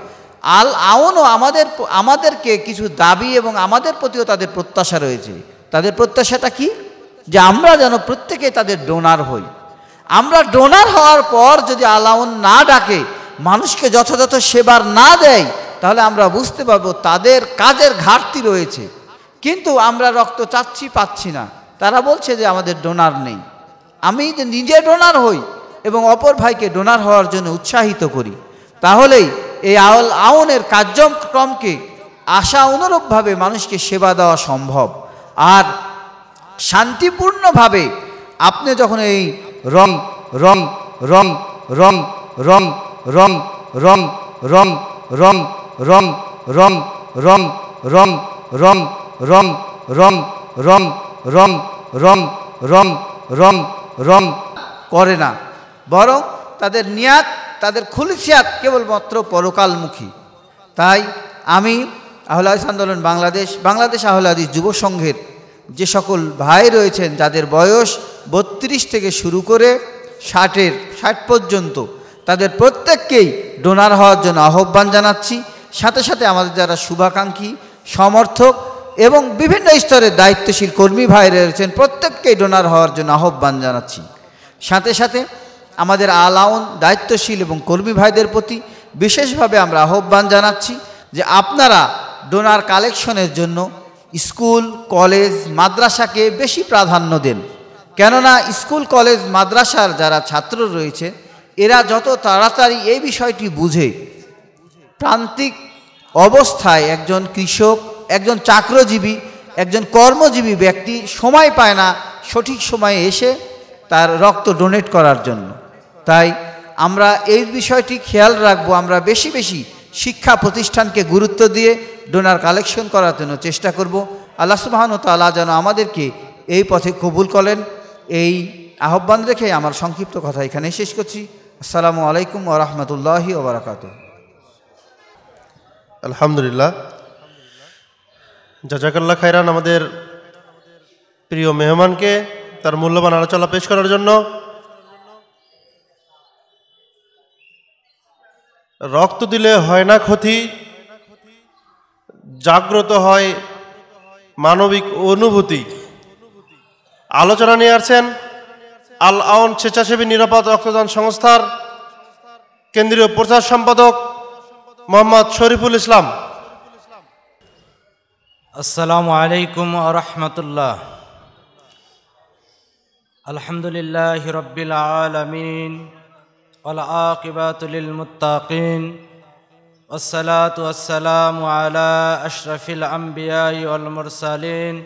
আল আউনও আমাদের আমাদেরকে কিছু দাবি এবং আমাদের প্রতিও তাদের প্রত্যাশা রয়েছে তাদের প্রত্যাশাটা কি যে আমরা যেন প্রত্যেকে তাদের ডোনার হই আমরা ডোনার হওয়ার পর যদি আলাউন না ডাকে মানুষকে যথাযথ সেবার না দেয় তাহলে আমরা বুঝতে পারবো তাদের কাজের ঘাটতি রয়েছে কিন্তু আমরা রক্ত চাচ্ছি পাচ্ছি না তারা বলছে যে আমাদের ডোনার নেই আমি যে নিজে ডোনার হই এবং অপর ভাইকে ডোনার হওয়ার জন্য উৎসাহিত করি তাহলেই এই আওল আউনের কার্যক্রমকে আশা অনুরূপভাবে মানুষকে সেবা দেওয়া সম্ভব আর শান্তিপূর্ণভাবে আপনি যখন এই রং রং রং রং রং রং রং রং রং রং রং রং রং রং রং রং রং রং রং রং রং রং করে না বরং তাদের নিয়াত তাদের খুলিসিয়াত কেবলমাত্র পরকালমুখী তাই আমি আহলাদিস আন্দোলন বাংলাদেশ বাংলাদেশ আহলাদিস যুব সংঘের যে সকল ভাই রয়েছেন যাদের বয়স বত্রিশ থেকে শুরু করে ষাটের ষাট পর্যন্ত তাদের প্রত্যেককেই ডোনার হওয়ার জন্য আহ্বান জানাচ্ছি সাথে সাথে আমাদের যারা শুভাকাঙ্ক্ষী সমর্থক এবং বিভিন্ন স্তরের দায়িত্বশীল কর্মী ভাই রয়েছেন প্রত্যেককেই ডোনার হওয়ার জন্য আহ্বান জানাচ্ছি সাথে সাথে আমাদের আলাউন দায়িত্বশীল এবং কর্মী ভাইদের প্রতি বিশেষভাবে আমরা আহ্বান জানাচ্ছি যে আপনারা ডোনার কালেকশনের জন্য স্কুল কলেজ মাদ্রাসাকে বেশি প্রাধান্য দেন কেননা স্কুল কলেজ মাদ্রাসার যারা ছাত্র রয়েছে এরা যত তাড়াতাড়ি এই বিষয়টি বুঝে প্রান্তিক অবস্থায় একজন কৃষক একজন চাকরজীবী একজন কর্মজীবী ব্যক্তি সময় পায় না সঠিক সময়ে এসে তার রক্ত ডোনেট করার জন্য তাই আমরা এই বিষয়টি খেয়াল রাখবো আমরা বেশি বেশি শিক্ষা প্রতিষ্ঠানকে গুরুত্ব দিয়ে ডোনার কালেকশন করার জন্য চেষ্টা করব আল্লাহ সুবাহন তাল্লাহ যেন আমাদেরকে এই পথে কবুল করেন এই আহ্বান রেখে আমার সংক্ষিপ্ত কথা এখানে শেষ করছি আসসালামু আলাইকুম ওরহমতুল্লাহি ওবরাকাত আলহামদুলিল্লাহ জাজাকাল্লা খাইরান আমাদের প্রিয় মেহমানকে তার মূল্যবান আলোচনা পেশ করার জন্য রক্ত দিলে হয় না ক্ষতি জাগ্রত হয় মানবিক অনুভূতি আলোচনা নিয়ে আসছেন আল আউন স্বেচ্ছাসেবী নিরাপদ রক্তদান সংস্থার কেন্দ্রীয় প্রচার সম্পাদক মোহাম্মদ শরীফুল ইসলাম السلام عليكم ورحمة الله الحمد لله رب العالمين والعاقبة للمتقين والصلاة والسلام على أشرف الأنبياء والمرسلين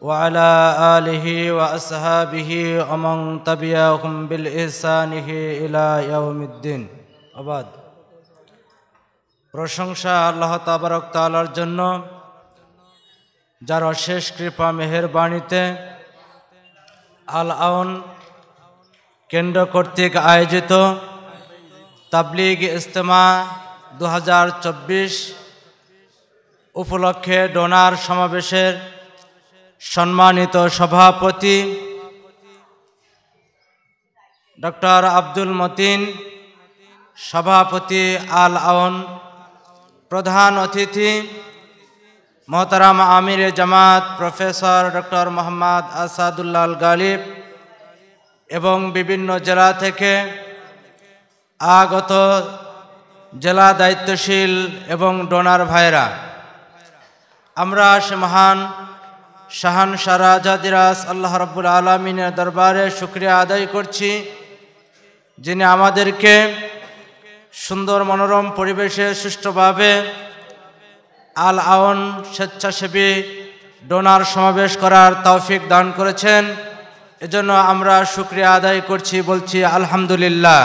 وعلى آله وأصحابه ومن تبعهم بالإحسان إلى يوم الدين أباد প্রশংসা আল্লাহ তাবারক তালার জন্য যার অশেষ কৃপা মেহেরবাণীতে আল আউন কেন্দ্র কর্তৃক আয়োজিত তাবলিগ ইজতেমা দু উপলক্ষে ডোনার সমাবেশের সম্মানিত সভাপতি ডক্টর আব্দুল মতিন সভাপতি আল আউন প্রধান অতিথি মোহতারাম আমির জামাত প্রফেসর ডক্টর মোহাম্মদ আসাদুল্লাল গালিব এবং বিভিন্ন জেলা থেকে আগত জেলা দায়িত্বশীল এবং ডোনার ভাইরা আমরা সে মহান শাহান সারাজাদিরাজ আল্লাহ রব্বুল আলমিনের দরবারে শুক্রিয়া আদায় করছি যিনি আমাদেরকে সুন্দর মনোরম পরিবেশে সুষ্ঠুভাবে আল আউন স্বেচ্ছাসেবী ডোনার সমাবেশ করার তৌফিক দান করেছেন এজন্য আমরা শুক্রিয়া আদায় করছি বলছি আলহামদুলিল্লাহ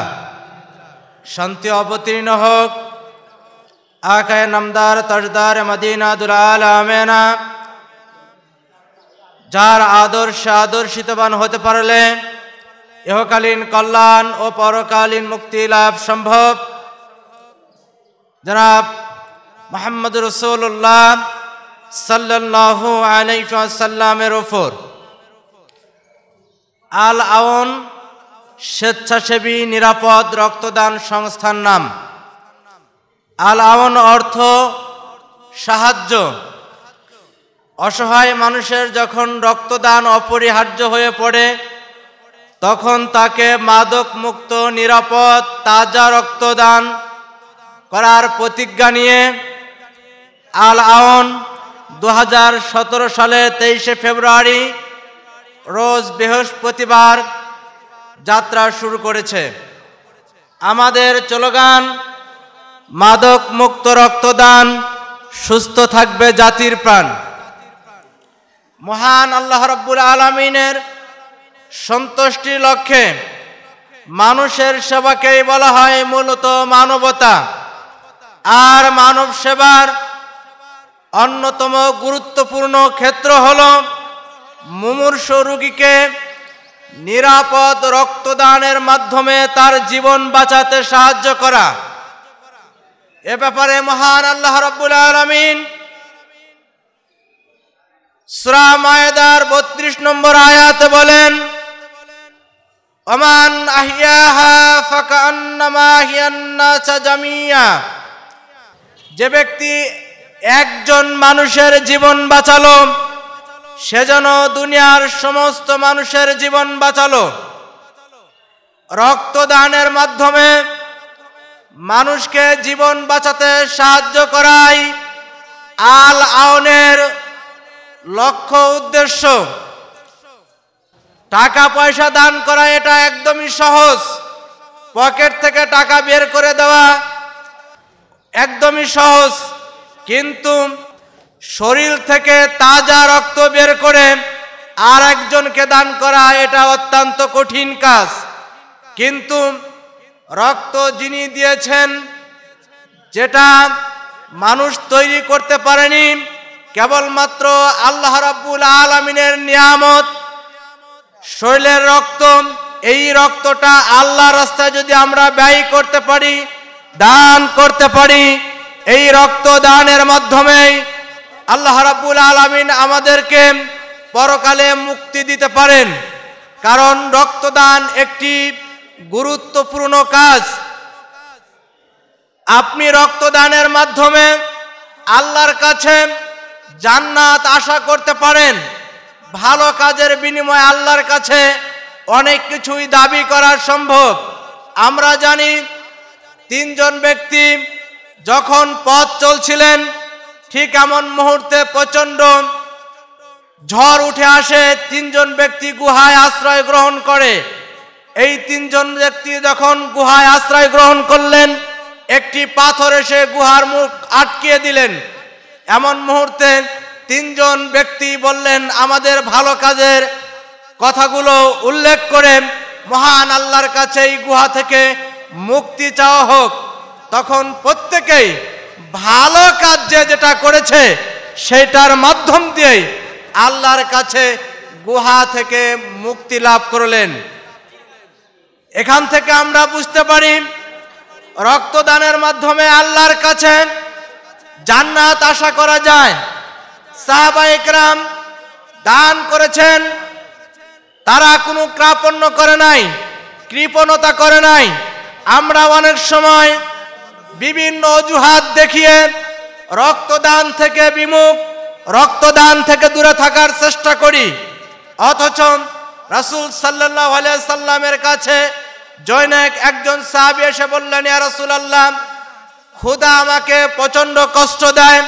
শান্তি অবতীর্ণ হোক আকায় নামদার তাজদার মদিনা দুলাল আমেনা যার আদর্শে আদর্শিতবান হতে পারলে ইহকালীন কল্যাণ ও পরকালীন মুক্তি লাভ সম্ভব যারা মোহাম্মদ রসুল্লাহ সাল্লাহ আলাইসাল্লামের ওপর আল আউন স্বেচ্ছাসেবী নিরাপদ রক্তদান সংস্থার নাম আল আউন অর্থ সাহায্য অসহায় মানুষের যখন রক্তদান অপরিহার্য হয়ে পড়ে তখন তাকে মাদক মুক্ত নিরাপদ তাজা রক্তদান করার প্রতিজ্ঞা নিয়ে আল আউন দু সালে তেইশে ফেব্রুয়ারি রোজ বৃহস্পতিবার যাত্রা শুরু করেছে আমাদের চলগান মাদক মুক্ত রক্তদান সুস্থ থাকবে জাতির প্রাণ মহান আল্লাহ রব্বুল আলমিনের সন্তুষ্টির লক্ষ্যে মানুষের সেবাকেই বলা হয় মূলত মানবতা আর মানব সেবার অন্যতম গুরুত্বপূর্ণ ক্ষেত্র হল মুমূর্ষ রোগীকে নিরাপদ রক্তদানের মাধ্যমে তার জীবন বাঁচাতে সাহায্য করা এ ব্যাপারে মহান আল্লাহ রব্বুল আলমিন শ্রামায়দার বত্রিশ নম্বর আয়াতে বলেন অমান আহিয়া যে ব্যক্তি একজন মানুষের জীবন বাঁচালো সেজন্য দুনিয়ার সমস্ত মানুষের জীবন বাঁচালো রক্তদানের মাধ্যমে মানুষকে জীবন বাঁচাতে সাহায্য করাই আল আউনের লক্ষ্য উদ্দেশ্য টাকা পয়সা দান করা এটা একদমই সহজ পকেট থেকে টাকা বের করে দেওয়া একদমই সহজ কিন্তু শরীর থেকে তাজা রক্ত বের করে আর একজনকে দান করা এটা অত্যন্ত কঠিন কাজ কিন্তু রক্ত যিনি দিয়েছেন যেটা মানুষ তৈরি করতে পারেনি কেবলমাত্র আল্লাহ রাব্বুল আলমিনের নিয়ামত শৈলের রক্ত এই রক্তটা আল্লাহ রাস্তায় যদি আমরা ব্যয় করতে পারি দান করতে পারি এই রক্তদানের মাধ্যমে আল্লাহ রাব্বুল আলমিন আমাদেরকে পরকালে মুক্তি দিতে পারেন কারণ রক্তদান একটি গুরুত্বপূর্ণ কাজ আপনি রক্তদানের মাধ্যমে আল্লাহর কাছে জান্নাত আশা করতে পারেন ভালো কাজের বিনিময়ে আল্লাহর কাছে অনেক কিছুই দাবি করা সম্ভব আমরা জানি তিনজন ব্যক্তি যখন পথ চলছিলেন ঠিক এমন মুহূর্তে প্রচণ্ড ঝড় উঠে আসে তিনজন ব্যক্তি গুহায় আশ্রয় গ্রহণ করে এই তিনজন ব্যক্তি যখন গুহায় আশ্রয় গ্রহণ করলেন একটি পাথর এসে গুহার মুখ আটকিয়ে দিলেন এমন মুহূর্তে তিনজন ব্যক্তি বললেন আমাদের ভালো কাজের কথাগুলো উল্লেখ করে মহান আল্লাহর কাছে এই গুহা থেকে মুক্তি চাওয়া হোক তখন প্রত্যেকেই ভালো কাজ যে যেটা করেছে সেটার মাধ্যম দিয়েই আল্লাহর কাছে গুহা থেকে মুক্তি লাভ করলেন এখান থেকে আমরা বুঝতে পারি রক্তদানের মাধ্যমে আল্লাহর কাছে জান্নাত আশা করা যায় সাহাবা একরাম দান করেছেন তারা কোনো ক্রাপণ্য করে নাই কৃপণতা করে নাই আমরা অনেক সময় বিভিন্ন অজুহাত দেখিয়ে রক্তদান থেকে বিমুখ রক্তদান থেকে দূরে থাকার চেষ্টা করি অথচ রাসুল সাল্লাহ সাল্লামের কাছে জৈনেক একজন সাহাবি এসে বললেন ইয়া রাসুল আল্লাহ ক্ষুদা আমাকে প্রচণ্ড কষ্ট দেয়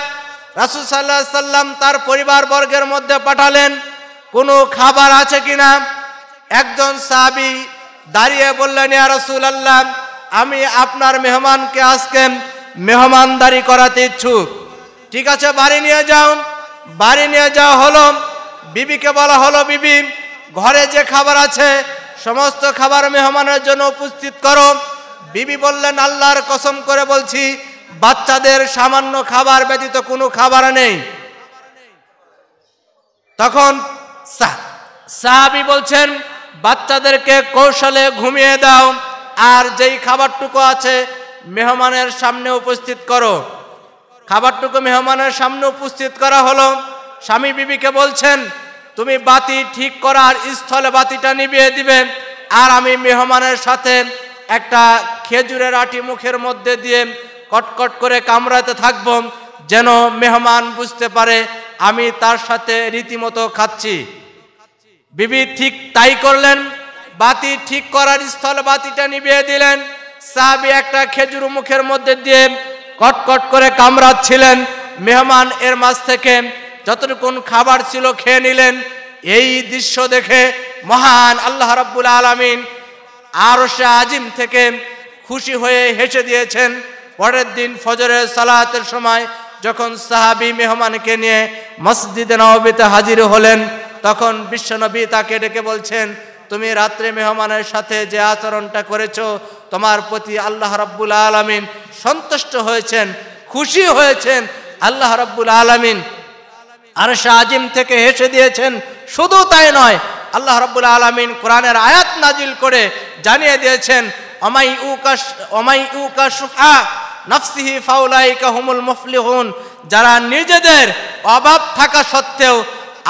রাসুল সাল্লাহ সাল্লাম তার পরিবারবর্গের মধ্যে পাঠালেন কোনো খাবার আছে কিনা একজন সাহাবি দাঁড়িয়ে বললেন ইয়া রাসুল আল্লাহ আমি আপনার মেহমানকে আজকে মেহমানদারি করাতে ইচ্ছুক ঠিক আছে বাড়ি নিয়ে যাও বাড়ি নিয়ে যাওয়া হলো বিবিকে বলা হলো বিবি ঘরে যে খাবার আছে সমস্ত খাবার মেহমানের জন্য উপস্থিত করো বিবি বললেন আল্লাহর কসম করে বলছি বাচ্চাদের সামান্য খাবার ব্যতীত কোনো খাবার নেই তখন সাহাবি বলছেন বাচ্চাদেরকে কৌশলে ঘুমিয়ে দাও আর যেই খাবারটুকু আছে মেহমানের সামনে উপস্থিত করো খাবারটুকু মেহমানের সামনে উপস্থিত করা হলো স্বামী বিবিকে বলছেন তুমি বাতি ঠিক করার স্থলে বাতিটা নিবিয়ে দিবে আর আমি মেহমানের সাথে একটা খেজুরের আটি মুখের মধ্যে দিয়ে কটকট করে কামড়াতে থাকব যেন মেহমান বুঝতে পারে আমি তার সাথে রীতিমতো খাচ্ছি বিবি ঠিক তাই করলেন বাতি ঠিক করার স্থল বাতিটা নিভিয়ে দিলেন সাহাবি একটা খেজুর মুখের মধ্যে দিয়ে কটকট করে কামড়াচ্ছিলেন মেহমান এর মাছ থেকে যতটুকুন খাবার ছিল খেয়ে নিলেন এই দৃশ্য দেখে মহান আল্লাহ রব্বুল আলমিন আরো সে আজিম থেকে খুশি হয়ে হেসে দিয়েছেন পরের দিন ফজরের সালাতের সময় যখন সাহাবি মেহমানকে নিয়ে মসজিদে নবীতে হাজির হলেন তখন বিশ্বনবী তাকে ডেকে বলছেন তুমি রাত্রে মেহমানের সাথে যে আচরণটা করেছ তোমার প্রতি আল্লাহ রব্বুল আলমিন সন্তুষ্ট হয়েছেন খুশি হয়েছেন আল্লাহ রব্বুল আলমিন আর আজিম থেকে হেসে দিয়েছেন শুধু তাই নয় আল্লাহ রব্বুল আলমিন কোরআনের আয়াত নাজিল করে জানিয়ে দিয়েছেন অমাই উকাশ অমাই উকাশ নফসিহি ফাউলাই কাহুমুল মফলি হুন যারা নিজেদের অভাব থাকা সত্ত্বেও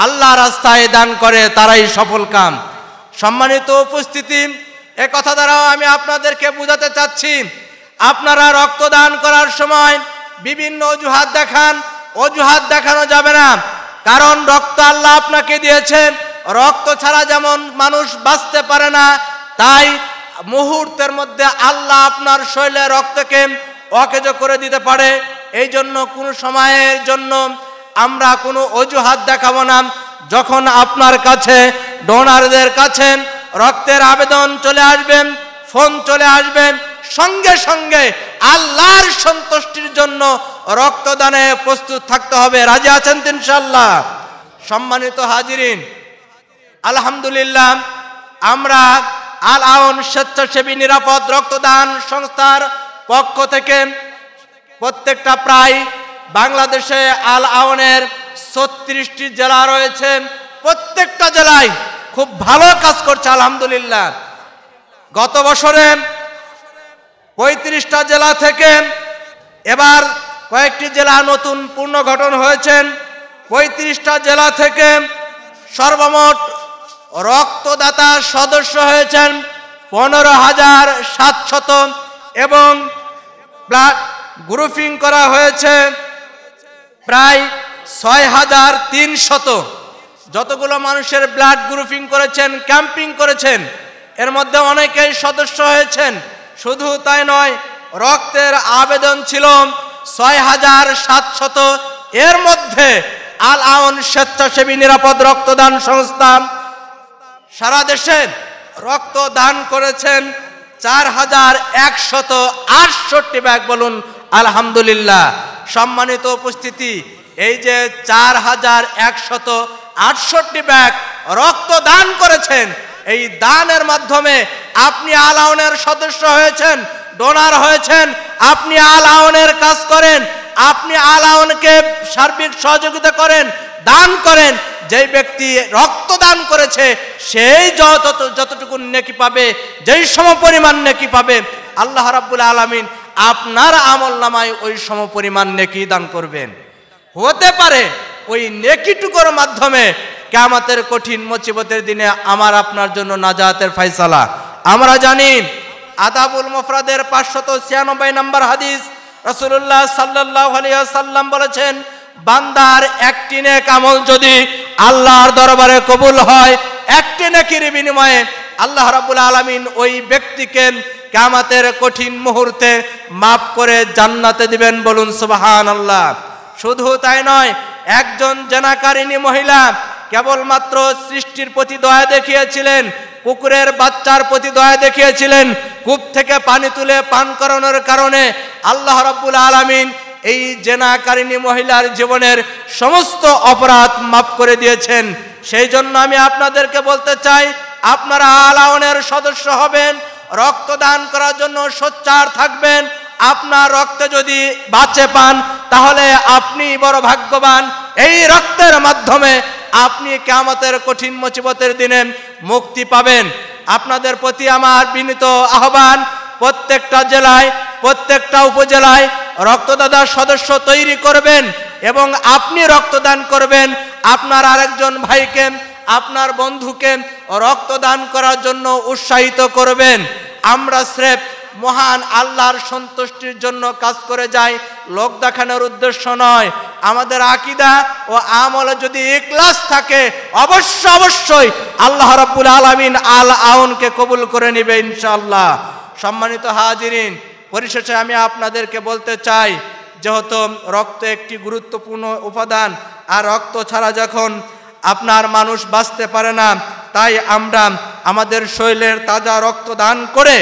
আল্লাহ রাস্তায় দান করে তারাই সফল কাম সম্মানিত উপস্থিতি এ কথা দ্বারাও আমি আপনাদেরকে বোঝাতে চাচ্ছি আপনারা রক্তদান করার সময় বিভিন্ন অজুহাত দেখান অজুহাত দেখানো যাবে না কারণ রক্ত আল্লাহ আপনাকে দিয়েছেন রক্ত ছাড়া যেমন মানুষ বাঁচতে পারে না তাই মুহূর্তের মধ্যে আল্লাহ আপনার শৈলে রক্তকে অকেজ করে দিতে পারে এই জন্য কোনো সময়ের জন্য আমরা কোনো অজুহাত দেখাবো না যখন আপনার কাছে ডোনারদের কাছে রক্তের আবেদন চলে আসবেন ফোন চলে আসবেন সঙ্গে সঙ্গে আল্লাহর সন্তুষ্টির জন্য রক্তদানে প্রস্তুত থাকতে হবে রাজি আছেন ইনশাল্লাহ সম্মানিত হাজিরিন আলহামদুলিল্লাহ আমরা আল আউন স্বেচ্ছাসেবী নিরাপদ রক্তদান সংস্থার পক্ষ থেকে প্রত্যেকটা প্রায় বাংলাদেশে আল আউনের ছত্রিশটি জেলা রয়েছে প্রত্যেকটা জেলায় খুব ভালো কাজ করছে আলহামদুলিল্লাহ গত বছরে পঁয়ত্রিশটা জেলা থেকে এবার কয়েকটি জেলা নতুন পুনর্গঠন হয়েছেন পঁয়ত্রিশটা জেলা থেকে সর্বমোট রক্তদাতা সদস্য হয়েছেন পনেরো হাজার সাতশত এবং ব্লাড গ্রুপিং করা হয়েছে প্রায় ছয় হাজার তিনশত যতগুলো মানুষের ব্লাড গ্রুপিং করেছেন ক্যাম্পিং করেছেন এর মধ্যে অনেকেই সদস্য হয়েছেন শুধু তাই নয় রক্তের আবেদন ছিল ছয় হাজার সাতশত এর মধ্যে আল আউন স্বেচ্ছাসেবী নিরাপদ রক্তদান সংস্থা সারা দেশে রক্তদান করেছেন চার হাজার একশত আটষট্টি ব্যাগ বলুন আলহামদুলিল্লাহ সম্মানিত উপস্থিতি এই যে চার হাজার একশত আটষট্টি ব্যাগ রক্ত দান করেছেন এই দানের মাধ্যমে আপনি আলাউনের সদস্য হয়েছেন ডোনার হয়েছেন আপনি আলাউনের কাজ করেন আপনি আলাউনকে সার্বিক সহযোগিতা করেন দান করেন যেই ব্যক্তি রক্ত দান করেছে সেই যত যতটুকু নেকি পাবে যেই সম পরিমাণ নেকি পাবে আল্লাহ রাবুল আলামিন আপনার আমল নামায় ওই সমপরিমাণ নেকি দান করবেন হতে পারে ওই নেকিটুকোর মাধ্যমে কেমাতের কঠিন মুসিবতের দিনে আমার আপনার জন্য নাজাতের ফাইসালা আমরা জানি আদাবুল মফরাদের পাঁচশত ছিয়ানব্বই নম্বর হাদিস রসুল্লাহ সাল্লাহ সাল্লাম বলেছেন বান্দার একটি নেক আমল যদি আল্লাহর দরবারে কবুল হয় একটি নেকির বিনিময়ে আল্লাহ রাবুল আলমিন ওই ব্যক্তিকে কামাতের কঠিন মুহূর্তে মাফ করে জান্নাতে দিবেন বলুন সুবাহান আল্লাহ শুধু তাই নয় একজন জেনাকারিনী মহিলা কেবলমাত্র সৃষ্টির প্রতি দয়া দেখিয়েছিলেন কুকুরের বাচ্চার প্রতি দয়া দেখিয়েছিলেন কূপ থেকে পানি তুলে পান করানোর কারণে আল্লাহ রব্বুল আলমিন এই জেনাকারিনী মহিলার জীবনের সমস্ত অপরাধ মাফ করে দিয়েছেন সেই জন্য আমি আপনাদেরকে বলতে চাই আপনারা আলাওনের সদস্য হবেন রক্তদান করার জন্য সোচ্চার থাকবেন আপনার রক্ত যদি বাঁচে পান তাহলে আপনি বড় ভাগ্যবান এই রক্তের মাধ্যমে আপনি কেমতের কঠিন মুসিবতের দিনে মুক্তি পাবেন আপনাদের প্রতি আমার বিনীত আহ্বান প্রত্যেকটা জেলায় প্রত্যেকটা উপজেলায় রক্তদাতার সদস্য তৈরি করবেন এবং আপনি রক্তদান করবেন আপনার আরেকজন ভাইকে আপনার বন্ধুকে রক্তদান করার জন্য উৎসাহিত করবেন আমরা স্রেফ মহান আল্লাহর সন্তুষ্টির জন্য কাজ করে যায় লোক দেখানোর উদ্দেশ্য নয় আমাদের আকিদা ও আমলে যদি ইকলাস থাকে অবশ্য অবশ্যই আল্লাহ রব্বুল আলমিন আল আউনকে কবুল করে নেবে ইনশাল্লাহ সম্মানিত হাজিরিন পরিশেষে আমি আপনাদেরকে বলতে চাই যেহেতু রক্ত একটি গুরুত্বপূর্ণ উপাদান আর রক্ত ছাড়া যখন আপনার মানুষ বাঁচতে পারে না তাই আমরা আমাদের শৈলের তাজা রক্ত দান করে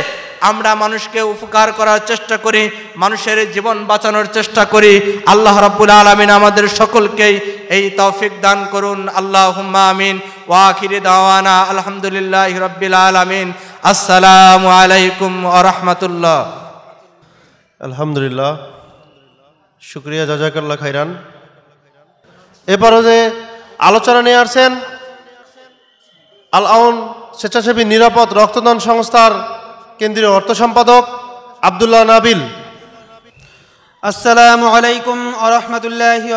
আমরা মানুষকে উপকার করার চেষ্টা করি মানুষের জীবন বাঁচানোর চেষ্টা করি আল্লাহ রাব্বুল আলমিন আমাদের সকলকেই এই তৌফিক দান করুন আল্লাহ হুম্মা আমিন ওয়াখিরি দাওয়ানা আলহামদুলিল্লাহ রব্বিল আলমিন আসসালাম আলাইকুম আরহামতুল্লাহ আলহামদুলিল্লাহ শুক্রিয়া জাজাকাল্লা খাইরান এবারও যে আলোচনা নিয়ে আসছেন আল আউন স্বেচ্ছাসেবী নিরাপদ রক্তদান সংস্থার কেন্দ্রীয় অর্থ সম্পাদক আবদুল্লাহ নাবিল আসসালামু আলাইকুম আরহামদুল্লাহি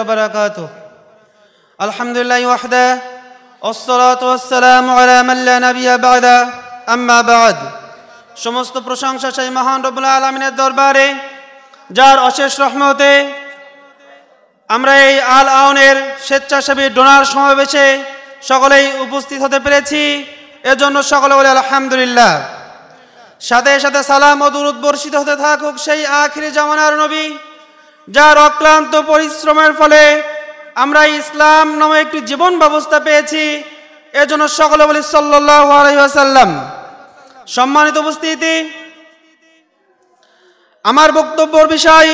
আলহামদুলিল্লাহ ওয়াহদা والصلاه والسلام সমস্ত প্রশংসা সেই মহান রব্বুল আলমিনের দরবারে যার অশেষ রহমতে আমরা এই আল আউনের স্বেচ্ছাসেবী ডোনার সমাবেশে সকলেই উপস্থিত হতে পেরেছি এজন্য সকলে বলে আলহামদুলিল্লাহ সাথে সাথে সালাম ও দূরত বর্ষিত হতে থাকুক সেই আখিরি জামানার নবী যার অক্লান্ত পরিশ্রমের ফলে আমরা ইসলাম নামে একটি জীবন ব্যবস্থা পেয়েছি এজন্য সকলে বলি সাল্লাম সম্মানিত উপস্থিতি আমার বক্তব্যর বিষয়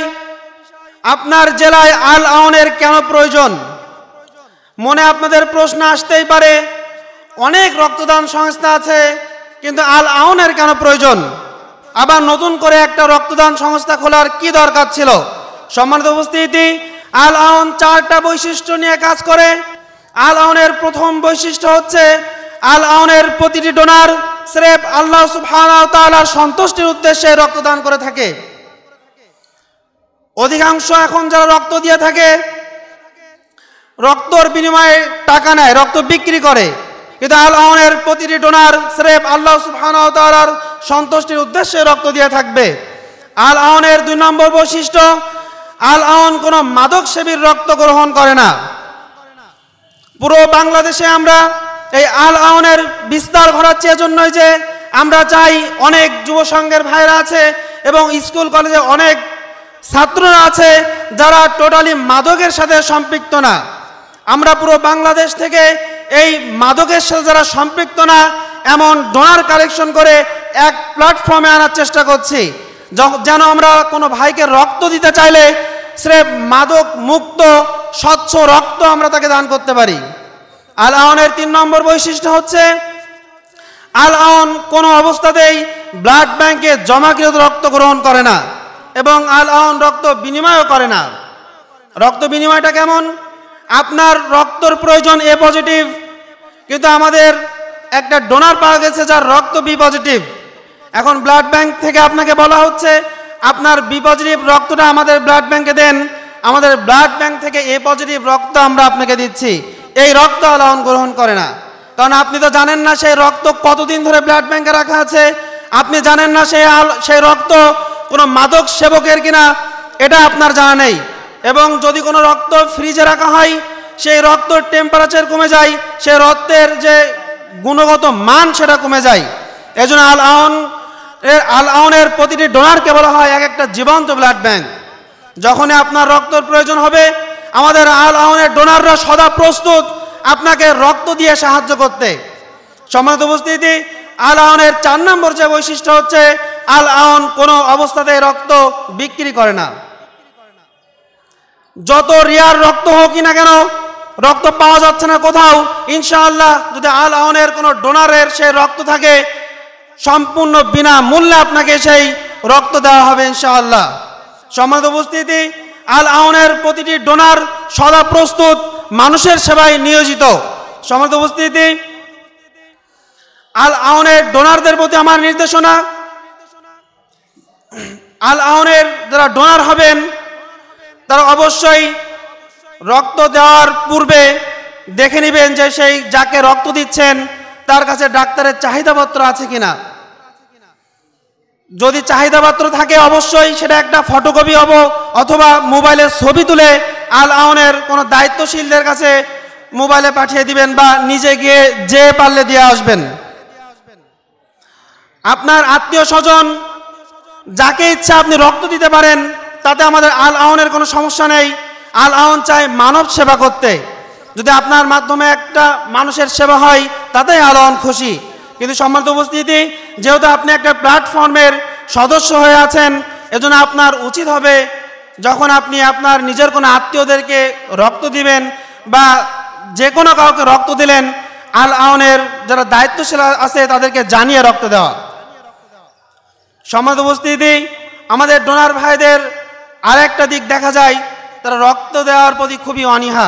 আপনার জেলায় আল আউনের কেন প্রয়োজন মনে আপনাদের প্রশ্ন আসতেই পারে অনেক রক্তদান সংস্থা আছে কিন্তু আল আউনের কেন প্রয়োজন আবার নতুন করে একটা রক্তদান সংস্থা খোলার কি দরকার ছিল সম্মানিত উপস্থিতি আল আউন চারটা বৈশিষ্ট্য নিয়ে কাজ করে আল আউনের প্রথম বৈশিষ্ট্য হচ্ছে আল আউনের প্রতিটি ডোনার স্রেফ আল্লাহ সুবহানার সন্তুষ্টির উদ্দেশ্যে রক্তদান করে থাকে অধিকাংশ এখন যারা রক্ত দিয়ে থাকে রক্তর বিনিময়ে টাকা নেয় রক্ত বিক্রি করে কিন্তু আল প্রতিটি ডোনার স্রেফ আল্লাহ সুফানার সন্তুষ্টির উদ্দেশ্যে রক্ত দিয়ে থাকবে আল আউনের দুই নম্বর বৈশিষ্ট্য আল আউন কোনো মাদক সেবীর রক্ত গ্রহণ করে না পুরো বাংলাদেশে আমরা এই আল আউনের বিস্তার ঘটাচ্ছি এজন্যই যে আমরা চাই অনেক যুব সংঘের ভাইরা আছে এবং স্কুল কলেজে অনেক ছাত্ররা আছে যারা টোটালি মাদকের সাথে সম্পৃক্ত না আমরা পুরো বাংলাদেশ থেকে এই মাদকের সাথে যারা সম্পৃক্ত না এমন ডোনার কালেকশন করে এক প্ল্যাটফর্মে আনার চেষ্টা করছি যেন আমরা কোনো ভাইকে রক্ত দিতে চাইলে স্রেফ মাদক মুক্ত স্বচ্ছ রক্ত আমরা তাকে দান করতে পারি আল আহনের তিন নম্বর বৈশিষ্ট্য হচ্ছে আল আহন কোনো অবস্থাতেই ব্লাড ব্যাংকে জমাকৃত রক্ত গ্রহণ করে না এবং আল আহন রক্ত বিনিময়ও করে না রক্ত বিনিময়টা কেমন আপনার রক্তর প্রয়োজন এ পজিটিভ কিন্তু আমাদের একটা ডোনার পাওয়া গেছে যার রক্ত বি পজিটিভ এখন ব্লাড ব্যাংক থেকে আপনাকে বলা হচ্ছে আপনার বি পজিটিভ রক্তটা আমাদের ব্লাড ব্যাংকে দেন আমাদের ব্লাড ব্যাংক থেকে এ পজিটিভ রক্ত আমরা আপনাকে দিচ্ছি এই রক্ত আলাহন গ্রহণ করে না কারণ আপনি তো জানেন না সেই রক্ত কতদিন ধরে ব্লাড ব্যাংকে রাখা আছে আপনি জানেন না সেই সেই রক্ত কোনো মাদক সেবকের কিনা এটা আপনার জানা নেই এবং যদি কোনো রক্ত ফ্রিজে রাখা হয় সেই রক্ত টেম্পারেচার কমে যায় সে রক্তের যে গুণগত মান সেটা কমে যায় এই জন্য আল আউন এর আল আউনের প্রতিটি ডোনারকে বলা হয় এক একটা জীবন্ত ব্লাড ব্যাংক যখনই আপনার রক্তর প্রয়োজন হবে আমাদের আল আউনের ডোনাররা সদা প্রস্তুত আপনাকে রক্ত দিয়ে সাহায্য করতে সম্মানিত উপস্থিতি আল আউনের চার নম্বর যে বৈশিষ্ট্য হচ্ছে আল আউন কোনো অবস্থাতে রক্ত বিক্রি করে না যত রিয়ার রক্ত হোক না কেন রক্ত পাওয়া যাচ্ছে না কোথাও ইনশাআল্লাহ যদি আল আহনের কোনো ডোনারের সেই রক্ত থাকে সম্পূর্ণ বিনা মূল্যে আপনাকে সেই রক্ত দেওয়া হবে ইনশাআল্লাহ সমাজ উপস্থিতি আল আউনের প্রতিটি ডোনার সদা প্রস্তুত মানুষের সেবায় নিয়োজিত সমাজ উপস্থিতি আল আউনের ডোনারদের প্রতি আমার নির্দেশনা আল আউনের যারা ডোনার হবেন তারা অবশ্যই রক্ত দেওয়ার পূর্বে দেখে নেবেন যে সেই যাকে রক্ত দিচ্ছেন তার কাছে ডাক্তারের চাহিদাপত্র আছে কিনা যদি চাহিদাপত্র থাকে অবশ্যই সেটা একটা ফটোকপি হব অথবা মোবাইলের ছবি তুলে আল আউনের কোনো দায়িত্বশীলদের কাছে মোবাইলে পাঠিয়ে দিবেন বা নিজে গিয়ে যে পারলে দিয়ে আসবেন আপনার আত্মীয় স্বজন যাকে ইচ্ছা আপনি রক্ত দিতে পারেন তাতে আমাদের আল আউনের কোনো সমস্যা নেই আল আহন চায় মানব সেবা করতে যদি আপনার মাধ্যমে একটা মানুষের সেবা হয় তাতেই আল আহন খুশি কিন্তু সম্মানিত উপস্থিতি যেহেতু আপনি একটা প্ল্যাটফর্মের সদস্য হয়ে আছেন এজন্য আপনার উচিত হবে যখন আপনি আপনার নিজের কোনো আত্মীয়দেরকে রক্ত দিবেন বা যে কোনো কাউকে রক্ত দিলেন আল আউনের যারা দায়িত্বশীল আছে তাদেরকে জানিয়ে রক্ত দেওয়া সমাজ উপস্থিতি আমাদের ডোনার ভাইদের আরেকটা দিক দেখা যায় তারা রক্ত দেওয়ার প্রতি খুবই অনীহা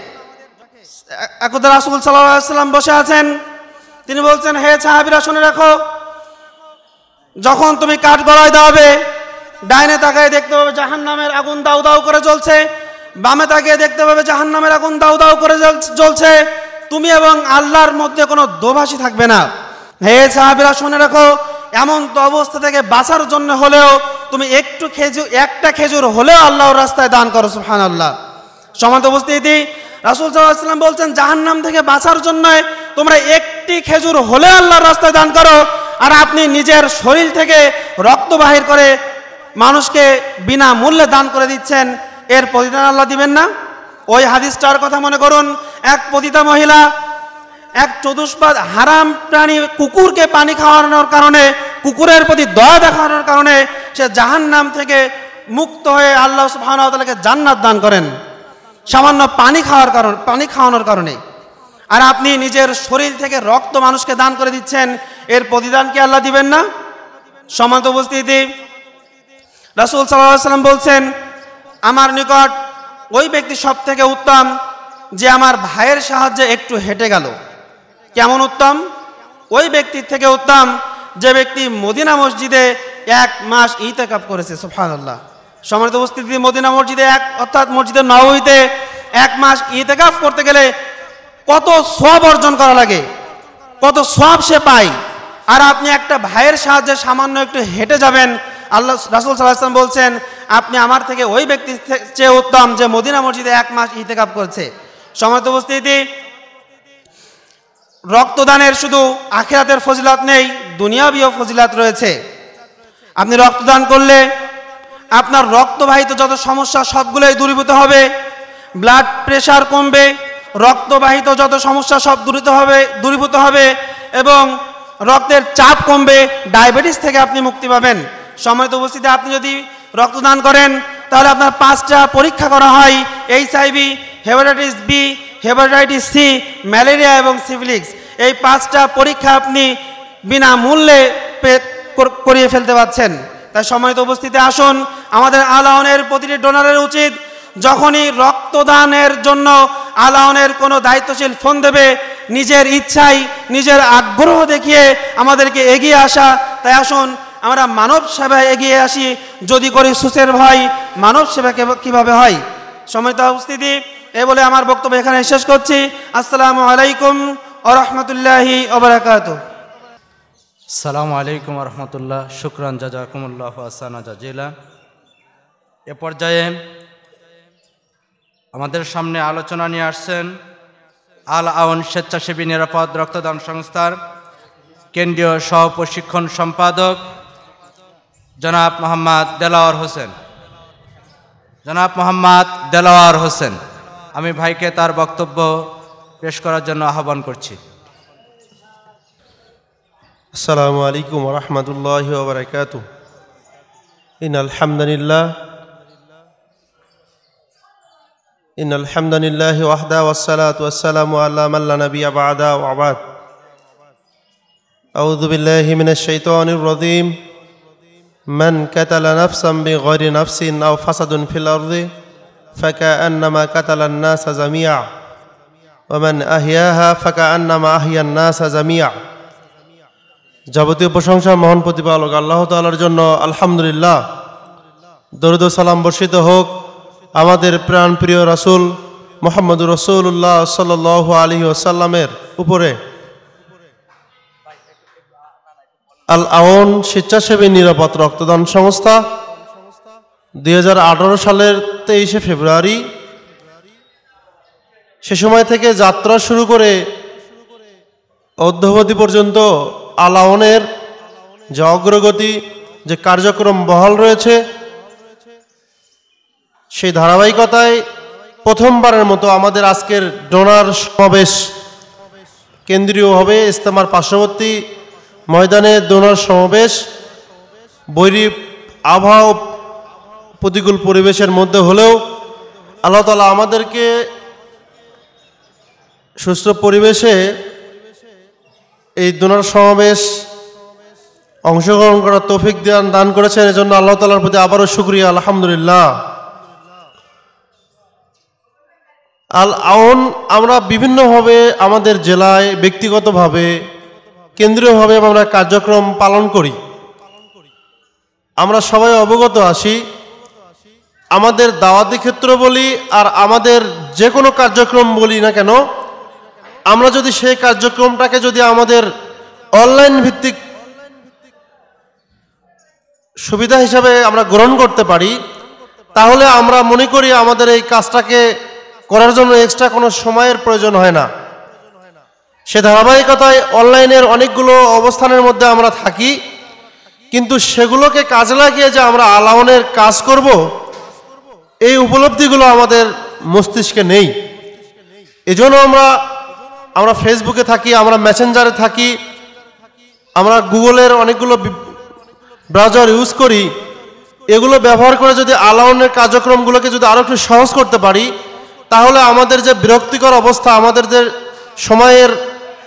একদা রাসুল সাল্লাম বসে আছেন তিনি বলছেন হে সাহাবিরা শুনে রাখো যখন তুমি কাঠ গলায় দাওয়াবে ডাইনে তাকায় দেখতে পাবে জাহান নামের আগুন দাউ দাউ করে জ্বলছে বামে তাকিয়ে দেখতে পাবে জাহান নামের আগুন দাউ দাউ করে জ্বলছে তুমি এবং আল্লাহর মধ্যে কোনো দোভাষী থাকবে না হে সাহাবিরা শুনে রাখো এমন তো অবস্থা থেকে বাঁচার জন্য হলেও তুমি একটু খেজুর একটা খেজুর হলেও আল্লাহর রাস্তায় দান করো সুহান আল্লাহ সমান্ত উপস্থিতি রাসুল সাল্লাম বলছেন জাহান্নাম থেকে বাঁচার জন্য তোমরা একটি খেজুর হলে আল্লাহর রাস্তায় দান করো আর আপনি নিজের শরীর থেকে রক্ত বাহির করে মানুষকে বিনা মূল্যে দান করে দিচ্ছেন এর প্রতিদান আল্লাহ দিবেন না ওই হাদিসটার কথা মনে করুন এক পতিতা মহিলা এক চতুষ্পাদ হারাম প্রাণী কুকুরকে পানি খাওয়ানোর কারণে কুকুরের প্রতি দয়া দেখানোর কারণে সে জাহান নাম থেকে মুক্ত হয়ে আল্লাহ তালাকে জান্নাত দান করেন সামান্য পানি খাওয়ার কারণ পানি খাওয়ানোর কারণে আর আপনি নিজের শরীর থেকে রক্ত মানুষকে দান করে দিচ্ছেন এর প্রতিদান কি আল্লাহ দিবেন না সমান্ত উপস্থিতি রাসুল সাল্লাম বলছেন আমার নিকট ওই ব্যক্তি সব থেকে উত্তম যে আমার ভাইয়ের সাহায্যে একটু হেঁটে গেল কেমন উত্তম ওই ব্যক্তির থেকে উত্তম যে ব্যক্তি মদিনা মসজিদে এক মাস ইতেকাপ করেছে সুফান আল্লাহ সমানিত উপস্থিতি মদিনা মসজিদে এক অর্থাৎ মসজিদের নবীতে এক মাস ইতেকাফ করতে গেলে কত সব অর্জন করা লাগে কত সব সে পায় আর আপনি একটা ভাইয়ের সাহায্যে সামান্য একটু হেঁটে যাবেন আল্লাহ রাসুল সাল্লাহাম বলছেন আপনি আমার থেকে ওই ব্যক্তির চেয়ে উত্তম যে মদিনা মসজিদে এক মাস ইতেকাফ করছে সমাজ উপস্থিতি রক্তদানের শুধু আখেরাতের ফজিলাত নেই দুনিয়াবিও ফজিলাত রয়েছে আপনি রক্তদান করলে আপনার রক্তবাহিত যত সমস্যা সবগুলোই দূরীভূত হবে ব্লাড প্রেশার কমবে রক্তবাহিত যত সমস্যা সব দূরীত হবে দূরীভূত হবে এবং রক্তের চাপ কমবে ডায়াবেটিস থেকে আপনি মুক্তি পাবেন সময়ত উপস্থিতি আপনি যদি রক্তদান করেন তাহলে আপনার পাঁচটা পরীক্ষা করা হয় HIV hepatitis B hepatitis C malaria এবং সিভিলিক্স এই পাঁচটা পরীক্ষা আপনি বিনামূল্যে করিয়ে ফেলতে পারছেন তাই সময় তো উপস্থিতি আসুন আমাদের আলাওনের প্রতিটি ডোনারের উচিত যখনই রক্তদানের জন্য আলাওনের কোনো দায়িত্বশীল ফোন দেবে নিজের ইচ্ছাই নিজের আগ্রহ দেখিয়ে আমাদেরকে এগিয়ে আসা তাই আসুন আমরা মানব সেবায় এগিয়ে আসি যদি করি সুসের ভয় মানব সেবা কীভাবে হয় সময় তো উপস্থিতি এ বলে আমার বক্তব্য এখানে শেষ করছি আসসালামু আলাইকুম আ রহমতুল্লাহি সালামু আলাইকুম রহমতুল্লাহ শুক্রান জাজাকুমুল্লাহ আসানা জাজিলা এ পর্যায়ে আমাদের সামনে আলোচনা নিয়ে আসছেন আল আউন স্বেচ্ছাসেবী নিরাপদ রক্তদান সংস্থার কেন্দ্রীয় সহ প্রশিক্ষণ সম্পাদক জনাব মোহাম্মদ দেলাওয়ার হোসেন জনাব মোহাম্মদ দেলাওয়ার হোসেন আমি ভাইকে তার বক্তব্য পেশ করার জন্য আহ্বান করছি السلام عليكم ورحمة الله وبركاته إن الحمد لله إن الحمد لله وحده والصلاة والسلام على من لا نبي بعده وعباد أعوذ بالله من الشيطان الرجيم من قتل نفسا بغير نفس أو فسد في الأرض فكأنما قتل الناس جميعا ومن أحياها فكأنما أحيا الناس جميعا যাবতীয় প্রশংসা মহান প্রতিপালক আল্লাহ তালার জন্য আলহামদুলিল্লাহ দরুদ সালাম বর্ষিত হোক আমাদের প্রাণপ্রিয় রাসুল মোহাম্মদ রসুল্লাহ সাল আলী আসাল্লামের উপরে আল আউন স্বেচ্ছাসেবী নিরাপদ রক্তদান সংস্থা দুই সালের তেইশে ফেব্রুয়ারি সে সময় থেকে যাত্রা শুরু করে অধ্যবধি পর্যন্ত আলাওনের যে অগ্রগতি যে কার্যক্রম বহাল রয়েছে সেই ধারাবাহিকতায় প্রথমবারের মতো আমাদের আজকের ডোনার সমাবেশ কেন্দ্রীয়ভাবে ইস্তেমার পার্শ্ববর্তী ময়দানে ডোনার সমাবেশ বৈরী আবহাওয়া প্রতিকূল পরিবেশের মধ্যে হলেও আল্লাহ তালা আমাদেরকে সুস্থ পরিবেশে এই দুনার সমাবেশ অংশগ্রহণ করার তৌফিক দান দান করেছেন এজন্য আল্লাহ তালার প্রতি আবারও শুক্রিয়া আলহামদুলিল্লাহ আল আউন আমরা বিভিন্নভাবে আমাদের জেলায় ব্যক্তিগতভাবে কেন্দ্রীয়ভাবে আমরা কার্যক্রম পালন করি আমরা সবাই অবগত আছি আমাদের দাওয়াতি ক্ষেত্র বলি আর আমাদের যে কোনো কার্যক্রম বলি না কেন আমরা যদি সেই কার্যক্রমটাকে যদি আমাদের অনলাইন ভিত্তিক সুবিধা হিসাবে আমরা গ্রহণ করতে পারি তাহলে আমরা মনে করি আমাদের এই কাজটাকে করার জন্য এক্সট্রা কোনো সময়ের প্রয়োজন হয় না সে ধারাবাহিকতায় অনলাইনের অনেকগুলো অবস্থানের মধ্যে আমরা থাকি কিন্তু সেগুলোকে কাজে লাগিয়ে যে আমরা আলাওনের কাজ করব এই উপলব্ধিগুলো আমাদের মস্তিষ্কে নেই এজন্য আমরা আমরা ফেসবুকে থাকি আমরা মেসেঞ্জারে থাকি আমরা গুগলের অনেকগুলো ব্রাউজার ইউজ করি এগুলো ব্যবহার করে যদি আলাউনের কার্যক্রমগুলোকে যদি আরও একটু সহজ করতে পারি তাহলে আমাদের যে বিরক্তিকর অবস্থা আমাদের যে সময়ের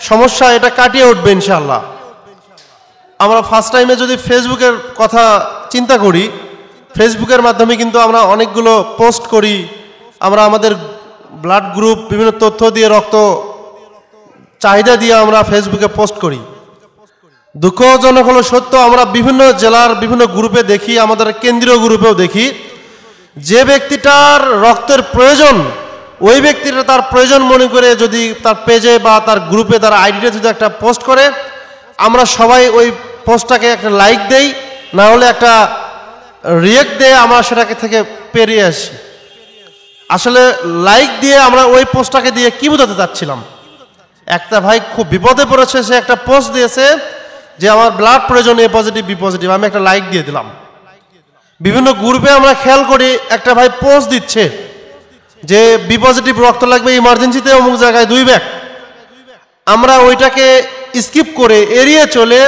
সমস্যা এটা কাটিয়ে উঠবে ইনশাল্লাহ আমরা ফার্স্ট টাইমে যদি ফেসবুকের কথা চিন্তা করি ফেসবুকের মাধ্যমে কিন্তু আমরা অনেকগুলো পোস্ট করি আমরা আমাদের ব্লাড গ্রুপ বিভিন্ন তথ্য দিয়ে রক্ত চাহিদা দিয়ে আমরা ফেসবুকে পোস্ট করি দুঃখজনক হলো সত্য আমরা বিভিন্ন জেলার বিভিন্ন গ্রুপে দেখি আমাদের কেন্দ্রীয় গ্রুপেও দেখি যে ব্যক্তিটার রক্তের প্রয়োজন ওই ব্যক্তিটা তার প্রয়োজন মনে করে যদি তার পেজে বা তার গ্রুপে তার আইডিতে যদি একটা পোস্ট করে আমরা সবাই ওই পোস্টটাকে একটা লাইক দেই না হলে একটা রিয়েক্ট দিয়ে আমরা সেটাকে থেকে পেরিয়ে আসি আসলে লাইক দিয়ে আমরা ওই পোস্টটাকে দিয়ে কী বোঝাতে চাচ্ছিলাম একটা ভাই খুব বিপদে পড়েছে সে একটা পোস্ট দিয়েছে যে আমার ব্লাড প্রয়োজন এ পজিটিভ বি পজিটিভ আমি একটা লাইক দিয়ে দিলাম বিভিন্ন গ্রুপে আমরা খেয়াল করি একটা ভাই পোস্ট দিচ্ছে যে বি পজিটিভ রক্ত লাগবে ইমার্জেন্সিতে অমুক জায়গায় দুই ব্যাগ আমরা ওইটাকে স্কিপ করে এড়িয়ে চলে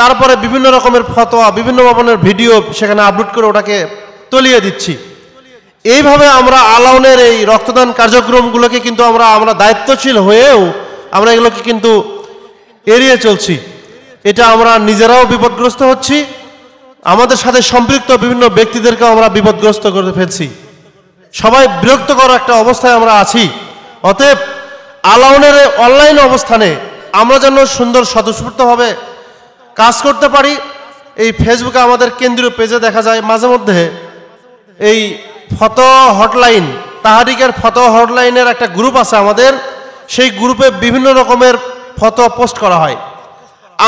তারপরে বিভিন্ন রকমের ফতোয়া বিভিন্ন ভবনের ভিডিও সেখানে আপলোড করে ওটাকে তলিয়ে দিচ্ছি এইভাবে আমরা আলাউনের এই রক্তদান কার্যক্রমগুলোকে কিন্তু আমরা আমরা দায়িত্বশীল হয়েও আমরা এগুলোকে কিন্তু এড়িয়ে চলছি এটা আমরা নিজেরাও বিপদগ্রস্ত হচ্ছি আমাদের সাথে সম্পৃক্ত বিভিন্ন ব্যক্তিদেরকেও আমরা বিপদগ্রস্ত করে ফেলছি সবাই বিরক্তকর একটা অবস্থায় আমরা আছি অতএব আলাউনের অনলাইন অবস্থানে আমরা যেন সুন্দর স্বতঃস্ফূর্তভাবে কাজ করতে পারি এই ফেসবুকে আমাদের কেন্দ্রীয় পেজে দেখা যায় মাঝে মধ্যে এই ফটো হটলাইন তাহারিকের ফটো হটলাইনের একটা গ্রুপ আছে আমাদের সেই গ্রুপে বিভিন্ন রকমের ফটো পোস্ট করা হয়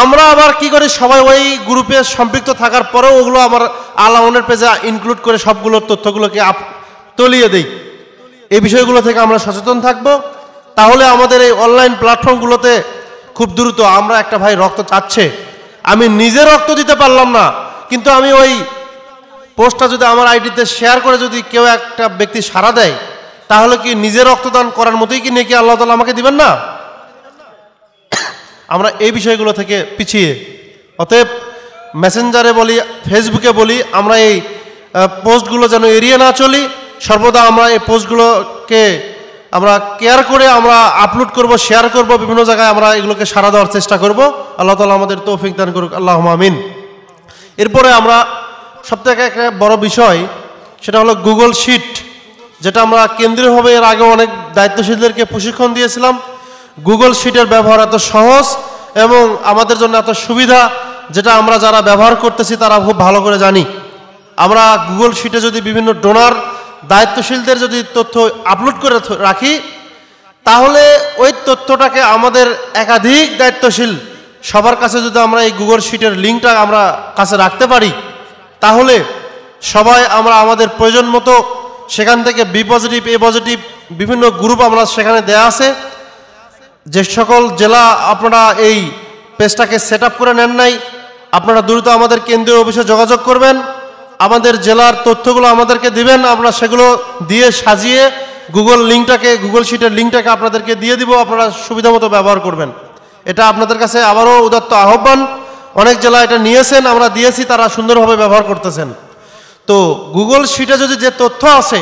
আমরা আবার কি করি সবাই ওই গ্রুপে সম্পৃক্ত থাকার পরেও ওগুলো আমার আলাউনের পেজে ইনক্লুড করে সবগুলো তথ্যগুলোকে আপ তলিয়ে দেই এই বিষয়গুলো থেকে আমরা সচেতন থাকব তাহলে আমাদের এই অনলাইন প্ল্যাটফর্মগুলোতে খুব দ্রুত আমরা একটা ভাই রক্ত চাচ্ছে আমি নিজে রক্ত দিতে পারলাম না কিন্তু আমি ওই পোস্টটা যদি আমার আইডিতে শেয়ার করে যদি কেউ একটা ব্যক্তি সাড়া দেয় তাহলে কি নিজের রক্তদান করার মতোই কি নেকি আল্লাহ তালা আমাকে দিবেন না আমরা এই বিষয়গুলো থেকে পিছিয়ে অতএব মেসেঞ্জারে বলি ফেসবুকে বলি আমরা এই পোস্টগুলো যেন এড়িয়ে না চলি সর্বদা আমরা এই পোস্টগুলোকে আমরা কেয়ার করে আমরা আপলোড করব শেয়ার করব বিভিন্ন জায়গায় আমরা এগুলোকে সারা দেওয়ার চেষ্টা করব আল্লাহ তালা আমাদের তৌফিক দান করুক আল্লাহ মামিন এরপরে আমরা সবথেকে একটা বড় বিষয় সেটা হলো গুগল শিট যেটা আমরা কেন্দ্রীয়ভাবে এর আগে অনেক দায়িত্বশীলদেরকে প্রশিক্ষণ দিয়েছিলাম গুগল শিটের ব্যবহার এত সহজ এবং আমাদের জন্য এত সুবিধা যেটা আমরা যারা ব্যবহার করতেছি তারা খুব ভালো করে জানি আমরা গুগল শিটে যদি বিভিন্ন ডোনার দায়িত্বশীলদের যদি তথ্য আপলোড করে রাখি তাহলে ওই তথ্যটাকে আমাদের একাধিক দায়িত্বশীল সবার কাছে যদি আমরা এই গুগল শিটের লিঙ্কটা আমরা কাছে রাখতে পারি তাহলে সবাই আমরা আমাদের প্রয়োজন মতো সেখান থেকে বি পজিটিভ এ পজিটিভ বিভিন্ন গ্রুপ আমরা সেখানে দেয়া আছে যে সকল জেলা আপনারা এই পেজটাকে সেট করে নেন নাই আপনারা দ্রুত আমাদের কেন্দ্রীয় অফিসে যোগাযোগ করবেন আমাদের জেলার তথ্যগুলো আমাদেরকে দিবেন আমরা সেগুলো দিয়ে সাজিয়ে গুগল লিঙ্কটাকে গুগল শিটের লিঙ্কটাকে আপনাদেরকে দিয়ে দিব আপনারা সুবিধা মতো ব্যবহার করবেন এটা আপনাদের কাছে আবারও উদাত্ত আহ্বান অনেক জেলা এটা নিয়েছেন আমরা দিয়েছি তারা সুন্দরভাবে ব্যবহার করতেছেন তো গুগল শিটে যদি যে তথ্য আছে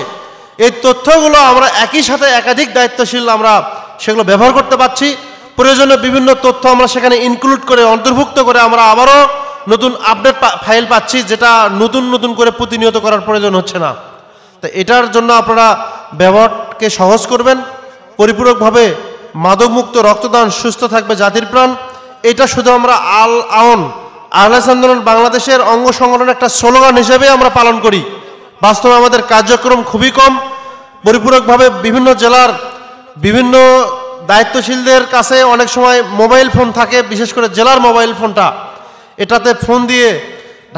এই তথ্যগুলো আমরা একই সাথে একাধিক দায়িত্বশীল আমরা সেগুলো ব্যবহার করতে পারছি প্রয়োজনে বিভিন্ন তথ্য আমরা সেখানে ইনক্লুড করে অন্তর্ভুক্ত করে আমরা আবারও নতুন আপডেট ফাইল পাচ্ছি যেটা নতুন নতুন করে প্রতিনিয়ত করার প্রয়োজন হচ্ছে না তো এটার জন্য আপনারা ব্যবহারকে সহজ করবেন পরিপূরকভাবে মাদকমুক্ত রক্তদান সুস্থ থাকবে জাতির প্রাণ এটা শুধু আমরা আল আউন আহলাস আন্দোলন বাংলাদেশের অঙ্গ সংগঠনের একটা স্লোগান হিসেবে আমরা পালন করি বাস্তবে আমাদের কার্যক্রম খুবই কম পরিপূরকভাবে বিভিন্ন জেলার বিভিন্ন দায়িত্বশীলদের কাছে অনেক সময় মোবাইল ফোন থাকে বিশেষ করে জেলার মোবাইল ফোনটা এটাতে ফোন দিয়ে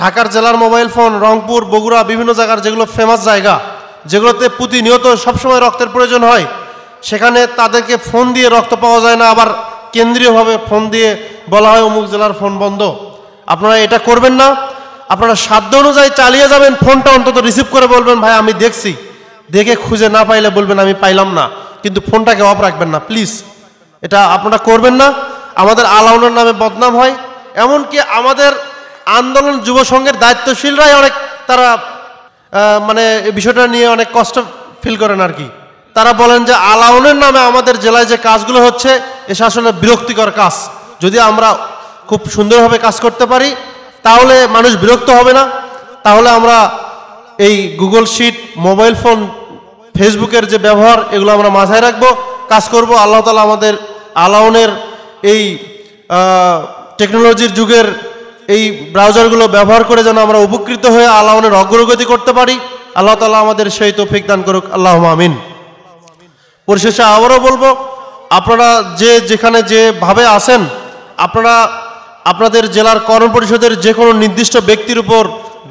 ঢাকার জেলার মোবাইল ফোন রংপুর বগুড়া বিভিন্ন জায়গার যেগুলো ফেমাস জায়গা যেগুলোতে প্রতিনিয়ত সবসময় রক্তের প্রয়োজন হয় সেখানে তাদেরকে ফোন দিয়ে রক্ত পাওয়া যায় না আবার কেন্দ্রীয়ভাবে ফোন দিয়ে বলা হয় অমুক জেলার ফোন বন্ধ আপনারা এটা করবেন না আপনারা সাধ্য অনুযায়ী চালিয়ে যাবেন ফোনটা অন্তত রিসিভ করে বলবেন ভাই আমি দেখছি দেখে খুঁজে না পাইলে বলবেন আমি পাইলাম না কিন্তু ফোনটাকে অফ রাখবেন না প্লিজ এটা আপনারা করবেন না আমাদের আলাউনের নামে বদনাম হয় এমনকি আমাদের আন্দোলন যুব সংঘের দায়িত্বশীলরাই অনেক তারা মানে বিষয়টা নিয়ে অনেক কষ্ট ফিল করেন আর কি তারা বলেন যে আলাউনের নামে আমাদের জেলায় যে কাজগুলো হচ্ছে এসে আসলে বিরক্তিকর কাজ যদি আমরা খুব সুন্দরভাবে কাজ করতে পারি তাহলে মানুষ বিরক্ত হবে না তাহলে আমরা এই গুগল শিট মোবাইল ফোন ফেসবুকের যে ব্যবহার এগুলো আমরা মাথায় রাখবো কাজ করব আল্লাহ তালা আমাদের আলাউনের এই টেকনোলজির যুগের এই ব্রাউজারগুলো ব্যবহার করে যেন আমরা উপকৃত হয়ে আলাউনের অগ্রগতি করতে পারি আল্লাহ তালা আমাদের সেই তৌফিক দান করুক আল্লাহ আমিন পরিশেষে আবারও বলবো আপনারা যে যেখানে যেভাবে আসেন আপনারা আপনাদের জেলার কর্ম পরিষদের যে কোনো নির্দিষ্ট ব্যক্তির উপর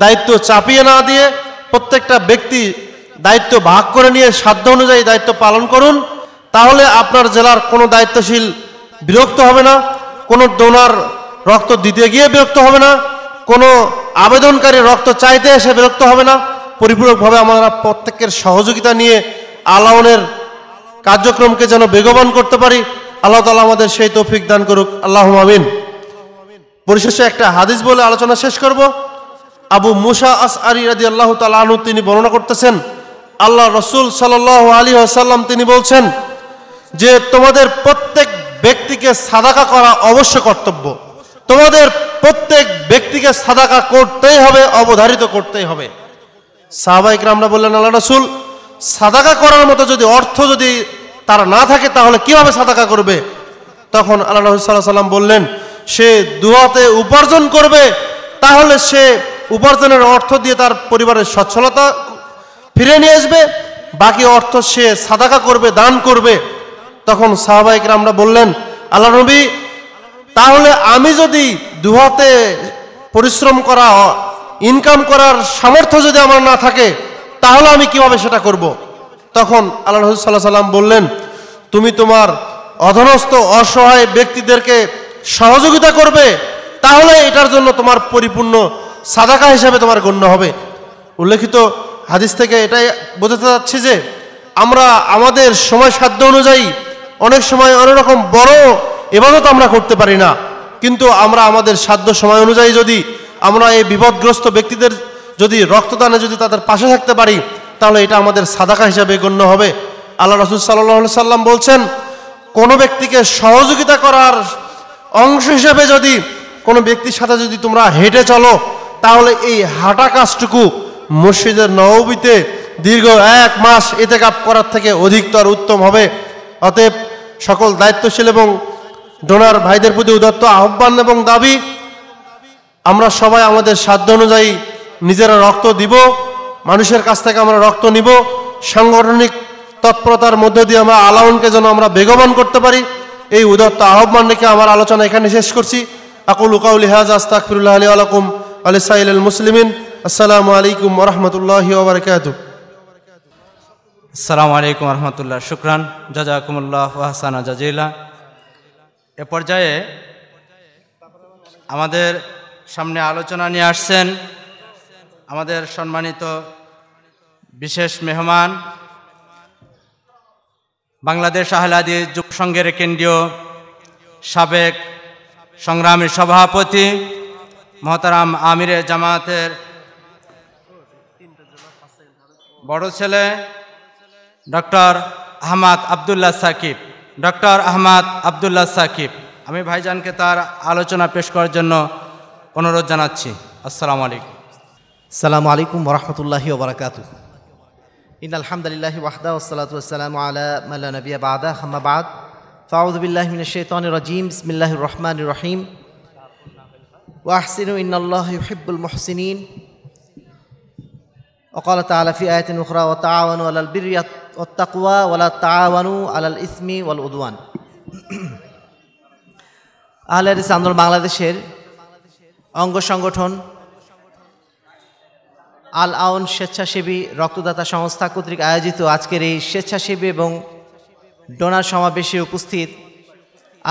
দায়িত্ব চাপিয়ে না দিয়ে প্রত্যেকটা ব্যক্তি দায়িত্ব ভাগ করে নিয়ে সাধ্য অনুযায়ী দায়িত্ব পালন করুন তাহলে আপনার জেলার কোনো দায়িত্বশীল বিরক্ত হবে না কোনো ডোনার রক্ত দিতে গিয়ে বিরক্ত হবে না কোনো আবেদনকারী রক্ত চাইতে এসে বিরক্ত হবে না পরিপূরকভাবে আমরা প্রত্যেকের সহযোগিতা নিয়ে আলাউনের কার্যক্রমকে যেন বেগবান করতে পারি আল্লাহ তালা আমাদের সেই তৌফিক দান করুক আল্লাহ আমিন পরিশেষে একটা হাদিস বলে আলোচনা শেষ করব আবু মুসা আস আরি রাজি আল্লাহ তালু তিনি বর্ণনা করতেছেন আল্লাহ রসুল সাল আলী আসাল্লাম তিনি বলছেন যে তোমাদের প্রত্যেক ব্যক্তিকে সাদাকা করা অবশ্য কর্তব্য তোমাদের প্রত্যেক ব্যক্তিকে সাদাকা করতেই হবে অবধারিত করতেই হবে সাহবাইকরা আমরা বললেন আল্লাহ রসুল সাদাকা করার মতো যদি অর্থ যদি তারা না থাকে তাহলে কিভাবে সাদাকা করবে তখন আল্লাহ রসুল্লাহ সাল্লাম বললেন সে দুহাতে উপার্জন করবে তাহলে সে উপার্জনের অর্থ দিয়ে তার পরিবারের সচ্ছলতা ফিরে নিয়ে আসবে বাকি অর্থ সে সাদাকা করবে দান করবে তখন সাহাবাহিকরা আমরা বললেন আল্লাহ নবী তাহলে আমি যদি দুহাতে পরিশ্রম করা ইনকাম করার সামর্থ্য যদি আমার না থাকে তাহলে আমি কিভাবে সেটা করব। তখন আল্লাহ সাল্লাহ সাল্লাম বললেন তুমি তোমার অধনস্থ অসহায় ব্যক্তিদেরকে সহযোগিতা করবে তাহলে এটার জন্য তোমার পরিপূর্ণ সাদাকা হিসাবে তোমার গণ্য হবে উল্লেখিত হাদিস থেকে এটাই বোঝাতে যাচ্ছে যে আমরা আমাদের সময় সাধ্য অনুযায়ী অনেক সময় অনেক রকম বড় এবাদত আমরা করতে পারি না কিন্তু আমরা আমাদের সাধ্য সময় অনুযায়ী যদি আমরা এই বিপদগ্রস্ত ব্যক্তিদের যদি রক্তদানে যদি তাদের পাশে থাকতে পারি তাহলে এটা আমাদের সাদাকা হিসাবে গণ্য হবে আল্লাহ রসুল সাল্লাহ সাল্লাম বলছেন কোনো ব্যক্তিকে সহযোগিতা করার অংশ হিসেবে যদি কোনো ব্যক্তির সাথে যদি তোমরা হেঁটে চলো তাহলে এই হাঁটা কাজটুকু মসজিদের নবীতে দীর্ঘ এক মাস এতে কাপ করার থেকে অধিকতর উত্তম হবে অতএব সকল দায়িত্বশীল এবং ডোনার ভাইদের প্রতি উদত্ত আহ্বান এবং দাবি আমরা সবাই আমাদের সাধ্য অনুযায়ী নিজেরা রক্ত দিব মানুষের কাছ থেকে আমরা রক্ত নিব সাংগঠনিক তৎপরতার মধ্য দিয়ে আমরা আলাউনকে যেন আমরা বেগবান করতে পারি এই উদত্ত আহ্বান রেখে আমার আলোচনা এখানে শেষ করছি আকুল উকাউল হাজ আস্তাকফিরুল্লাহ আলী আলকুম আলি সাইল মুসলিমিন আসসালামু আলাইকুম রহমতুল্লাহ আসসালামু আলাইকুম রহমতুল্লাহ শুক্রান জাজাকুমুল্লাহ হাসানা জাজিলা এ পর্যায়ে আমাদের সামনে আলোচনা নিয়ে আসছেন আমাদের সম্মানিত বিশেষ মেহমান বাংলাদেশ আহলাদি যুব সংঘের কেন্দ্রীয় সাবেক সংগ্রামী সভাপতি মহতারাম আমিরে জামাতের বড় ছেলে ডক্টর আহমাদ আবদুল্লাহ সাকিব ডক্টর আহমাদ আবদুল্লাহ সাকিব আমি ভাইজানকে তার আলোচনা পেশ করার জন্য অনুরোধ জানাচ্ছি আসসালামু আলাইকুম সালামু আলাইকুম রহমতুল্লাহি ওবরাকাতু ইন আলহামদুলিল্লাহ ওয়াহদা ওসালাতাম আলা মাল্লা নবিয়া বাদা হামাবাদ ফাউদ্দিল্লাহ মিনশেতন রাজিম বিসমিল্লাহ রহমান রহিম ওয়াহসিনু ইন্নআল্লাহ ইউহিবুল মোহসিন وقال تعالى في آية أخرى وتعاونوا على البر والتقوى ولا تعاونوا على الإثم والعدوان আহলে হাদিস বাংলাদেশের অঙ্গ সংগঠন আল আউন স্বেচ্ছাসেবী রক্তদাতা সংস্থা কর্তৃক আয়োজিত আজকের এই স্বেচ্ছাসেবী এবং ডোনার সমাবেশে উপস্থিত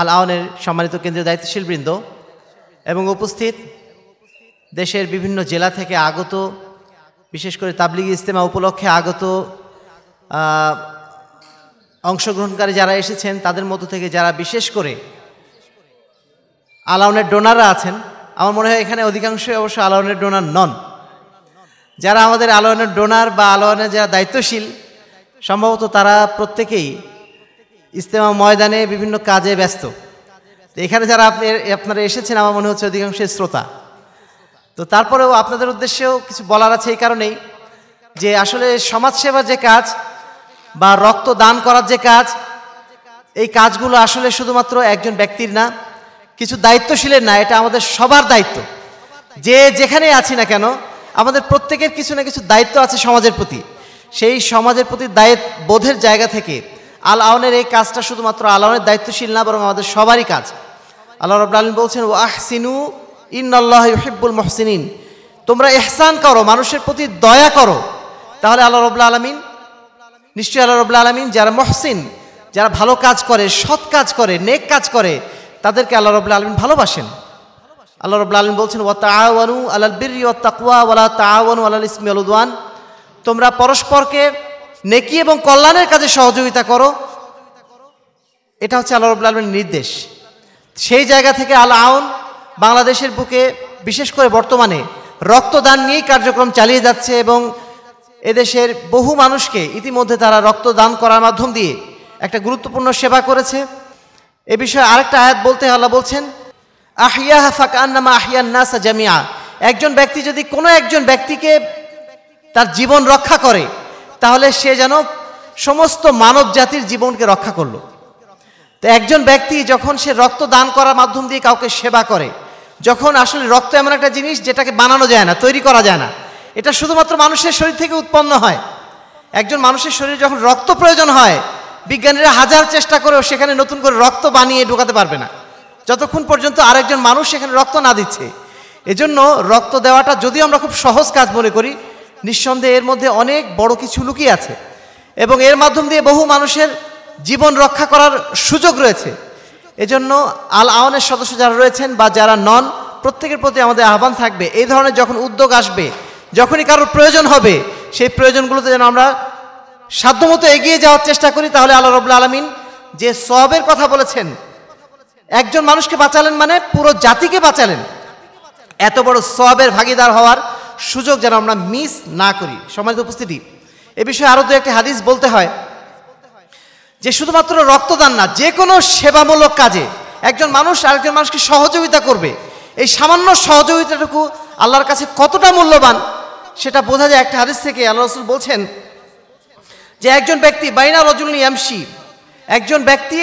আল আউনের সম্মানিত কেন্দ্রীয় দায়িত্বশীলবৃন্দ এবং উপস্থিত দেশের বিভিন্ন জেলা থেকে আগত বিশেষ করে তাবলিগ ইজতেমা উপলক্ষে আগত অংশগ্রহণকারী যারা এসেছেন তাদের মধ্য থেকে যারা বিশেষ করে আলাউনের ডোনাররা আছেন আমার মনে হয় এখানে অধিকাংশই অবশ্য আলাউনের ডোনার নন যারা আমাদের আলোয়নের ডোনার বা আলোয়নের যারা দায়িত্বশীল সম্ভবত তারা প্রত্যেকেই ইজতেমা ময়দানে বিভিন্ন কাজে ব্যস্ত এখানে যারা আপনি আপনারা এসেছেন আমার মনে হচ্ছে অধিকাংশের শ্রোতা তো তারপরেও আপনাদের উদ্দেশ্যেও কিছু বলার আছে এই কারণেই যে আসলে সমাজসেবার যে কাজ বা রক্ত দান করার যে কাজ এই কাজগুলো আসলে শুধুমাত্র একজন ব্যক্তির না কিছু দায়িত্বশীলের না এটা আমাদের সবার দায়িত্ব যে যেখানে আছি না কেন আমাদের প্রত্যেকের কিছু না কিছু দায়িত্ব আছে সমাজের প্রতি সেই সমাজের প্রতি দায়িত্ব বোধের জায়গা থেকে আল আওনের এই কাজটা শুধুমাত্র আল দায়িত্বশীল না বরং আমাদের সবারই কাজ আল্লাহ রব আলম বলছেন ও আহসিনু ইন্নআল্লাহ হিব্বুল মহসিনিন তোমরা এহসান করো মানুষের প্রতি দয়া করো তাহলে আল্লাহ রবুল্লা আলমিন নিশ্চয়ই আল্লাহ রবুল্লা আলমিন যারা মহসিন যারা ভালো কাজ করে সৎ কাজ করে নেক কাজ করে তাদেরকে আল্লাহ রবুল্লা আলমিন ভালোবাসেন আল্লাহ রব আলম বলছেন ওয়া তাওয়ানু আলাল বিররি ওয়া তাকুয়া ওয়ালা তাওয়ানু আলাল ইসমি আলুদান তোমরা পরস্পরকে নেকি এবং কল্যাণের কাজে সহযোগিতা করো এটা হচ্ছে আল্লাহ রব আলমের নির্দেশ সেই জায়গা থেকে আল আউন বাংলাদেশের বুকে বিশেষ করে বর্তমানে রক্তদান নিয়েই কার্যক্রম চালিয়ে যাচ্ছে এবং এদেশের বহু মানুষকে ইতিমধ্যে তারা রক্তদান করার মাধ্যম দিয়ে একটা গুরুত্বপূর্ণ সেবা করেছে এ বিষয়ে আরেকটা আয়াত বলতে আল্লাহ বলছেন আহিয়া ফাকান্নামা আহিয়ান নাসা জামিয়া একজন ব্যক্তি যদি কোনো একজন ব্যক্তিকে তার জীবন রক্ষা করে তাহলে সে যেন সমস্ত মানব জাতির জীবনকে রক্ষা করল তো একজন ব্যক্তি যখন সে রক্ত দান করার মাধ্যম দিয়ে কাউকে সেবা করে যখন আসলে রক্ত এমন একটা জিনিস যেটাকে বানানো যায় না তৈরি করা যায় না এটা শুধুমাত্র মানুষের শরীর থেকে উৎপন্ন হয় একজন মানুষের শরীরে যখন রক্ত প্রয়োজন হয় বিজ্ঞানীরা হাজার চেষ্টা করেও সেখানে নতুন করে রক্ত বানিয়ে ঢোকাতে পারবে না যতক্ষণ পর্যন্ত আরেকজন মানুষ সেখানে রক্ত না দিচ্ছে এজন্য রক্ত দেওয়াটা যদিও আমরা খুব সহজ কাজ মনে করি নিঃসন্দেহে এর মধ্যে অনেক বড় কিছু লুকিয়ে আছে এবং এর মাধ্যম দিয়ে বহু মানুষের জীবন রক্ষা করার সুযোগ রয়েছে এজন্য আল আওয়ানের সদস্য যারা রয়েছেন বা যারা নন প্রত্যেকের প্রতি আমাদের আহ্বান থাকবে এই ধরনের যখন উদ্যোগ আসবে যখনই কারোর প্রয়োজন হবে সেই প্রয়োজনগুলোতে যেন আমরা সাধ্যমতো এগিয়ে যাওয়ার চেষ্টা করি তাহলে আল্লাহ রবুল্লা আলমিন যে সবের কথা বলেছেন একজন মানুষকে বাঁচালেন মানে পুরো জাতিকে বাঁচালেন এত বড় সবের ভাগিদার হওয়ার সুযোগ যেন আমরা মিস না করি সমাজ উপস্থিতি এ বিষয়ে আরও দু একটি হাদিস বলতে হয় যে শুধুমাত্র রক্তদান না যে কোনো সেবামূলক কাজে একজন মানুষ আরেকজন মানুষকে সহযোগিতা করবে এই সামান্য সহযোগিতাটুকু আল্লাহর কাছে কতটা মূল্যবান সেটা বোঝা যায় একটা হাদিস থেকে আল্লাহ রসুল বলছেন যে একজন ব্যক্তি বাইনা রজুল নিয়ামসি একজন ব্যক্তি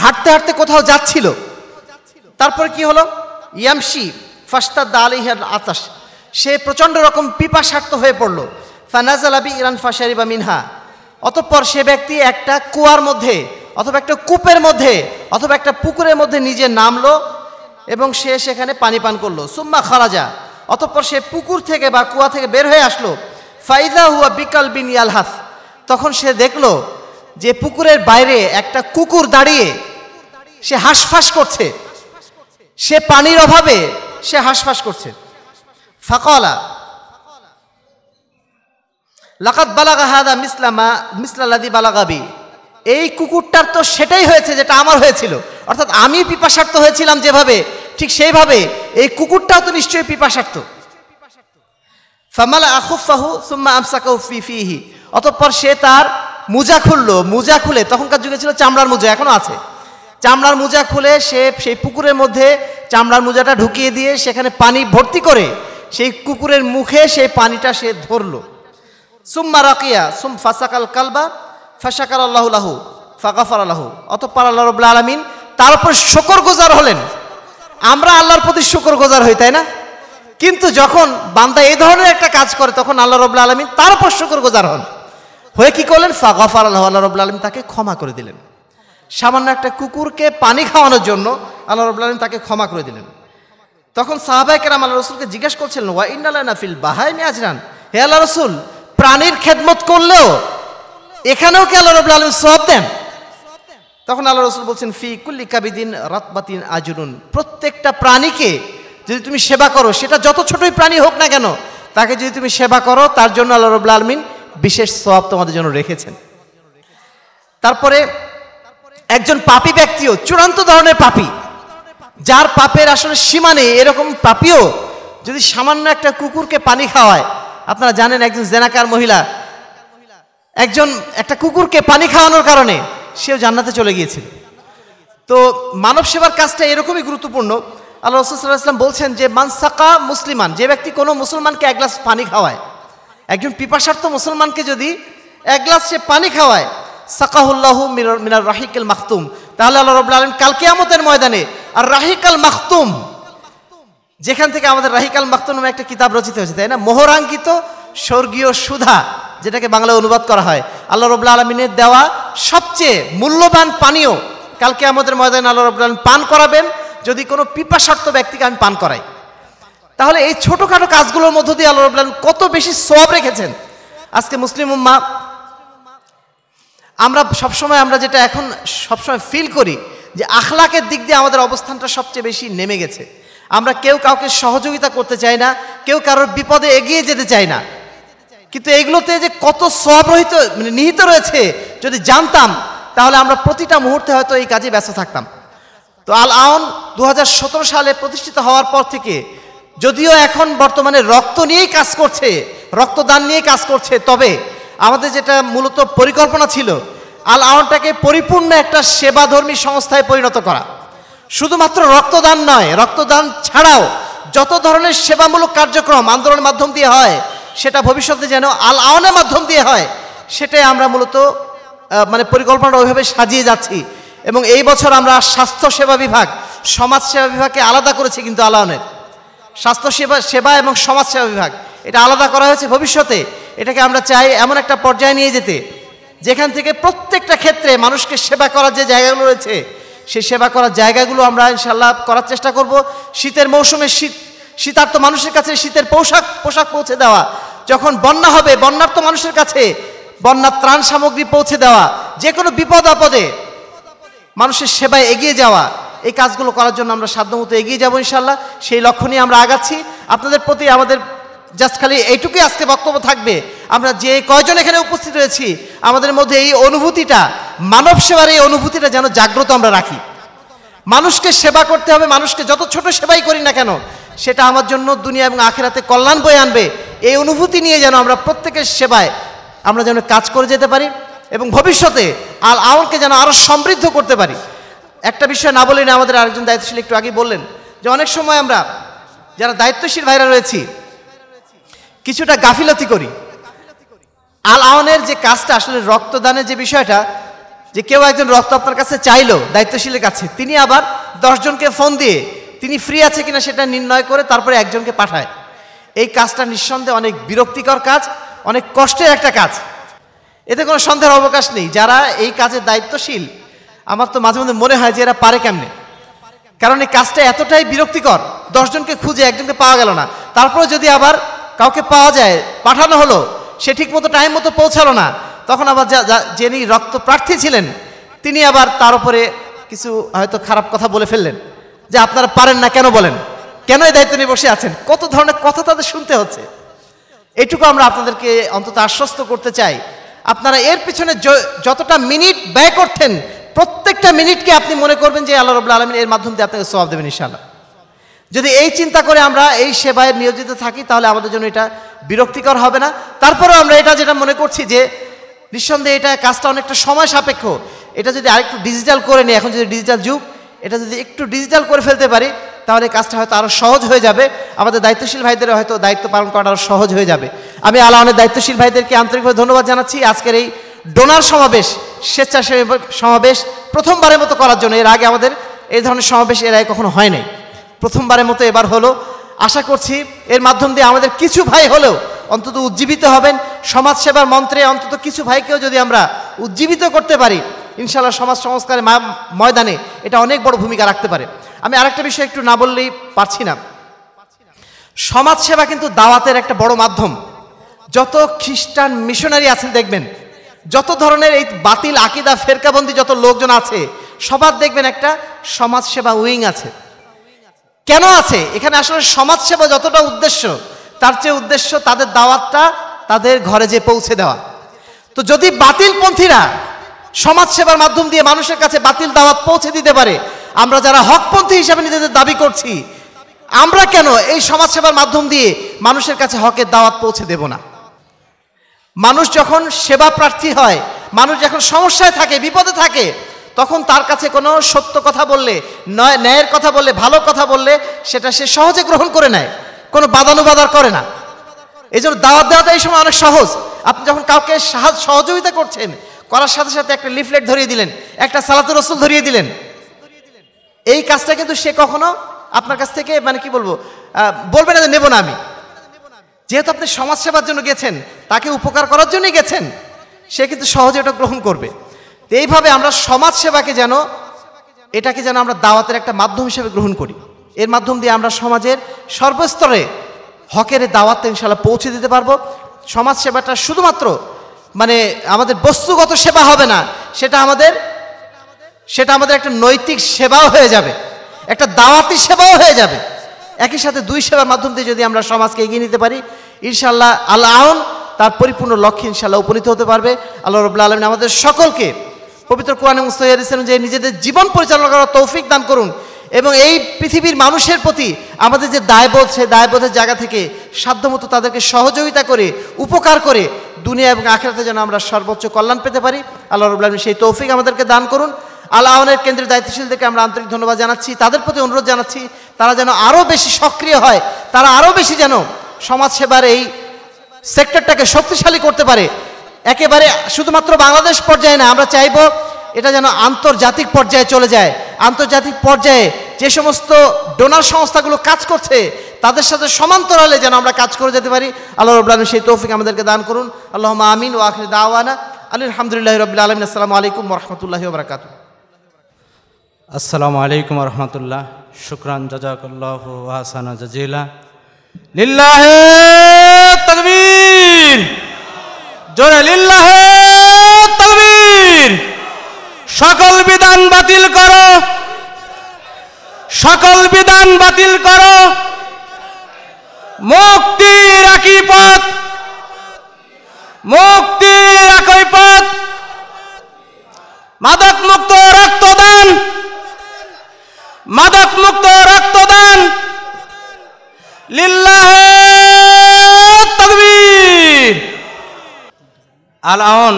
হাঁটতে হাঁটতে কোথাও যাচ্ছিল তারপর কি হলো ইয়ামশি দাল ইহার আতাস সে প্রচণ্ড রকম পিপাসার্থ হয়ে পড়ল ফানাজাল আবি ইরান বা মিনহা অতঃপর সে ব্যক্তি একটা কুয়ার মধ্যে অথবা একটা কূপের মধ্যে অথবা একটা পুকুরের মধ্যে নিজে নামলো এবং সে সেখানে পানি পান করলো সুম্মা খারাজা অতঃপর সে পুকুর থেকে বা কুয়া থেকে বের হয়ে আসলো ফাইজা হুয়া বিকাল বিন ইয়ালহাস তখন সে দেখলো যে পুকুরের বাইরে একটা কুকুর দাঁড়িয়ে সে হাঁসফাঁস করছে সে পানির অভাবে সে হাঁসফাঁস করছে ফাকলা লাকাত বালাগা হাদা মিসলামা মিসলালাদি বালাগাবি এই কুকুরটার তো সেটাই হয়েছে যেটা আমার হয়েছিল অর্থাৎ আমি পিপাসার্থ হয়েছিলাম যেভাবে ঠিক সেইভাবে এই কুকুরটাও তো নিশ্চয়ই পিপাসার্থ ফামালা আখুফাহু সুম্মা আমসাকাউ ফি ফিহি অতঃপর সে তার মোজা খুললো মোজা খুলে তখনকার যুগে ছিল চামড়ার মোজা এখনো আছে চামড়ার মোজা খুলে সে সেই পুকুরের মধ্যে চামড়ার মোজাটা ঢুকিয়ে দিয়ে সেখানে পানি ভর্তি করে সেই কুকুরের মুখে সেই পানিটা সে ধরল সুম্মা রাকিয়া সুম ফাসাকাল কালবা ফাসাকাল লাহু ফাকাফার আল্লাহু অতঃপর আল্লাহ রবুল্লা আলমিন তার উপর শকর গোজার হলেন আমরা আল্লাহর প্রতি শকর গোজার হই তাই না কিন্তু যখন বান্দা এই ধরনের একটা কাজ করে তখন আল্লাহ রবুল্লা আলমিন তার উপর শকর গোজার হন হয়ে কি করলেন ফাগফার আল্লাহ আল্লাহ রবুল্লা আলম তাকে ক্ষমা করে দিলেন সামান্য একটা কুকুরকে পানি খাওয়ানোর জন্য আল্লাহ রবুল্লা আলম তাকে ক্ষমা করে দিলেন তখন কেরাম আল্লাহ রসুলকে জিজ্ঞেস করছিলেন ওয়া ইন্নালানা ফিল বাহাই আজরান হে আল্লাহ রসুল প্রাণীর খেদমত করলেও এখানেও কি আল্লাহ রবুল্লা আলম সব দেন তখন আল্লাহ রসুল বলছেন ফি কুল্লি কাবিদিন রাতবাতিন আজরুন প্রত্যেকটা প্রাণীকে যদি তুমি সেবা করো সেটা যত ছোটই প্রাণী হোক না কেন তাকে যদি তুমি সেবা করো তার জন্য আল্লাহ রবুল্লা আলমিন বিশেষ স্বভাব তোমাদের জন্য রেখেছেন তারপরে একজন পাপি ব্যক্তিও চূড়ান্ত ধরনের পাপি যার পাপের আসলে সীমা নেই এরকম পাপিও যদি সামান্য একটা কুকুরকে পানি খাওয়ায় আপনারা জানেন একজন জেনাকার মহিলা একজন একটা কুকুরকে পানি খাওয়ানোর কারণে সেও জান্নাতে চলে গিয়েছিল তো মানব সেবার কাজটা এরকমই গুরুত্বপূর্ণ আল্লাহ রসুল্লাহ ইসলাম বলছেন যে মানসাকা মুসলিমান যে ব্যক্তি কোনো মুসলমানকে এক গ্লাস পানি খাওয়ায় একজন পিপাসার্থ মুসলমানকে যদি এক গ্লাস সে পানি খাওয়ায় সাকাহুল্লাহ মিনার রাহিকাল মাখতুম তাহলে আল্লাহ রব আলম কালকে আমাদের ময়দানে আর রাহিকাল মাখতুম যেখান থেকে আমাদের রাহিকাল মাখতুম নামে একটা কিতাব রচিত হয়েছে তাই না মোহরাঙ্কিত স্বর্গীয় সুধা যেটাকে বাংলা অনুবাদ করা হয় আল্লাহ রবুল্লা আলমিনের দেওয়া সবচেয়ে মূল্যবান পানীয় কালকে আমাদের ময়দানে আল্লাহ রবুল্লা আলম পান করাবেন যদি কোনো পিপাসার্থ ব্যক্তিকে আমি পান করাই তাহলে এই ছোটোখাটো কাজগুলোর মধ্য দিয়ে আল্লাহ রবুল্লাহ কত বেশি সব রেখেছেন আজকে মুসলিম মা আমরা সবসময় আমরা যেটা এখন সবসময় ফিল করি যে আখলাকের দিক দিয়ে আমাদের অবস্থানটা সবচেয়ে বেশি নেমে গেছে আমরা কেউ কাউকে সহযোগিতা করতে চাই না কেউ কারোর বিপদে এগিয়ে যেতে চাই না কিন্তু এগুলোতে যে কত সব রহিত মানে নিহিত রয়েছে যদি জানতাম তাহলে আমরা প্রতিটা মুহূর্তে হয়তো এই কাজে ব্যস্ত থাকতাম তো আল আউন দু সালে প্রতিষ্ঠিত হওয়ার পর থেকে যদিও এখন বর্তমানে রক্ত নিয়েই কাজ করছে রক্তদান নিয়ে কাজ করছে তবে আমাদের যেটা মূলত পরিকল্পনা ছিল আল আওয়ানটাকে পরিপূর্ণ একটা সেবাধর্মী সংস্থায় পরিণত করা শুধুমাত্র রক্তদান নয় রক্তদান ছাড়াও যত ধরনের সেবামূলক কার্যক্রম আন্দোলনের মাধ্যম দিয়ে হয় সেটা ভবিষ্যতে যেন আল আওয়ানের মাধ্যম দিয়ে হয় সেটাই আমরা মূলত মানে পরিকল্পনা ওইভাবে সাজিয়ে যাচ্ছি এবং এই বছর আমরা স্বাস্থ্য সেবা বিভাগ সমাজ সেবা বিভাগকে আলাদা করেছি কিন্তু আল আওয়ানের স্বাস্থ্যসেবা সেবা এবং সমাজসেবা বিভাগ এটা আলাদা করা হয়েছে ভবিষ্যতে এটাকে আমরা চাই এমন একটা পর্যায়ে নিয়ে যেতে যেখান থেকে প্রত্যেকটা ক্ষেত্রে মানুষকে সেবা করার যে জায়গাগুলো রয়েছে সেই সেবা করার জায়গাগুলো আমরা ইনশাল্লাহ করার চেষ্টা করব শীতের মৌসুমে শীত শীতার্থ মানুষের কাছে শীতের পোশাক পোশাক পৌঁছে দেওয়া যখন বন্যা হবে বন্যার্থ মানুষের কাছে বন্যার ত্রাণ সামগ্রী পৌঁছে দেওয়া যে কোনো বিপদ আপদে মানুষের সেবায় এগিয়ে যাওয়া এই কাজগুলো করার জন্য আমরা সাধ্যমতো এগিয়ে যাবো ইনশাল্লাহ সেই লক্ষ্য নিয়ে আমরা আগাচ্ছি আপনাদের প্রতি আমাদের জাস্ট খালি এইটুকুই আজকে বক্তব্য থাকবে আমরা যে কয়জন এখানে উপস্থিত রয়েছি আমাদের মধ্যে এই অনুভূতিটা মানব সেবার এই অনুভূতিটা যেন জাগ্রত আমরা রাখি মানুষকে সেবা করতে হবে মানুষকে যত ছোট সেবাই করি না কেন সেটা আমার জন্য দুনিয়া এবং আখেরাতে কল্যাণ বয়ে আনবে এই অনুভূতি নিয়ে যেন আমরা প্রত্যেকের সেবায় আমরা যেন কাজ করে যেতে পারি এবং ভবিষ্যতে আর আওয়ারকে যেন আরও সমৃদ্ধ করতে পারি একটা বিষয় না বলে আমাদের আরেকজন দায়িত্বশীল একটু আগে বললেন যে অনেক সময় আমরা যারা দায়িত্বশীল ভাইরা রয়েছি কিছুটা গাফিলতি করি আল আওয়ানের যে কাজটা আসলে রক্তদানের যে বিষয়টা যে কেউ একজন রক্ত আপনার কাছে চাইলো দায়িত্বশীলের কাছে তিনি আবার দশজনকে ফোন দিয়ে তিনি ফ্রি আছে কিনা সেটা নির্ণয় করে তারপরে একজনকে পাঠায় এই কাজটা নিঃসন্দেহে অনেক বিরক্তিকর কাজ অনেক কষ্টের একটা কাজ এতে কোনো সন্দেহের অবকাশ নেই যারা এই কাজে দায়িত্বশীল আমার তো মাঝে মধ্যে মনে হয় যে এরা পারে কেমনে কারণ এই কাজটা এতটাই বিরক্তিকর দশজনকে খুঁজে একজনকে পাওয়া গেল না তারপরে যদি আবার কাউকে পাওয়া যায় পাঠানো হলো সে ঠিক মতো টাইম মতো পৌঁছালো না তখন আবার যিনি রক্ত প্রার্থী ছিলেন তিনি আবার তার উপরে কিছু হয়তো খারাপ কথা বলে ফেললেন যে আপনারা পারেন না কেন বলেন কেন এই দায়িত্ব নিয়ে বসে আছেন কত ধরনের কথা তাদের শুনতে হচ্ছে এটুকু আমরা আপনাদেরকে অন্তত আশ্বস্ত করতে চাই আপনারা এর পিছনে যতটা মিনিট ব্যয় করতেন প্রত্যেকটা মিনিটকে আপনি মনে করবেন যে আল্লাহ রবুল্লা আলমিন এর মাধ্যম দিয়ে আপনাকে সব দেবেন ইনশাআল্লাহ যদি এই চিন্তা করে আমরা এই সেবায় নিয়োজিত থাকি তাহলে আমাদের জন্য এটা বিরক্তিকর হবে না তারপরেও আমরা এটা যেটা মনে করছি যে নিঃসন্দেহে এটা কাজটা অনেকটা সময় সাপেক্ষ এটা যদি আরেকটু ডিজিটাল করে নিই এখন যদি ডিজিটাল যুগ এটা যদি একটু ডিজিটাল করে ফেলতে পারি তাহলে কাজটা হয়তো আরও সহজ হয়ে যাবে আমাদের দায়িত্বশীল ভাইদের হয়তো দায়িত্ব পালন করাটা আরও সহজ হয়ে যাবে আমি আলাওয়ানের দায়িত্বশীল ভাইদেরকে আন্তরিকভাবে ধন্যবাদ জানাচ্ছি আজকের এই ডোনার সমাবেশ স্বেচ্ছাসেবী সমাবেশ প্রথমবারের মতো করার জন্য এর আগে আমাদের এই ধরনের সমাবেশ এর আগে কখনো হয় নাই প্রথমবারের মতো এবার হলো আশা করছি এর মাধ্যম দিয়ে আমাদের কিছু ভাই হলেও অন্তত উজ্জীবিত হবেন সমাজসেবার মন্ত্রে অন্তত কিছু ভাইকেও যদি আমরা উজ্জীবিত করতে পারি ইনশাল্লাহ সমাজ সংস্কারের ময়দানে এটা অনেক বড় ভূমিকা রাখতে পারে আমি আরেকটা বিষয় একটু না বললেই পারছি না সমাজসেবা কিন্তু দাওয়াতের একটা বড় মাধ্যম যত খ্রিস্টান মিশনারি আছেন দেখবেন যত ধরনের এই বাতিল আকিদা ফেরকাবন্দি যত লোকজন আছে সবার দেখবেন একটা সমাজসেবা উইং আছে কেন আছে এখানে আসলে সমাজসেবা যতটা উদ্দেশ্য তার চেয়ে উদ্দেশ্য তাদের দাওয়াতটা তাদের ঘরে যে পৌঁছে দেওয়া তো যদি বাতিলপন্থীরা সমাজসেবার মাধ্যম দিয়ে মানুষের কাছে বাতিল দাওয়াত পৌঁছে দিতে পারে আমরা যারা হকপন্থী হিসাবে নিজেদের দাবি করছি আমরা কেন এই সমাজসেবার মাধ্যম দিয়ে মানুষের কাছে হকের দাওয়াত পৌঁছে দেব না মানুষ যখন সেবা প্রার্থী হয় মানুষ যখন সমস্যায় থাকে বিপদে থাকে তখন তার কাছে কোনো সত্য কথা বললে নয় ন্যায়ের কথা বললে ভালো কথা বললে সেটা সে সহজে গ্রহণ করে নেয় কোনো বাদানুবাদার করে না এই জন্য দাওয়াত দেওয়াটা এই সময় অনেক সহজ আপনি যখন কাউকে সাহায্য সহযোগিতা করছেন করার সাথে সাথে একটা লিফলেট ধরিয়ে দিলেন একটা সালাতুর রসুল ধরিয়ে দিলেন এই কাজটা কিন্তু সে কখনো আপনার কাছ থেকে মানে কি বলবো বলবে না যে নেব না আমি যেহেতু আপনি সমাজসেবার জন্য গেছেন তাকে উপকার করার জন্যই গেছেন সে কিন্তু সহজে এটা গ্রহণ করবে তো এইভাবে আমরা সমাজ সেবাকে যেন এটাকে যেন আমরা দাওয়াতের একটা মাধ্যম হিসেবে গ্রহণ করি এর মাধ্যম দিয়ে আমরা সমাজের সর্বস্তরে হকের দাওয়াত ইনশাল্লাহ পৌঁছে দিতে পারবো সমাজ সেবাটা শুধুমাত্র মানে আমাদের বস্তুগত সেবা হবে না সেটা আমাদের সেটা আমাদের একটা নৈতিক সেবাও হয়ে যাবে একটা দাওয়াতি সেবাও হয়ে যাবে একই সাথে দুই সেবার মাধ্যম দিয়ে যদি আমরা সমাজকে এগিয়ে নিতে পারি ইনশাল্লাহ আল্লাহ আহন তার পরিপূর্ণ লক্ষ্যে ইনশাল্লাহ উপনীত হতে পারবে আল্লাহ রবুল্লা আলমী আমাদের সকলকে পবিত্র কোরআন দিচ্ছেন যে নিজেদের জীবন পরিচালনা করার তৌফিক দান করুন এবং এই পৃথিবীর মানুষের প্রতি আমাদের যে দায়বোধ সেই দায়বোধের জায়গা থেকে সাধ্যমতো তাদেরকে সহযোগিতা করে উপকার করে দুনিয়া এবং আখেরাতে যেন আমরা সর্বোচ্চ কল্যাণ পেতে পারি আল্লাহ রবুল্লা আলমী সেই তৌফিক আমাদেরকে দান করুন আলাহনের কেন্দ্রীয় দায়িত্বশীলদেরকে আমরা আন্তরিক ধন্যবাদ জানাচ্ছি তাদের প্রতি অনুরোধ জানাচ্ছি তারা যেন আরও বেশি সক্রিয় হয় তারা আরও বেশি যেন সমাজসেবার এই সেক্টরটাকে শক্তিশালী করতে পারে একেবারে শুধুমাত্র বাংলাদেশ পর্যায়ে না আমরা চাইব এটা যেন আন্তর্জাতিক পর্যায়ে চলে যায় আন্তর্জাতিক পর্যায়ে যে সমস্ত ডোনার সংস্থাগুলো কাজ করছে তাদের সাথে সমান্তরালে যেন আমরা কাজ করে যেতে পারি আল্লাহ রবুল্লাহ সেই তৌফিক আমাদেরকে দান করুন আল্লাহ আমিন ও আখির দাওয়ানা আলহামদুলিল্লাহ রবিল আলম আসসালামু আলাইকুম রহমতুল্লাহ বরাকাত আসসালামু আলাইকুম রহমতুল্লাহ শুক্রান জাজাকুল্লাহ হাসানা জাজিলা লিল্লাহে তকবীর জোরে লিল্লাহে তকবীর সকল বিধান বাতিল করো সকল বিধান বাতিল করো মুক্তি রাখি পথ মুক্তি রাখই পথ মাদক মুক্ত রক্তদান মাদক মুক্ত রক্তদান আলাহন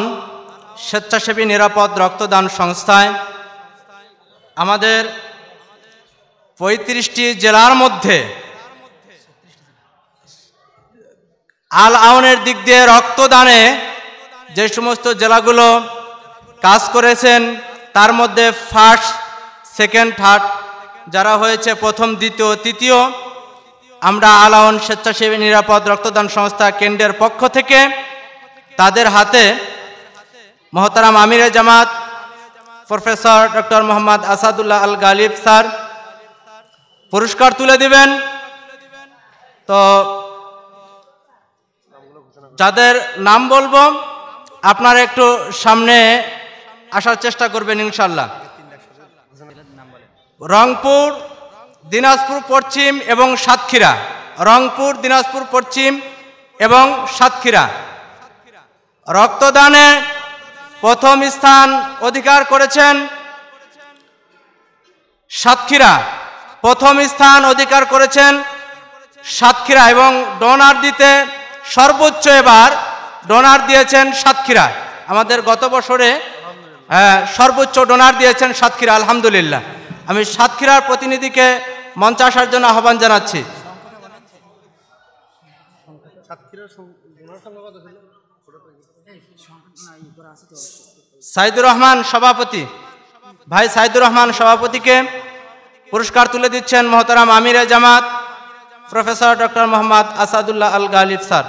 স্বেচ্ছাসেবী নিরাপদ রক্তদান সংস্থায় আমাদের পঁয়ত্রিশটি জেলার মধ্যে আল আউনের দিক দিয়ে রক্তদানে যে সমস্ত জেলাগুলো কাজ করেছেন তার মধ্যে ফার্স্ট সেকেন্ড থার্ড যারা হয়েছে প্রথম দ্বিতীয় তৃতীয় আমরা আলাওন স্বেচ্ছাসেবী নিরাপদ রক্তদান সংস্থা কেন্দ্রের পক্ষ থেকে তাদের হাতে মহতারাম আমিরে জামাত professor doctor Mohammad Asadullah Al Galib sir পুরস্কার তুলে দিবেন তো যাদের নাম বলবো আপনারা একটু সামনে আসার চেষ্টা করবেন ইনশাল্লাহ রংপুর দিনাজপুর পশ্চিম এবং সাতক্ষীরা রংপুর দিনাজপুর পশ্চিম এবং সাতক্ষীরা রক্তদানে প্রথম স্থান অধিকার করেছেন সাতক্ষীরা প্রথম স্থান অধিকার করেছেন সাতক্ষীরা এবং ডোনার দিতে সর্বোচ্চ এবার ডোনার দিয়েছেন সাতক্ষীরা আমাদের গত বছরে সর্বোচ্চ ডোনার দিয়েছেন সাতক্ষীরা আলহামদুলিল্লাহ আমি সাতক্ষীরার প্রতিনিধিকে মঞ্চ আসার জন্য আহ্বান জানাচ্ছি সাইদুর রহমান সভাপতি ভাই সাইদুর রহমান সভাপতিকে পুরস্কার তুলে দিচ্ছেন মোহতারাম আমিরে জামাত professor doctor Mohammad Asadullah Al Galib sir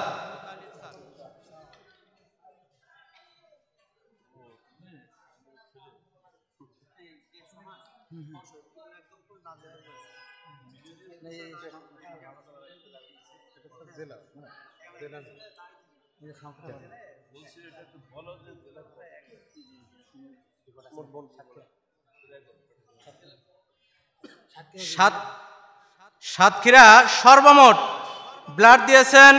সাত সাতক্ষীরা সর্বমোট ব্লাড দিয়েছেন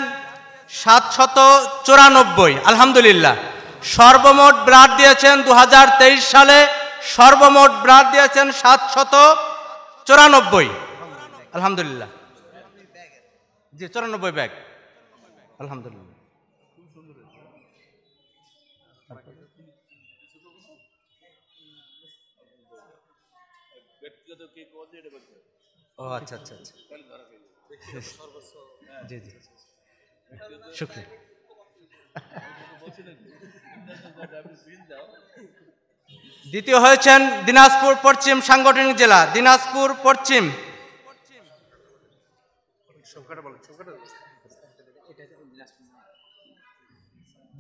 সাতশত চুরানব্বই আলহামদুলিল্লাহ সর্বমোট ব্লাড দিয়েছেন দু সালে সর্বমোট ব্লাড দিয়েছেন সাতশত চুরানব্বই আলহামদুলিল্লাহ জি চুরানব্বই ব্যাগ আলহামদুলিল্লাহ ও আচ্ছা আচ্ছা আচ্ছা জি জি শুক্রিয়া দ্বিতীয় হয়েছেন দিনাজপুর পশ্চিম সাংগঠনিক জেলা দিনাজপুর পশ্চিম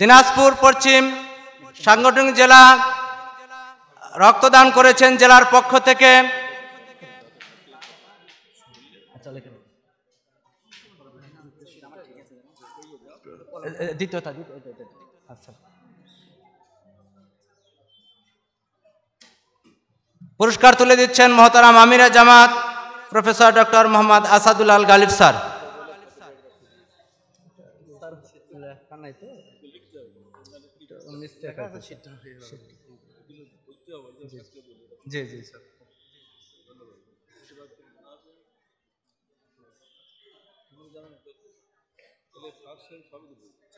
দিনাজপুর পশ্চিম সাংগঠনিক জেলা রক্তদান করেছেন জেলার পক্ষ থেকে চলে কেন দ্বিতীয়টা আচ্ছা পুরস্কার তুলে দিচ্ছেন মহতারাম আমিরা জামাত professor doctor Mohammad Asadul Al Galib sir জি জি স্যার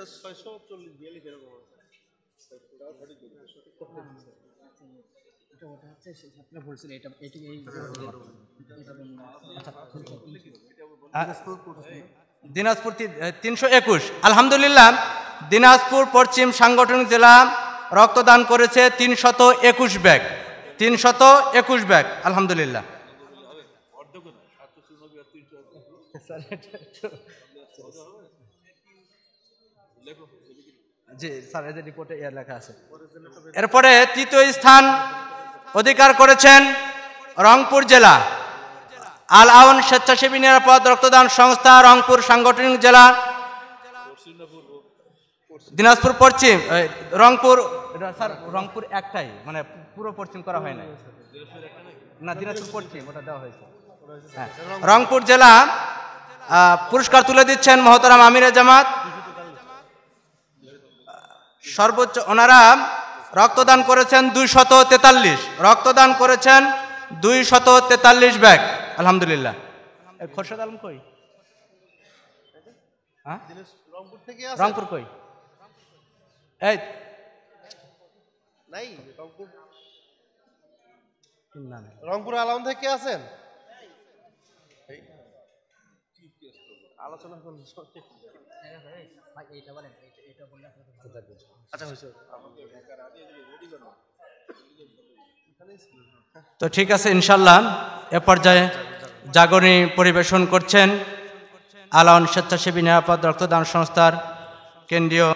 আচ্ছা, দিনাজপুর তিনশো একুশ আলহামদুলিল্লাহ দিনাজপুর পশ্চিম সাংগঠনিক জেলা রক্তদান করেছে তিনশত একুশ ব্যাগ তিনশত একুশ ব্যাগ আলহামদুলিল্লাহ জি যে রিপোর্টে লেখা আছে এরপরে তৃতীয় স্থান অধিকার করেছেন রংপুর জেলা আল আউন স্বেচ্ছাসেবী নিরাপদ রক্তদান সংস্থা রংপুর সাংগঠনিক জেলা দিনাজপুর পশ্চিম রংপুর স্যার রংপুর একটাই মানে পুরো পশ্চিম করা হয় না না দিনাজপুর পশ্চিম ওটা দেওয়া হয়েছে হ্যাঁ, রংপুর জেলা পুরস্কার তুলে দিচ্ছেন মহতারাম আমিরা জামাত সর্বোচ্চ ওনারা রক্তদান করেছেন দুই শত তেতাল্লিশ রক্তদান করেছেন দুই শত তেতাল্লিশ ব্যাগ আলহামদুলিল্লাহ খোরশেদ আলম কই হ্যাঁ? রংপুর কই এই রংপুর রংপুর আলম থেকে আছেন আলোচনা করুন আচ্ছা, তো ঠিক আছে ইনশাল্লাহ এ পর্যায়ে জাগরণী পরিবেশন করছেন আলাউন স্বেচ্ছাসেবী নিরাপদ রক্তদান সংস্থার কেন্দ্রীয়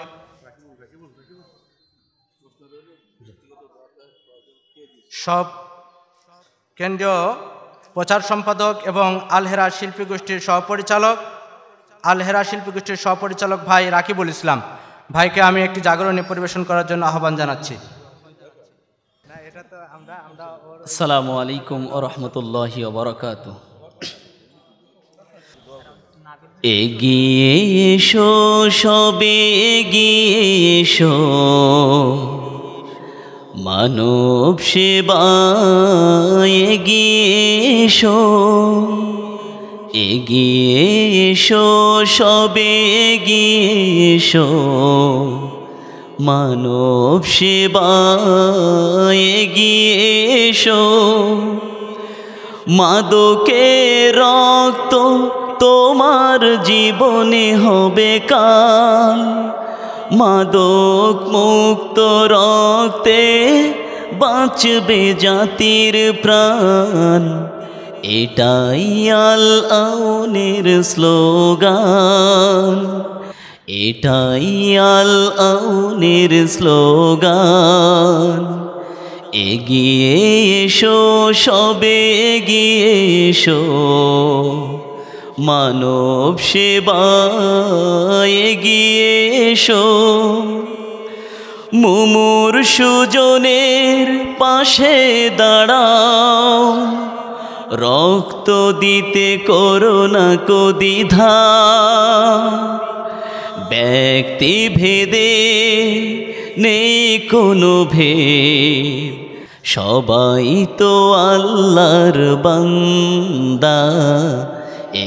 সব কেন্দ্রীয় প্রচার সম্পাদক এবং আলহেরা শিল্পী গোষ্ঠীর সহপরিচালক আলহেরা শিল্পী গোষ্ঠীর সহপরিচালক ভাই রাকিবুল ইসলাম ভাইকে আমি একটি জাগরণে পরিবেশন করার জন্য আহ্বান জানাচ্ছি আসসালামু আলাইকুম ও রহমতুল্লাহি ওবরাকাত এগিয়ে এসো সবে এগিয়ে এসো মানব সেবা এগিয়ে এসো এগিয়ে সবে এগিয়ে মানব সেবা এগিয়ে মাদকে রক্ত তোমার জীবনে হবে কাল মাদক মুক্ত রক্তে বাঁচবে জাতির প্রাণ এটাই আল আউনের স্লোগান এটাই আল আউনের স্লোগান এগিয়ে এসো সবে এগিয়ে এসো মানব সেবা এগিয়ে এসো মুমুর সুজনের পাশে দাঁড়াও রক্ত দিতে করোনা কদিধা ব্যক্তি ভেদে নেই কোনো ভেদ সবাই তো আল্লাহর বান্দা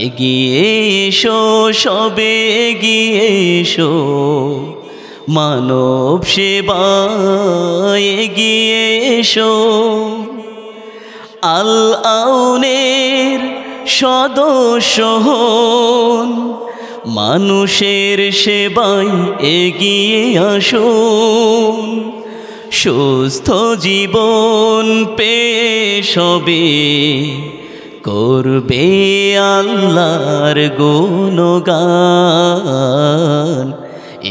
এগিয়ে এসো সবে এগিয়ে এসো মানব সেবা এগিয়ে এসো আল আউনের সদস্য হন মানুষের সেবায় এগিয়ে আসুন সুস্থ জীবন পেয়ে সবে করবে আল্লাহর গুণগান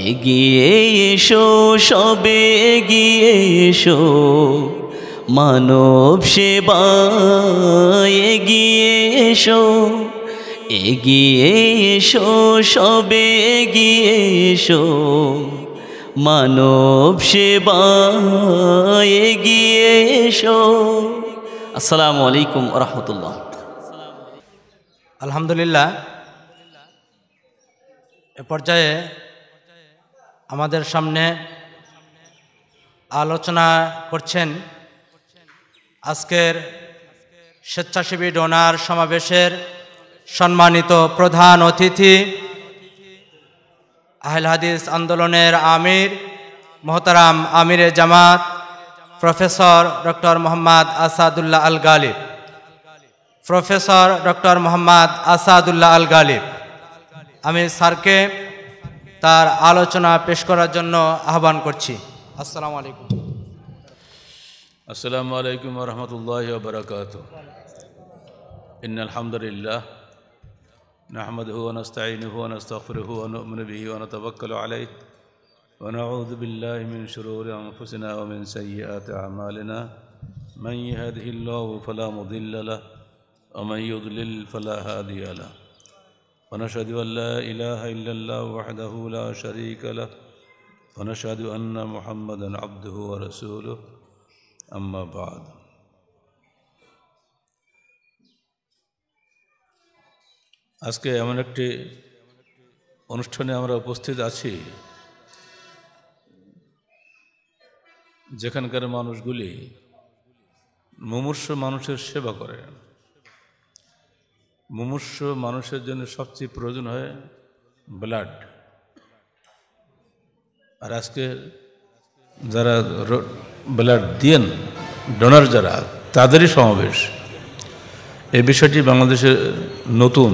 এগিয়ে এসো সবে এগিয়ে এসো মানব সেবা এগিয়ে এসো এগিয়ে এসো সবে এগিয়ে এসো মানব সেবা এগিয়ে এসো আসসালামু আলাইকুম রহমতুল্লাহ আলহামদুলিল্লাহ এ পর্যায়ে আমাদের সামনে আলোচনা করছেন আজকের স্বেচ্ছাসেবী ডোনার সমাবেশের সম্মানিত প্রধান অতিথি আহল হাদিস আন্দোলনের আমির মোহতারাম আমিরে জামাত professor doctor Mohammad Asadullah Al Galib professor doctor Mohammad Asadullah Al Galib আমি স্যারকে তার আলোচনা পেশ করার জন্য আহ্বান করছি আসসালামু আলাইকুম السلام عليكم ورحمة الله وبركاته ان الحمد لله نحمده ونستعينه ونستغفره ونؤمن به ونتوكل عليه ونعوذ بالله من شرور انفسنا ومن سيئات اعمالنا من يهده الله فلا مضل له ومن يضلل فلا هادي له ونشهد ان لا اله الا الله وحده لا شريك له ونشهد ان محمدا عبده ورسوله أما بعد আজকে এমন একটি অনুষ্ঠানে আমরা উপস্থিত আছি যেখানকার মানুষগুলি মুমূর্ষ মানুষের সেবা করে মুমূর্ষ মানুষের জন্য সবচেয়ে প্রয়োজন হয় ব্লাড আর আজকে যারা ব্লাড দিয়েন ডোনার যারা তাদেরই সমাবেশ এই বিষয়টি বাংলাদেশে নতুন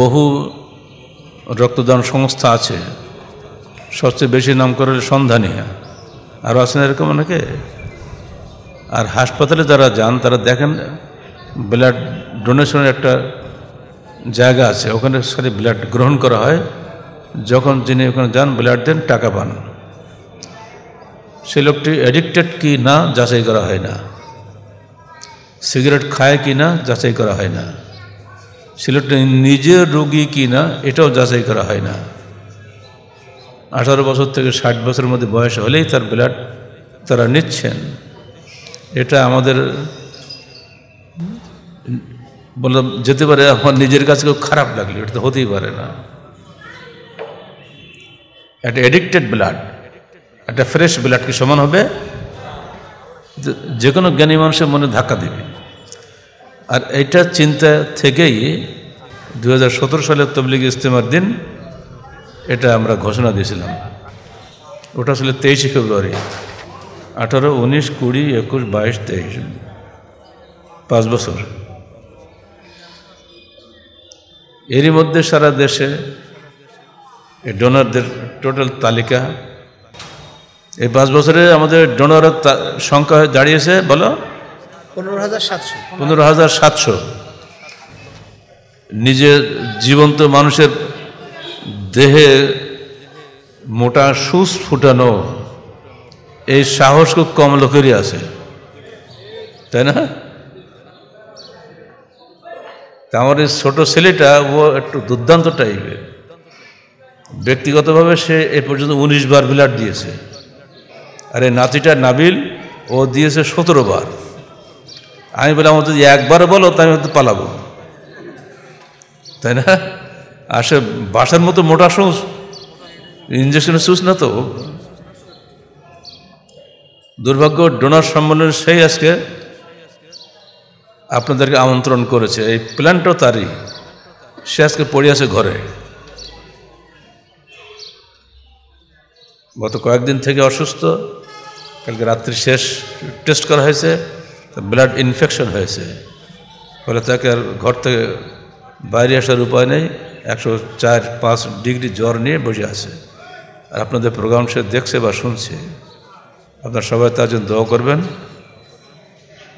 বহু রক্তদান সংস্থা আছে সবচেয়ে বেশি নাম করে সন্ধানীয়া আর আছেন এরকম অনেকে আর হাসপাতালে যারা যান তারা দেখেন ব্লাড ডোনেশনের একটা জায়গা আছে ওখানে সারি ব্লাড গ্রহণ করা হয় যখন যিনি ওখানে যান ব্লাড দেন টাকা পান সে লোকটি অ্যাডিক্টেড কি না যাচাই করা হয় না সিগারেট খায় কি না যাচাই করা হয় না সে লোকটি নিজের রোগী কি না এটাও যাচাই করা হয় না আঠারো বছর থেকে ষাট বছরের মধ্যে বয়স হলেই তার ব্লাড তারা নিচ্ছেন এটা আমাদের বললাম যেতে পারে আমার নিজের কাছে খুব খারাপ লাগলো এটা তো হতেই পারে না একটা অ্যাডিক্টেড ব্লাড একটা ফ্রেশ ব্লাড কি সমান হবে যে কোনো জ্ঞানী মানুষের মনে ধাক্কা দেবে আর এইটা চিন্তা থেকেই দু হাজার সালের তবলিগ ইস্তেমার দিন এটা আমরা ঘোষণা দিয়েছিলাম ওটা আসলে তেইশে ফেব্রুয়ারি আঠারো উনিশ কুড়ি একুশ বাইশ তেইশ পাঁচ বছর এরই মধ্যে সারা দেশে ডোনারদের টোটাল তালিকা এই পাঁচ বছরে আমাদের ডোনারের সংখ্যা দাঁড়িয়েছে বলো পনেরো হাজার সাতশো পনেরো হাজার সাতশো নিজের জীবন্ত মানুষের দেহে মোটা সুস ফুটানো এই সাহস খুব কম লোকেরই আছে তাই না আমার এই ছোটো ছেলেটা ও একটু দুর্দান্ত টাইপের ব্যক্তিগতভাবে সে এ পর্যন্ত উনিশ বার বিলাট দিয়েছে আর এই নাতিটা নাবিল ও দিয়েছে সতেরো বার আমি বললাম আমার যদি একবার বলো তাই আমি হয়তো পালাবো তাই না আর সে বাসার মতো মোটা সুস ইঞ্জেকশনের সুস না তো দুর্ভাগ্য ডোনার সম্মেলনে সেই আজকে আপনাদেরকে আমন্ত্রণ করেছে এই প্ল্যানটা তারই সে আজকে পড়ে আছে ঘরে গত কয়েকদিন থেকে অসুস্থ কালকে রাত্রি শেষ টেস্ট করা হয়েছে ব্লাড ইনফেকশন হয়েছে ফলে তাকে আর ঘর থেকে বাইরে আসার উপায় নেই একশো চার পাঁচ ডিগ্রি জ্বর নিয়ে বসে আছে আর আপনাদের প্রোগ্রাম সে দেখছে বা শুনছে আপনার সবাই তার জন্য দোয়া করবেন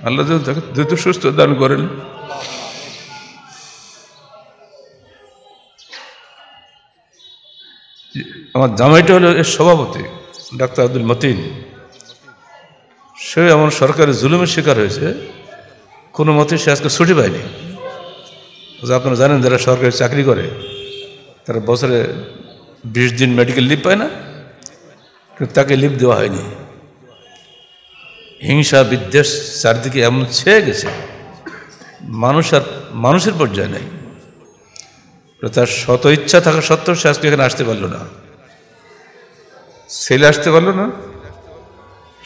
আল্লাহ দ্রুত সুস্থ দান করেন আমার জামাইটা হলো এর সভাপতি ডাক্তার আব্দুল মতিন সে এমন সরকারি জুলুমের শিকার হয়েছে কোনো মতে সে আজকে ছুটি পায়নি যে আপনারা জানেন যারা সরকারি চাকরি করে তারা বছরে বিশ দিন মেডিকেল লিভ পায় না কিন্তু তাকে লিভ দেওয়া হয়নি হিংসা বিদ্বেষ চারদিকে এমন ছেয়ে গেছে মানুষ আর মানুষের পর্যায়ে নেই তার শত ইচ্ছা থাকা সত্ত্বেও সে আজকে এখানে আসতে পারলো না ছেলে আসতে পারলো না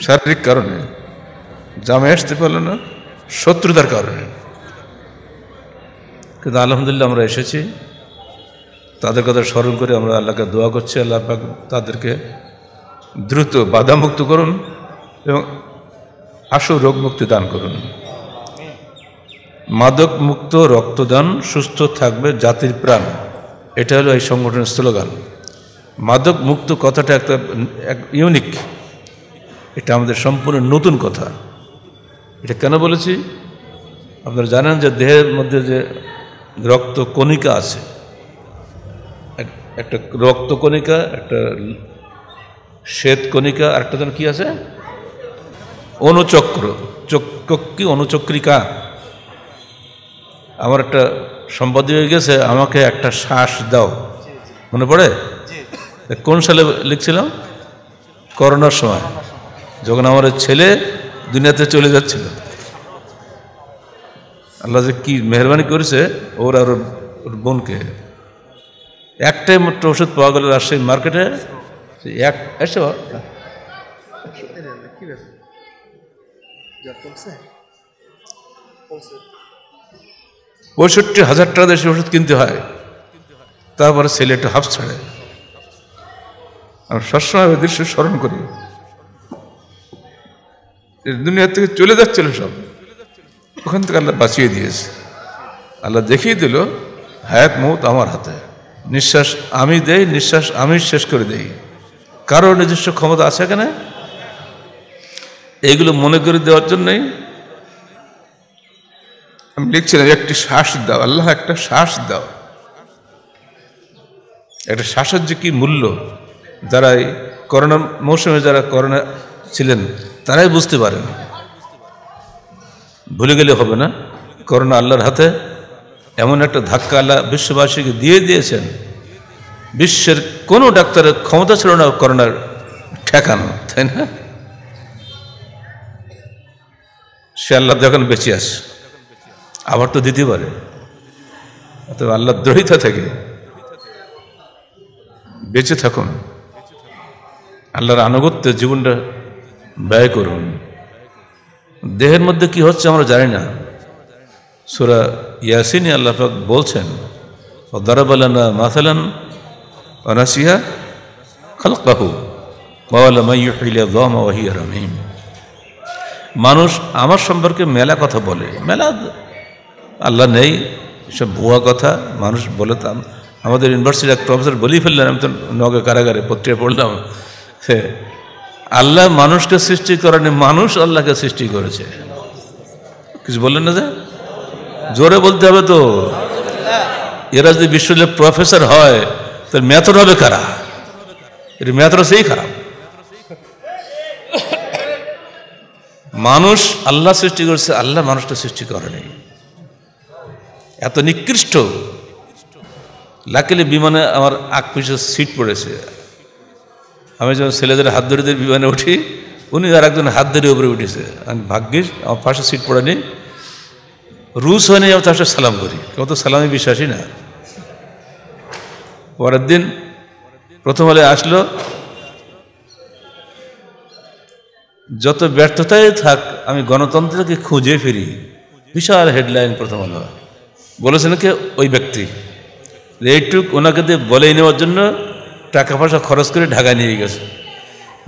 শারীরিক কারণে জামে আসতে পারলো না শত্রুতার কারণে কিন্তু আলহামদুলিল্লাহ আমরা এসেছি তাদের কথা স্মরণ করে আমরা আল্লাহকে দোয়া করছি আল্লাহ তাদেরকে দ্রুত বাধামুক্ত করুন এবং আশু মুক্তি দান করুন মাদক মুক্ত রক্তদান সুস্থ থাকবে জাতির প্রাণ এটা হলো এই সংগঠনের স্লোগান মাদক মুক্ত কথাটা একটা ইউনিক এটা আমাদের সম্পূর্ণ নতুন কথা এটা কেন বলেছি আপনারা জানেন যে দেহের মধ্যে যে রক্ত কণিকা আছে একটা রক্ত কণিকা একটা শ্বেত কণিকা আর একটা যেন কি আছে অনুচক্র চক্রী অনুচক্রিকা আমার একটা সম্পাদি হয়ে গেছে আমাকে একটা শ্বাস দাও মনে পড়ে কোন সালে লিখছিলাম করোনার সময় যখন আমার ছেলে দুনিয়াতে চলে যাচ্ছিল আল্লাহ যে কি মেহরবানি করেছে ওর আর ওর বোনকে একটাই মাত্র ওষুধ পাওয়া গেল রাজশাহী মার্কেটে এক একশো পঁয়ষট্টি হাজার টাকা দেশে ওষুধ কিনতে হয় তারপরে ছেলে একটু হাফ ছাড়ে আর সবসময় দৃশ্য স্মরণ করি দুনিয়ার থেকে চলে যাচ্ছিল সব ওখান থেকে আল্লাহ বাঁচিয়ে দিয়েছে আল্লাহ দেখিয়ে দিল হায়াত মৌত আমার হাতে নিঃশ্বাস আমি দেই নিঃশ্বাস আমি শেষ করে দেই কারো নিজস্ব ক্ষমতা আছে কেন এইগুলো মনে করে দেওয়ার জন্যই আমি লিখছিলাম একটি শ্বাস দাও আল্লাহ একটা শ্বাস দাও একটা শ্বাসের যে কি মূল্য যারা এই করোনা মৌসুমে যারা করোনা ছিলেন তারাই বুঝতে পারেন ভুলে গেলে হবে না করোনা আল্লাহর হাতে এমন একটা ধাক্কা আল্লাহ বিশ্ববাসীকে দিয়ে দিয়েছেন বিশ্বের কোনো ডাক্তারের ক্ষমতা ছিল না করোনার ঠেকানো তাই না সে আল্লাহ যখন বেঁচে আসে আবার তো দিতে পারে অতএব আল্লাহ দ্রোহিতা থেকে বেঁচে থাকুন আল্লাহর আনুগত্য জীবনটা ব্যয় করুন দেহের মধ্যে কি হচ্ছে আমরা জানি না সুরা ইয়াসিনী আল্লাহ বলছেন দারাবালানা মাথালান অনাসিয়া খালকাহু মানুষ আমার সম্পর্কে মেলা কথা বলে মেলা আল্লাহ নেই সব ভুয়া কথা মানুষ বলে তা আমাদের ইউনিভার্সিটির এক প্রফেসর বলেই ফেললেন আমি তো নগে কারাগারে পত্রিকা পড়লাম আল্লাহ মানুষকে সৃষ্টি করেনি মানুষ আল্লাহকে সৃষ্টি করেছে কিছু বললেন না যে জোরে বলতে হবে তো এরা যদি বিশ্ববিদ্যালয়ের প্রফেসর হয় তাহলে ম্যাথর হবে কারা এর ম্যাথর সেই খারাপ মানুষ আল্লাহ সৃষ্টি করেছে আল্লাহ মানুষটা সৃষ্টি করেনি এত নিকৃষ্ট লাকিলে বিমানে আমার আগ পিছিয়ে সিট পড়েছে আমি যখন ছেলেদের হাত ধরে ধরে বিমানে উঠি উনি আর একজন হাত ধরে উপরে উঠেছে আমি ভাগ্যিস আমার পাশে সিট পড়া নেই রুশ হয়ে আমি তার সাথে সালাম করি কত সালামে বিশ্বাসী না পরের দিন প্রথম হলে আসলো যত ব্যর্থতায় থাক আমি গণতন্ত্রকে খুঁজে ফিরি বিশাল হেডলাইন প্রথম হলো বলেছেন কে ওই ব্যক্তি এইটুক ওনাকে দিয়ে বলে নেওয়ার জন্য টাকা পয়সা খরচ করে ঢাকা নিয়ে গেছে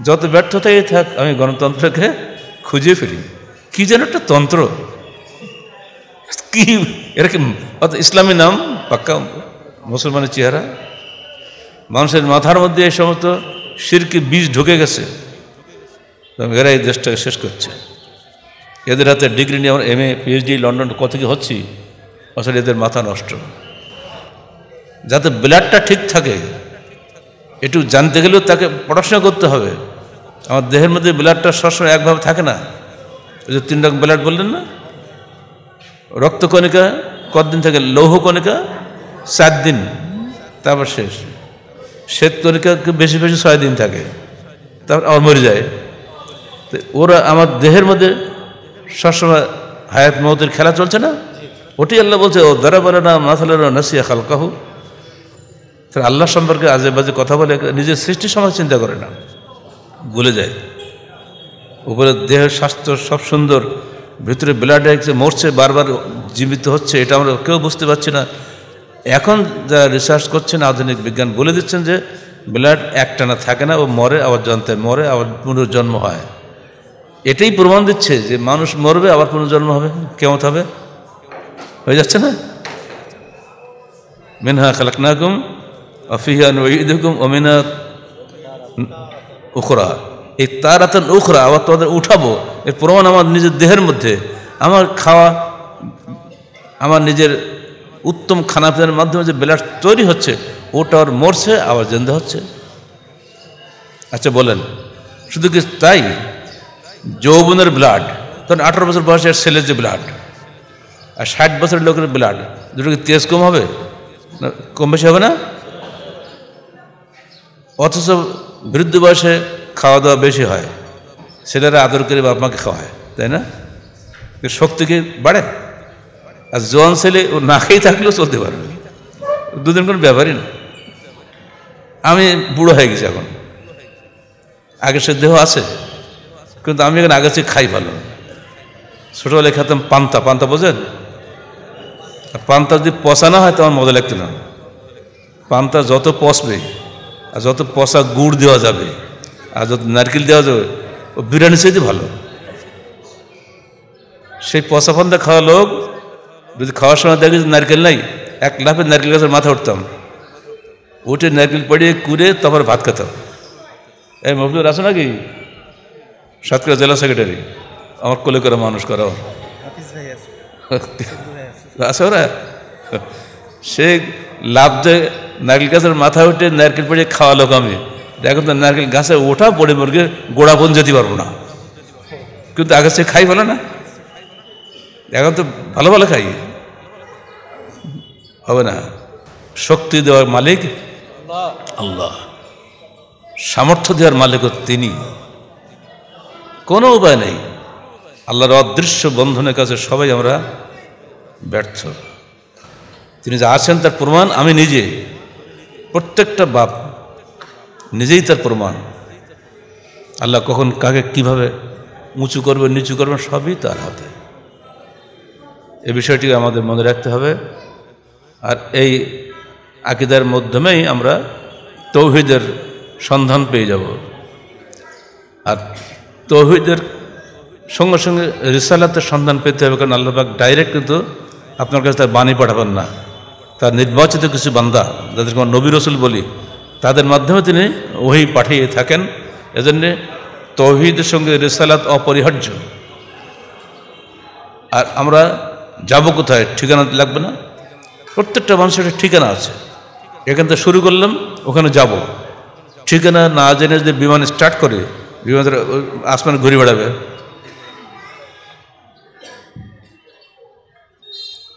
যত ব্যর্থতাই থাক আমি গণতন্ত্রকে খুঁজে ফেলি কি যেন একটা তন্ত্র কি এরা কি ইসলামী নাম পাক্কা মুসলমানের চেহারা মানুষের মাথার মধ্যে এই সমস্ত সিরকি বীজ ঢুকে গেছে এরা এই দেশটাকে শেষ করছে এদের হাতে ডিগ্রি নিয়ে আমার এম এ পিএইচডি লন্ডন কত কি হচ্ছি আসলে এদের মাথা নষ্ট যাতে ব্লাডটা ঠিক থাকে একটু জানতে গেলেও তাকে পড়াশোনা করতে হবে আমার দেহের মধ্যে ব্লাডটা সবসময় একভাবে থাকে না ওই যে তিন রকম ব্লাড বললেন না রক্তকণিকা কতদিন থাকে লৌহ কণিকা সাত দিন তারপর শেষ শ্বেত কণিকা বেশি বেশি ছয় দিন থাকে তারপর আবার মরে যায় তো ওরা আমার দেহের মধ্যে সবসময় হায়াত মহতের খেলা চলছে না ওটি আল্লাহ বলছে ও দারাবারা না মাথালারা নাসিয়া খালকাহু তাহলে আল্লাহ সম্পর্কে আজে বাজে কথা বলে নিজের সৃষ্টি সমাজ চিন্তা করে না গুলে যায় উপরে দেহের স্বাস্থ্য সব সুন্দর ভিতরে ব্লাড এসে মরছে বারবার জীবিত হচ্ছে এটা আমরা কেউ বুঝতে পারছি না এখন যারা রিসার্চ করছেন আধুনিক বিজ্ঞান বলে দিচ্ছেন যে ব্লাড একটানা থাকে না ও মরে আবার জানতে মরে আবার পুনর্জন্ম হয় এটাই প্রমাণ দিচ্ছে যে মানুষ মরবে আবার পুনর্জন্ম হবে কেমন হবে হয়ে যাচ্ছে না মিনহা খালাকনাকুম অফিহান ওইদুকুম অমিনাত উখরা এই তার আতান উখরা আবার তোমাদের উঠাবো এর প্রমাণ আমার নিজের দেহের মধ্যে আমার খাওয়া আমার নিজের উত্তম খানাপিনার মাধ্যমে যে ব্লাড তৈরি হচ্ছে ওটা ওর মরছে আবার জেন্দে হচ্ছে আচ্ছা বলেন শুধু কি তাই যৌবনের ব্লাড তখন আঠারো বছর বয়সের ছেলের যে ব্লাড আর ষাট বছরের লোকের ব্লাড দুটো কি তেজ কম হবে কম বেশি হবে না অথচ বৃদ্ধ বয়সে খাওয়া দাওয়া বেশি হয় ছেলেরা আদর করে বাপ মাকে খাওয়ায় তাই না শক্তিকে বাড়ে আর জোয়ান ছেলে ও না খেয়ে থাকলেও চলতে পারবে দুদিন কোনো ব্যাপারই না আমি বুড়ো হয়ে গেছি এখন আগে সে দেহ আছে কিন্তু আমি এখন আগে চেয়ে খাই ভালো ছোটোবেলায় খেতাম পান্তা পান্তা বোঝেন পান্তা যদি পচানো হয় তো আমার মজা লাগতো না পান্তা যত পচবে আর যত পশা গুড় দেওয়া যাবে আর যত নারকেল দেওয়া যাবে ও বিরিয়ানি সেই ভালো সেই পচা পান্দা খাওয়া লোক যদি খাওয়ার সময় দেখে নারকেল নাই এক লাফে নারকেল গাছের মাথা উঠতাম উঠে নারকেল পড়িয়ে কুড়ে তারপর ভাত খেতাম এই মফিজুর আছো নাকি সাতক্ষীরা জেলা সেক্রেটারি আমার কোলে করে মানুষ করা আছে ওরা সে লাভ দেয় নারকেল গাছের মাথা উঠে নারকেল পেড়ে খাওয়ালো আমি এখন তো নারকেল গাছে ওঠা পড়ে মুরগে গোড়া বন যেতে পারবো না কিন্তু আগে সে খাই ভালো না এখন তো ভালো ভালো খাই হবে না শক্তি দেওয়ার মালিক আল্লাহ সামর্থ্য দেওয়ার মালিকও তিনি কোনো উপায় নেই আল্লাহর অদৃশ্য বন্ধনের কাছে সবাই আমরা ব্যর্থ তিনি যা আছেন তার প্রমাণ আমি নিজে প্রত্যেকটা বাপ নিজেই তার প্রমাণ আল্লাহ কখন কাকে কিভাবে উঁচু করবেন নিচু করবেন সবই তার হাতে এ বিষয়টি আমাদের মনে রাখতে হবে আর এই আকিদার মাধ্যমেই আমরা তৌহিদের সন্ধান পেয়ে যাব আর তৌহিদের সঙ্গে সঙ্গে রিসালাতের সন্ধান পেতে হবে কারণ আল্লাহবাক ডাইরেক্ট কিন্তু আপনার কাছে তার বাণী পাঠাবেন না তার নির্বাচিত কিছু বান্দা যাদেরকে আমার নবী রসুল বলি তাদের মাধ্যমে তিনি ওহি পাঠিয়ে থাকেন এজন্যে তৌহিদের সঙ্গে রেসালাত অপরিহার্য আর আমরা যাবো কোথায় ঠিকানা লাগবে না প্রত্যেকটা মানুষের একটা ঠিকানা আছে এখান থেকে শুরু করলাম ওখানে যাব ঠিকানা না জেনে যদি বিমান স্টার্ট করে বিমান আসমানে ঘুরে বেড়াবে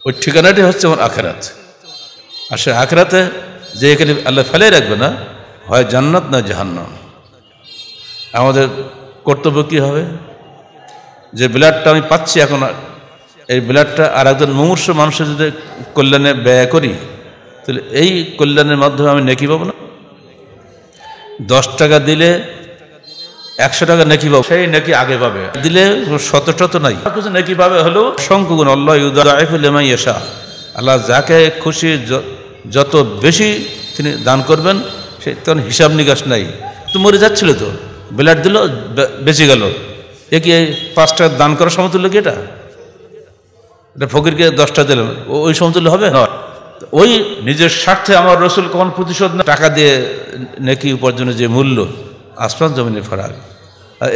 ওই ঠিকানাটি হচ্ছে আমার আখেরাত আর সে আখরাতে যে এখানে আল্লাহ ফেলে রাখবে না হয় জান্নাত না জাহান্ন আমাদের কর্তব্য কী হবে যে ব্লাডটা আমি পাচ্ছি এখন এই ব্লাডটা আর একজন মুমূর্ষ মানুষের যদি কল্যাণে ব্যয় করি তাহলে এই কল্যাণের মাধ্যমে আমি নেকি পাবো না দশ টাকা দিলে একশো টাকা নেকি পাবো সেই নেকি আগে পাবে দিলে শত শত নাই কিছু নেকি পাবে হলেও শঙ্কুগুণ আল্লাহ আল্লাহ যাকে খুশি যত বেশি তিনি দান করবেন সে তখন হিসাব নিকাশ নাই তো মরে যাচ্ছিল তো ব্লাড দিল বেঁচে গেল এ কি পাঁচটা দান করার সমতুল্য কি এটা এটা ফকিরকে দশটা দিলেন ওই সমতুল্য হবে হ্যাঁ। ওই নিজের স্বার্থে আমার রসুল কখন প্রতিশোধ না টাকা দিয়ে নেকি উপার্জনের যে মূল্য আসমান জমিনের ফারাক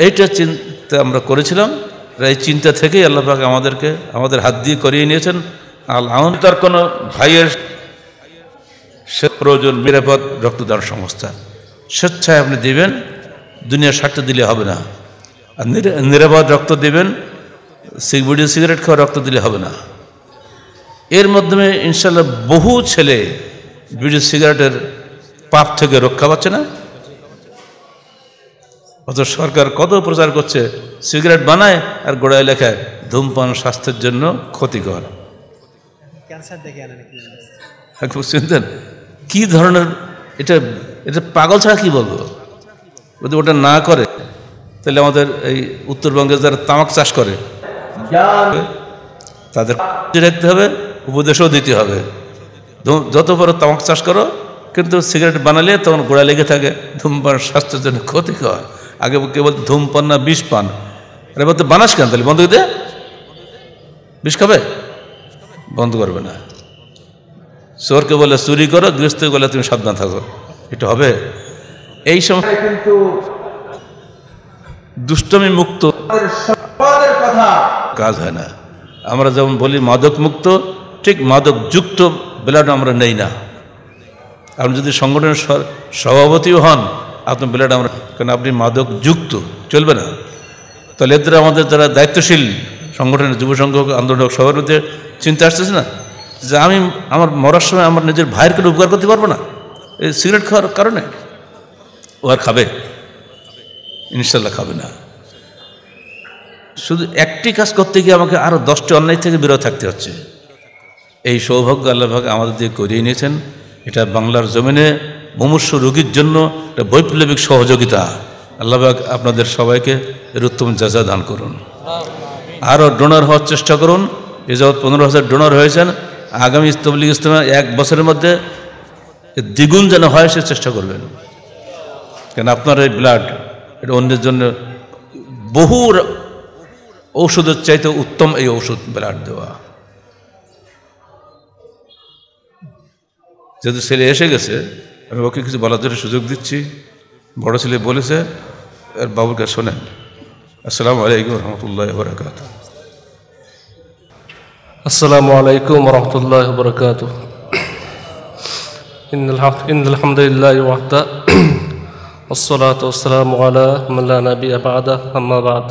এইটা চিন্তা আমরা করেছিলাম এই চিন্তা থেকেই আল্লাহ আমাদেরকে আমাদের হাত দিয়ে করিয়ে নিয়েছেন আল আউন তার কোনো ভাইয়ের সে প্রয়োজন নিরাপদ রক্তদান সংস্থা স্বেচ্ছায় আপনি দেবেন দুনিয়ার স্বার্থে দিলে হবে না আর নিরাপদ রক্ত দেবেন সিগবিডি সিগারেট খাওয়া রক্ত দিলে হবে না এর মাধ্যমে ইনশাল্লাহ বহু ছেলে বিড়ি সিগারেটের পাপ থেকে রক্ষা পাচ্ছে না অত সরকার কত প্রচার করছে সিগারেট বানায় আর গোড়ায় লেখায় ধূমপান স্বাস্থ্যের জন্য ক্ষতিকর ক্যান্সার দেখে একটু চিনতেন কি ধরনের এটা এটা পাগল ছাড়া কী বলবো যদি ওটা না করে তাহলে আমাদের এই উত্তরবঙ্গে যারা তামাক চাষ করে তাদের রাখতে হবে উপদেশও দিতে হবে যত বড় তামাক চাষ করো কিন্তু সিগারেট বানালে তখন গোড়া লেগে থাকে ধূমপান স্বাস্থ্যের জন্য ক্ষতিকর আগে কেবল ধূমপান না বিষ পান এবার বলতে বানাস কেন তাহলে বন্ধ দে বিষ খাবে বন্ধ করবে না চোরকে বলে চুরি করো গৃহস্থকে বলে তুমি সাবধান থাকো এটা হবে এই সময় কিন্তু দুষ্টমি মুক্ত কাজ হয় না আমরা যেমন বলি মাদক মুক্ত ঠিক মাদক যুক্ত ব্লাড আমরা নেই না আপনি যদি সংগঠনের সভাপতিও হন আপনার ব্লাড আমরা কেন আপনি মাদক যুক্ত চলবে না তাহলে এদের আমাদের যারা দায়িত্বশীল সংগঠনের যুব সংঘ আন্দোলন সবার মধ্যে চিন্তা আসতেছে না যে আমি আমার মরার সময় আমার নিজের ভাইয়ের কোনো উপকার করতে পারবো না এই সিগারেট খাওয়ার কারণে ও আর খাবে ইনশাল্লাহ খাবে না শুধু একটি কাজ করতে গিয়ে আমাকে আরও দশটি অন্যায় থেকে বিরত থাকতে হচ্ছে এই সৌভাগ্য আল্লাহভাগ আমাদের দিয়ে করিয়ে নিয়েছেন এটা বাংলার জমিনে মুমূর্ষ রোগীর জন্য একটা বৈপ্লবিক সহযোগিতা আল্লাহবাক আপনাদের সবাইকে এর উত্তম দান করুন আরও ডোনার হওয়ার চেষ্টা করুন এ যাবৎ পনেরো হাজার ডোনার হয়েছেন আগামী তবলিগ ইসলামে এক বছরের মধ্যে দ্বিগুণ যেন হয় সে চেষ্টা করবেন কেন আপনার এই ব্লাড এটা অন্যের জন্য বহু ঔষধের চাইতে উত্তম এই ঔষধ ব্লাড দেওয়া যেহেতু ছেলে এসে গেছে আমি ওকে কিছু বলার জন্য সুযোগ দিচ্ছি বড় ছেলে বলেছে আর বাবুকে শোনেন আসসালামু আলাইকুম রহমতুল্লাহ বরাকাতা السلام عليكم ورحمة الله وبركاته إن الحمد, إن الحمد لله وحده والصلاة والسلام على من لا نبي بعده أما بعد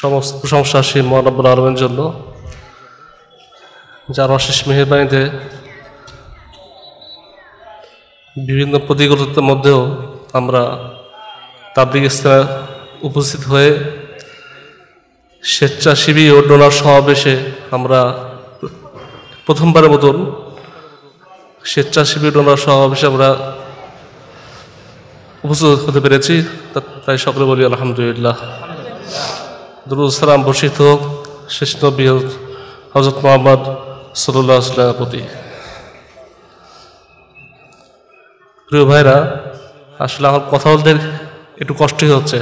সমস্ত প্রশংসা সেই মহানব্বুল আলমের জন্য যার অশেষ মেহরবানিতে বিভিন্ন প্রতিকূলতার মধ্যেও আমরা তাবলিগ ইসলাম উপস্থিত হয়ে স্বেচ্ছাসেবী ও ডোনার সমাবেশে আমরা প্রথমবারের মতন স্বেচ্ছাসেবী ডোনার সমাবেশে আমরা উপস্থিত হতে পেরেছি তাই সকলে বলি আলহামদুলিল্লাহ দুরুসালাম বর্ষিত হোক শেষ নবী হজরত মোহাম্মদ সাল্লাহ প্রতি প্রিয় ভাইরা আসলে আমার কথা বলতে একটু কষ্টই হচ্ছে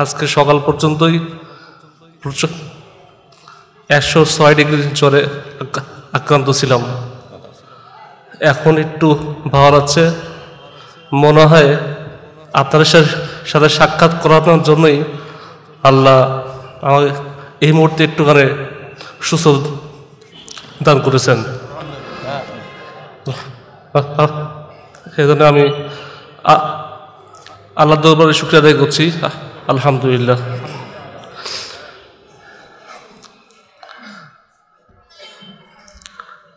আজকে সকাল পর্যন্তই একশো ছয় ডিগ্রি জ্বরে আক্রান্ত ছিলাম এখন একটু ভালো আছে মনে হয় আপনাদের সাথে সাক্ষাৎ করানোর জন্যই আল্লাহ আমাকে এই মুহূর্তে একটুখানি সুস্থ দান করেছেন সেজন্য আমি আল্লাহ দরবারে শুক্রিয়া আদায় করছি আলহামদুলিল্লাহ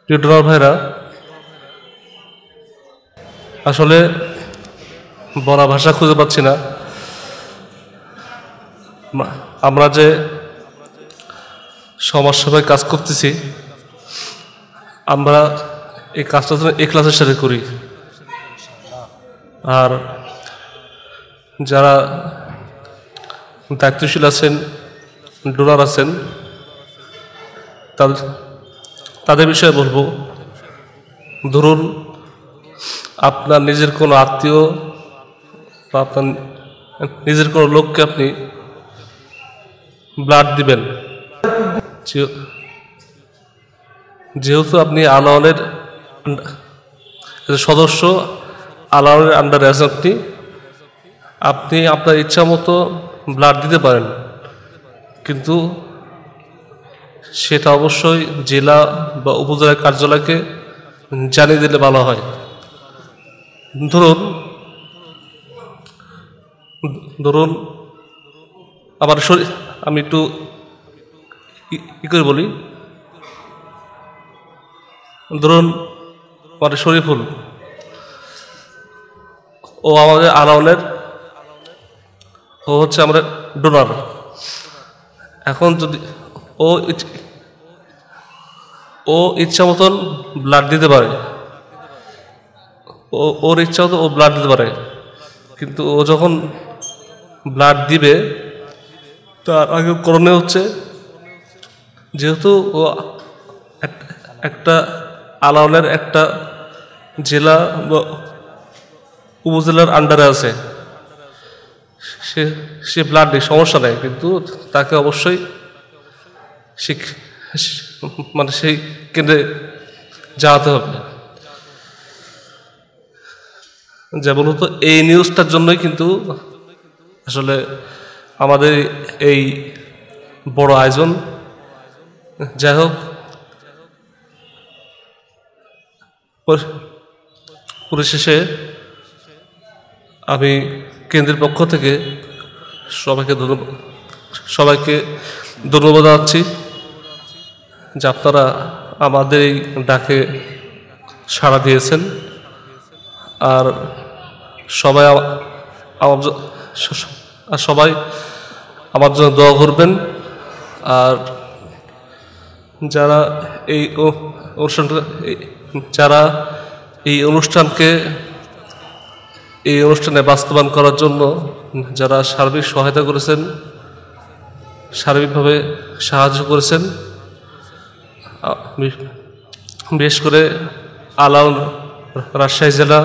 প্রিয় ভাইরা আসলে বলা ভাষা খুঁজে পাচ্ছি না আমরা যে সমাজসেবায় কাজ করতেছি আমরা এই কাজটা এ ক্লাসের সাথে করি আর যারা দায়িত্বশীল আছেন ডোনার আছেন তাদের তাদের বিষয়ে বলবো ধরুন আপনার নিজের কোনো আত্মীয় বা আপনার নিজের কোনো লোককে আপনি ব্লাড দিবেন যেহেতু আপনি আলাওয়ালের সদস্য আলাওয়ালের আন্ডারে আছেন আপনি আপনি আপনার ইচ্ছা মতো ব্লাড দিতে পারেন কিন্তু সেটা অবশ্যই জেলা বা উপজেলা কার্যালয়কে জানিয়ে দিলে ভালো হয় ধরুন ধরুন আমার শরীর আমি একটু কী করে বলি ধরুন আমার শরীফুল ও আমাদের আলাউলের ও হচ্ছে আমরা ডোনার এখন যদি ও ও ইচ্ছা মতন ব্লাড দিতে পারে ও ওর ইচ্ছা মতো ও ব্লাড দিতে পারে কিন্তু ও যখন ব্লাড দিবে তার আগে করণীয় হচ্ছে যেহেতু ও একটা আলাউলের একটা জেলা বা উপজেলার আন্ডারে আছে সে সে ব্লাড নেই সমস্যা নেই কিন্তু তাকে অবশ্যই মানে সেই কেন্দ্রে যাওয়াতে হবে বলুন তো এই নিউজটার জন্যই কিন্তু আসলে আমাদের এই বড় আয়োজন যাই হোক পরিশেষে আমি কেন্দ্রের পক্ষ থেকে সবাইকে সবাইকে ধন্যবাদ জানাচ্ছি যে আপনারা আমাদের এই ডাকে সাড়া দিয়েছেন আর সবাই আর সবাই আমার জন্য দোয়া করবেন আর যারা এই অনুষ্ঠানটা যারা এই অনুষ্ঠানকে এই অনুষ্ঠানে বাস্তবায়ন করার জন্য যারা সার্বিক সহায়তা করেছেন সার্বিকভাবে সাহায্য করেছেন বিশেষ করে আলাউন রাজশাহী জেলা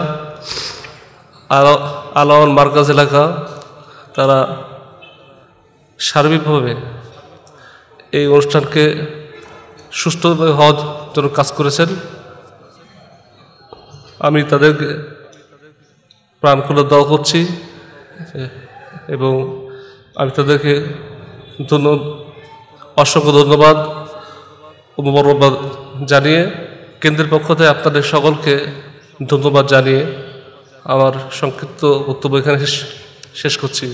আলাউন মার্কাজ এলাকা তারা সার্বিকভাবে এই অনুষ্ঠানকে সুস্থভাবে হওয়ার জন্য কাজ করেছেন আমি তাদেরকে প্রাণ খুলে দাওয়া করছি এবং আমি তাদেরকে ধন্য অসংখ্য ধন্যবাদ ও জানিয়ে কেন্দ্রের পক্ষ থেকে আপনাদের সকলকে ধন্যবাদ জানিয়ে আমার সংক্ষিপ্ত বক্তব্য এখানে শেষ করছি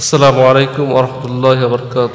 আসসালামু আলাইকুম আরহামুল্লাহ বরকাত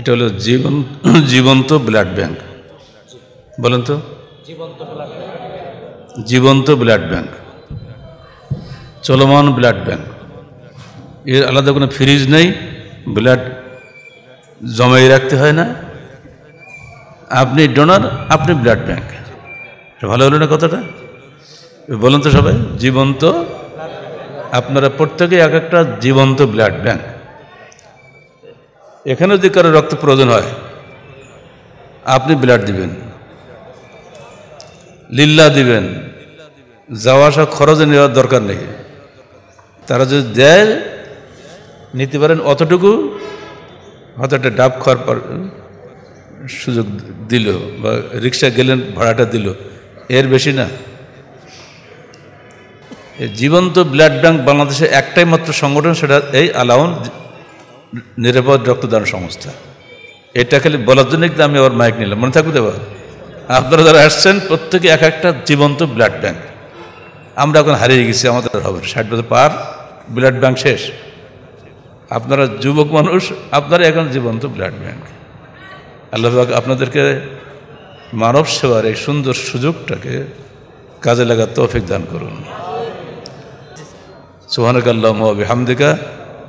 এটা হলো জীবন জীবন্ত ব্লাড ব্যাংক বলেন তো জীবন্ত ব্লাড ব্যাংক চলমান ব্লাড ব্যাংক এর আলাদা কোনো ফ্রিজ নেই ব্লাড জমাই রাখতে হয় না আপনি ডোনার আপনি ব্লাড ব্যাংক ভালো হলো না কথাটা বলুন তো সবাই জীবন্ত আপনারা প্রত্যেকে এক একটা জীবন্ত ব্লাড ব্যাংক এখানে যদি কারো রক্ত প্রয়োজন হয় আপনি ব্লাড দিবেন লিল্লা দিবেন যাওয়া আসা খরচে নেওয়ার দরকার নেই তারা যদি দেয় নিতে পারেন অতটুকু হয়তো একটা ডাব খাওয়ার পর সুযোগ দিল বা রিক্সা গেলেন ভাড়াটা দিল এর বেশি না জীবন্ত ব্লাড ব্যাংক বাংলাদেশে একটাই মাত্র সংগঠন সেটা এই আলাউন নিরাপদ রক্তদান সংস্থা এটা খালি বলার জন্য কিন্তু আমি আবার মাইক নিলাম মনে থাকবে দেবা আপনারা যারা আসছেন প্রত্যেকে এক একটা জীবন্ত ব্লাড ব্যাঙ্ক আমরা এখন হারিয়ে গেছি আমাদের হবে ষাট বছর পার ব্লাড ব্যাঙ্ক শেষ আপনারা যুবক মানুষ আপনারা এখন জীবন্ত ব্লাড ব্যাঙ্ক আল্লাহ আপনাদেরকে মানব সেবার এই সুন্দর সুযোগটাকে কাজে লাগার তৌফিক দান করুন মহাবি হামদিকা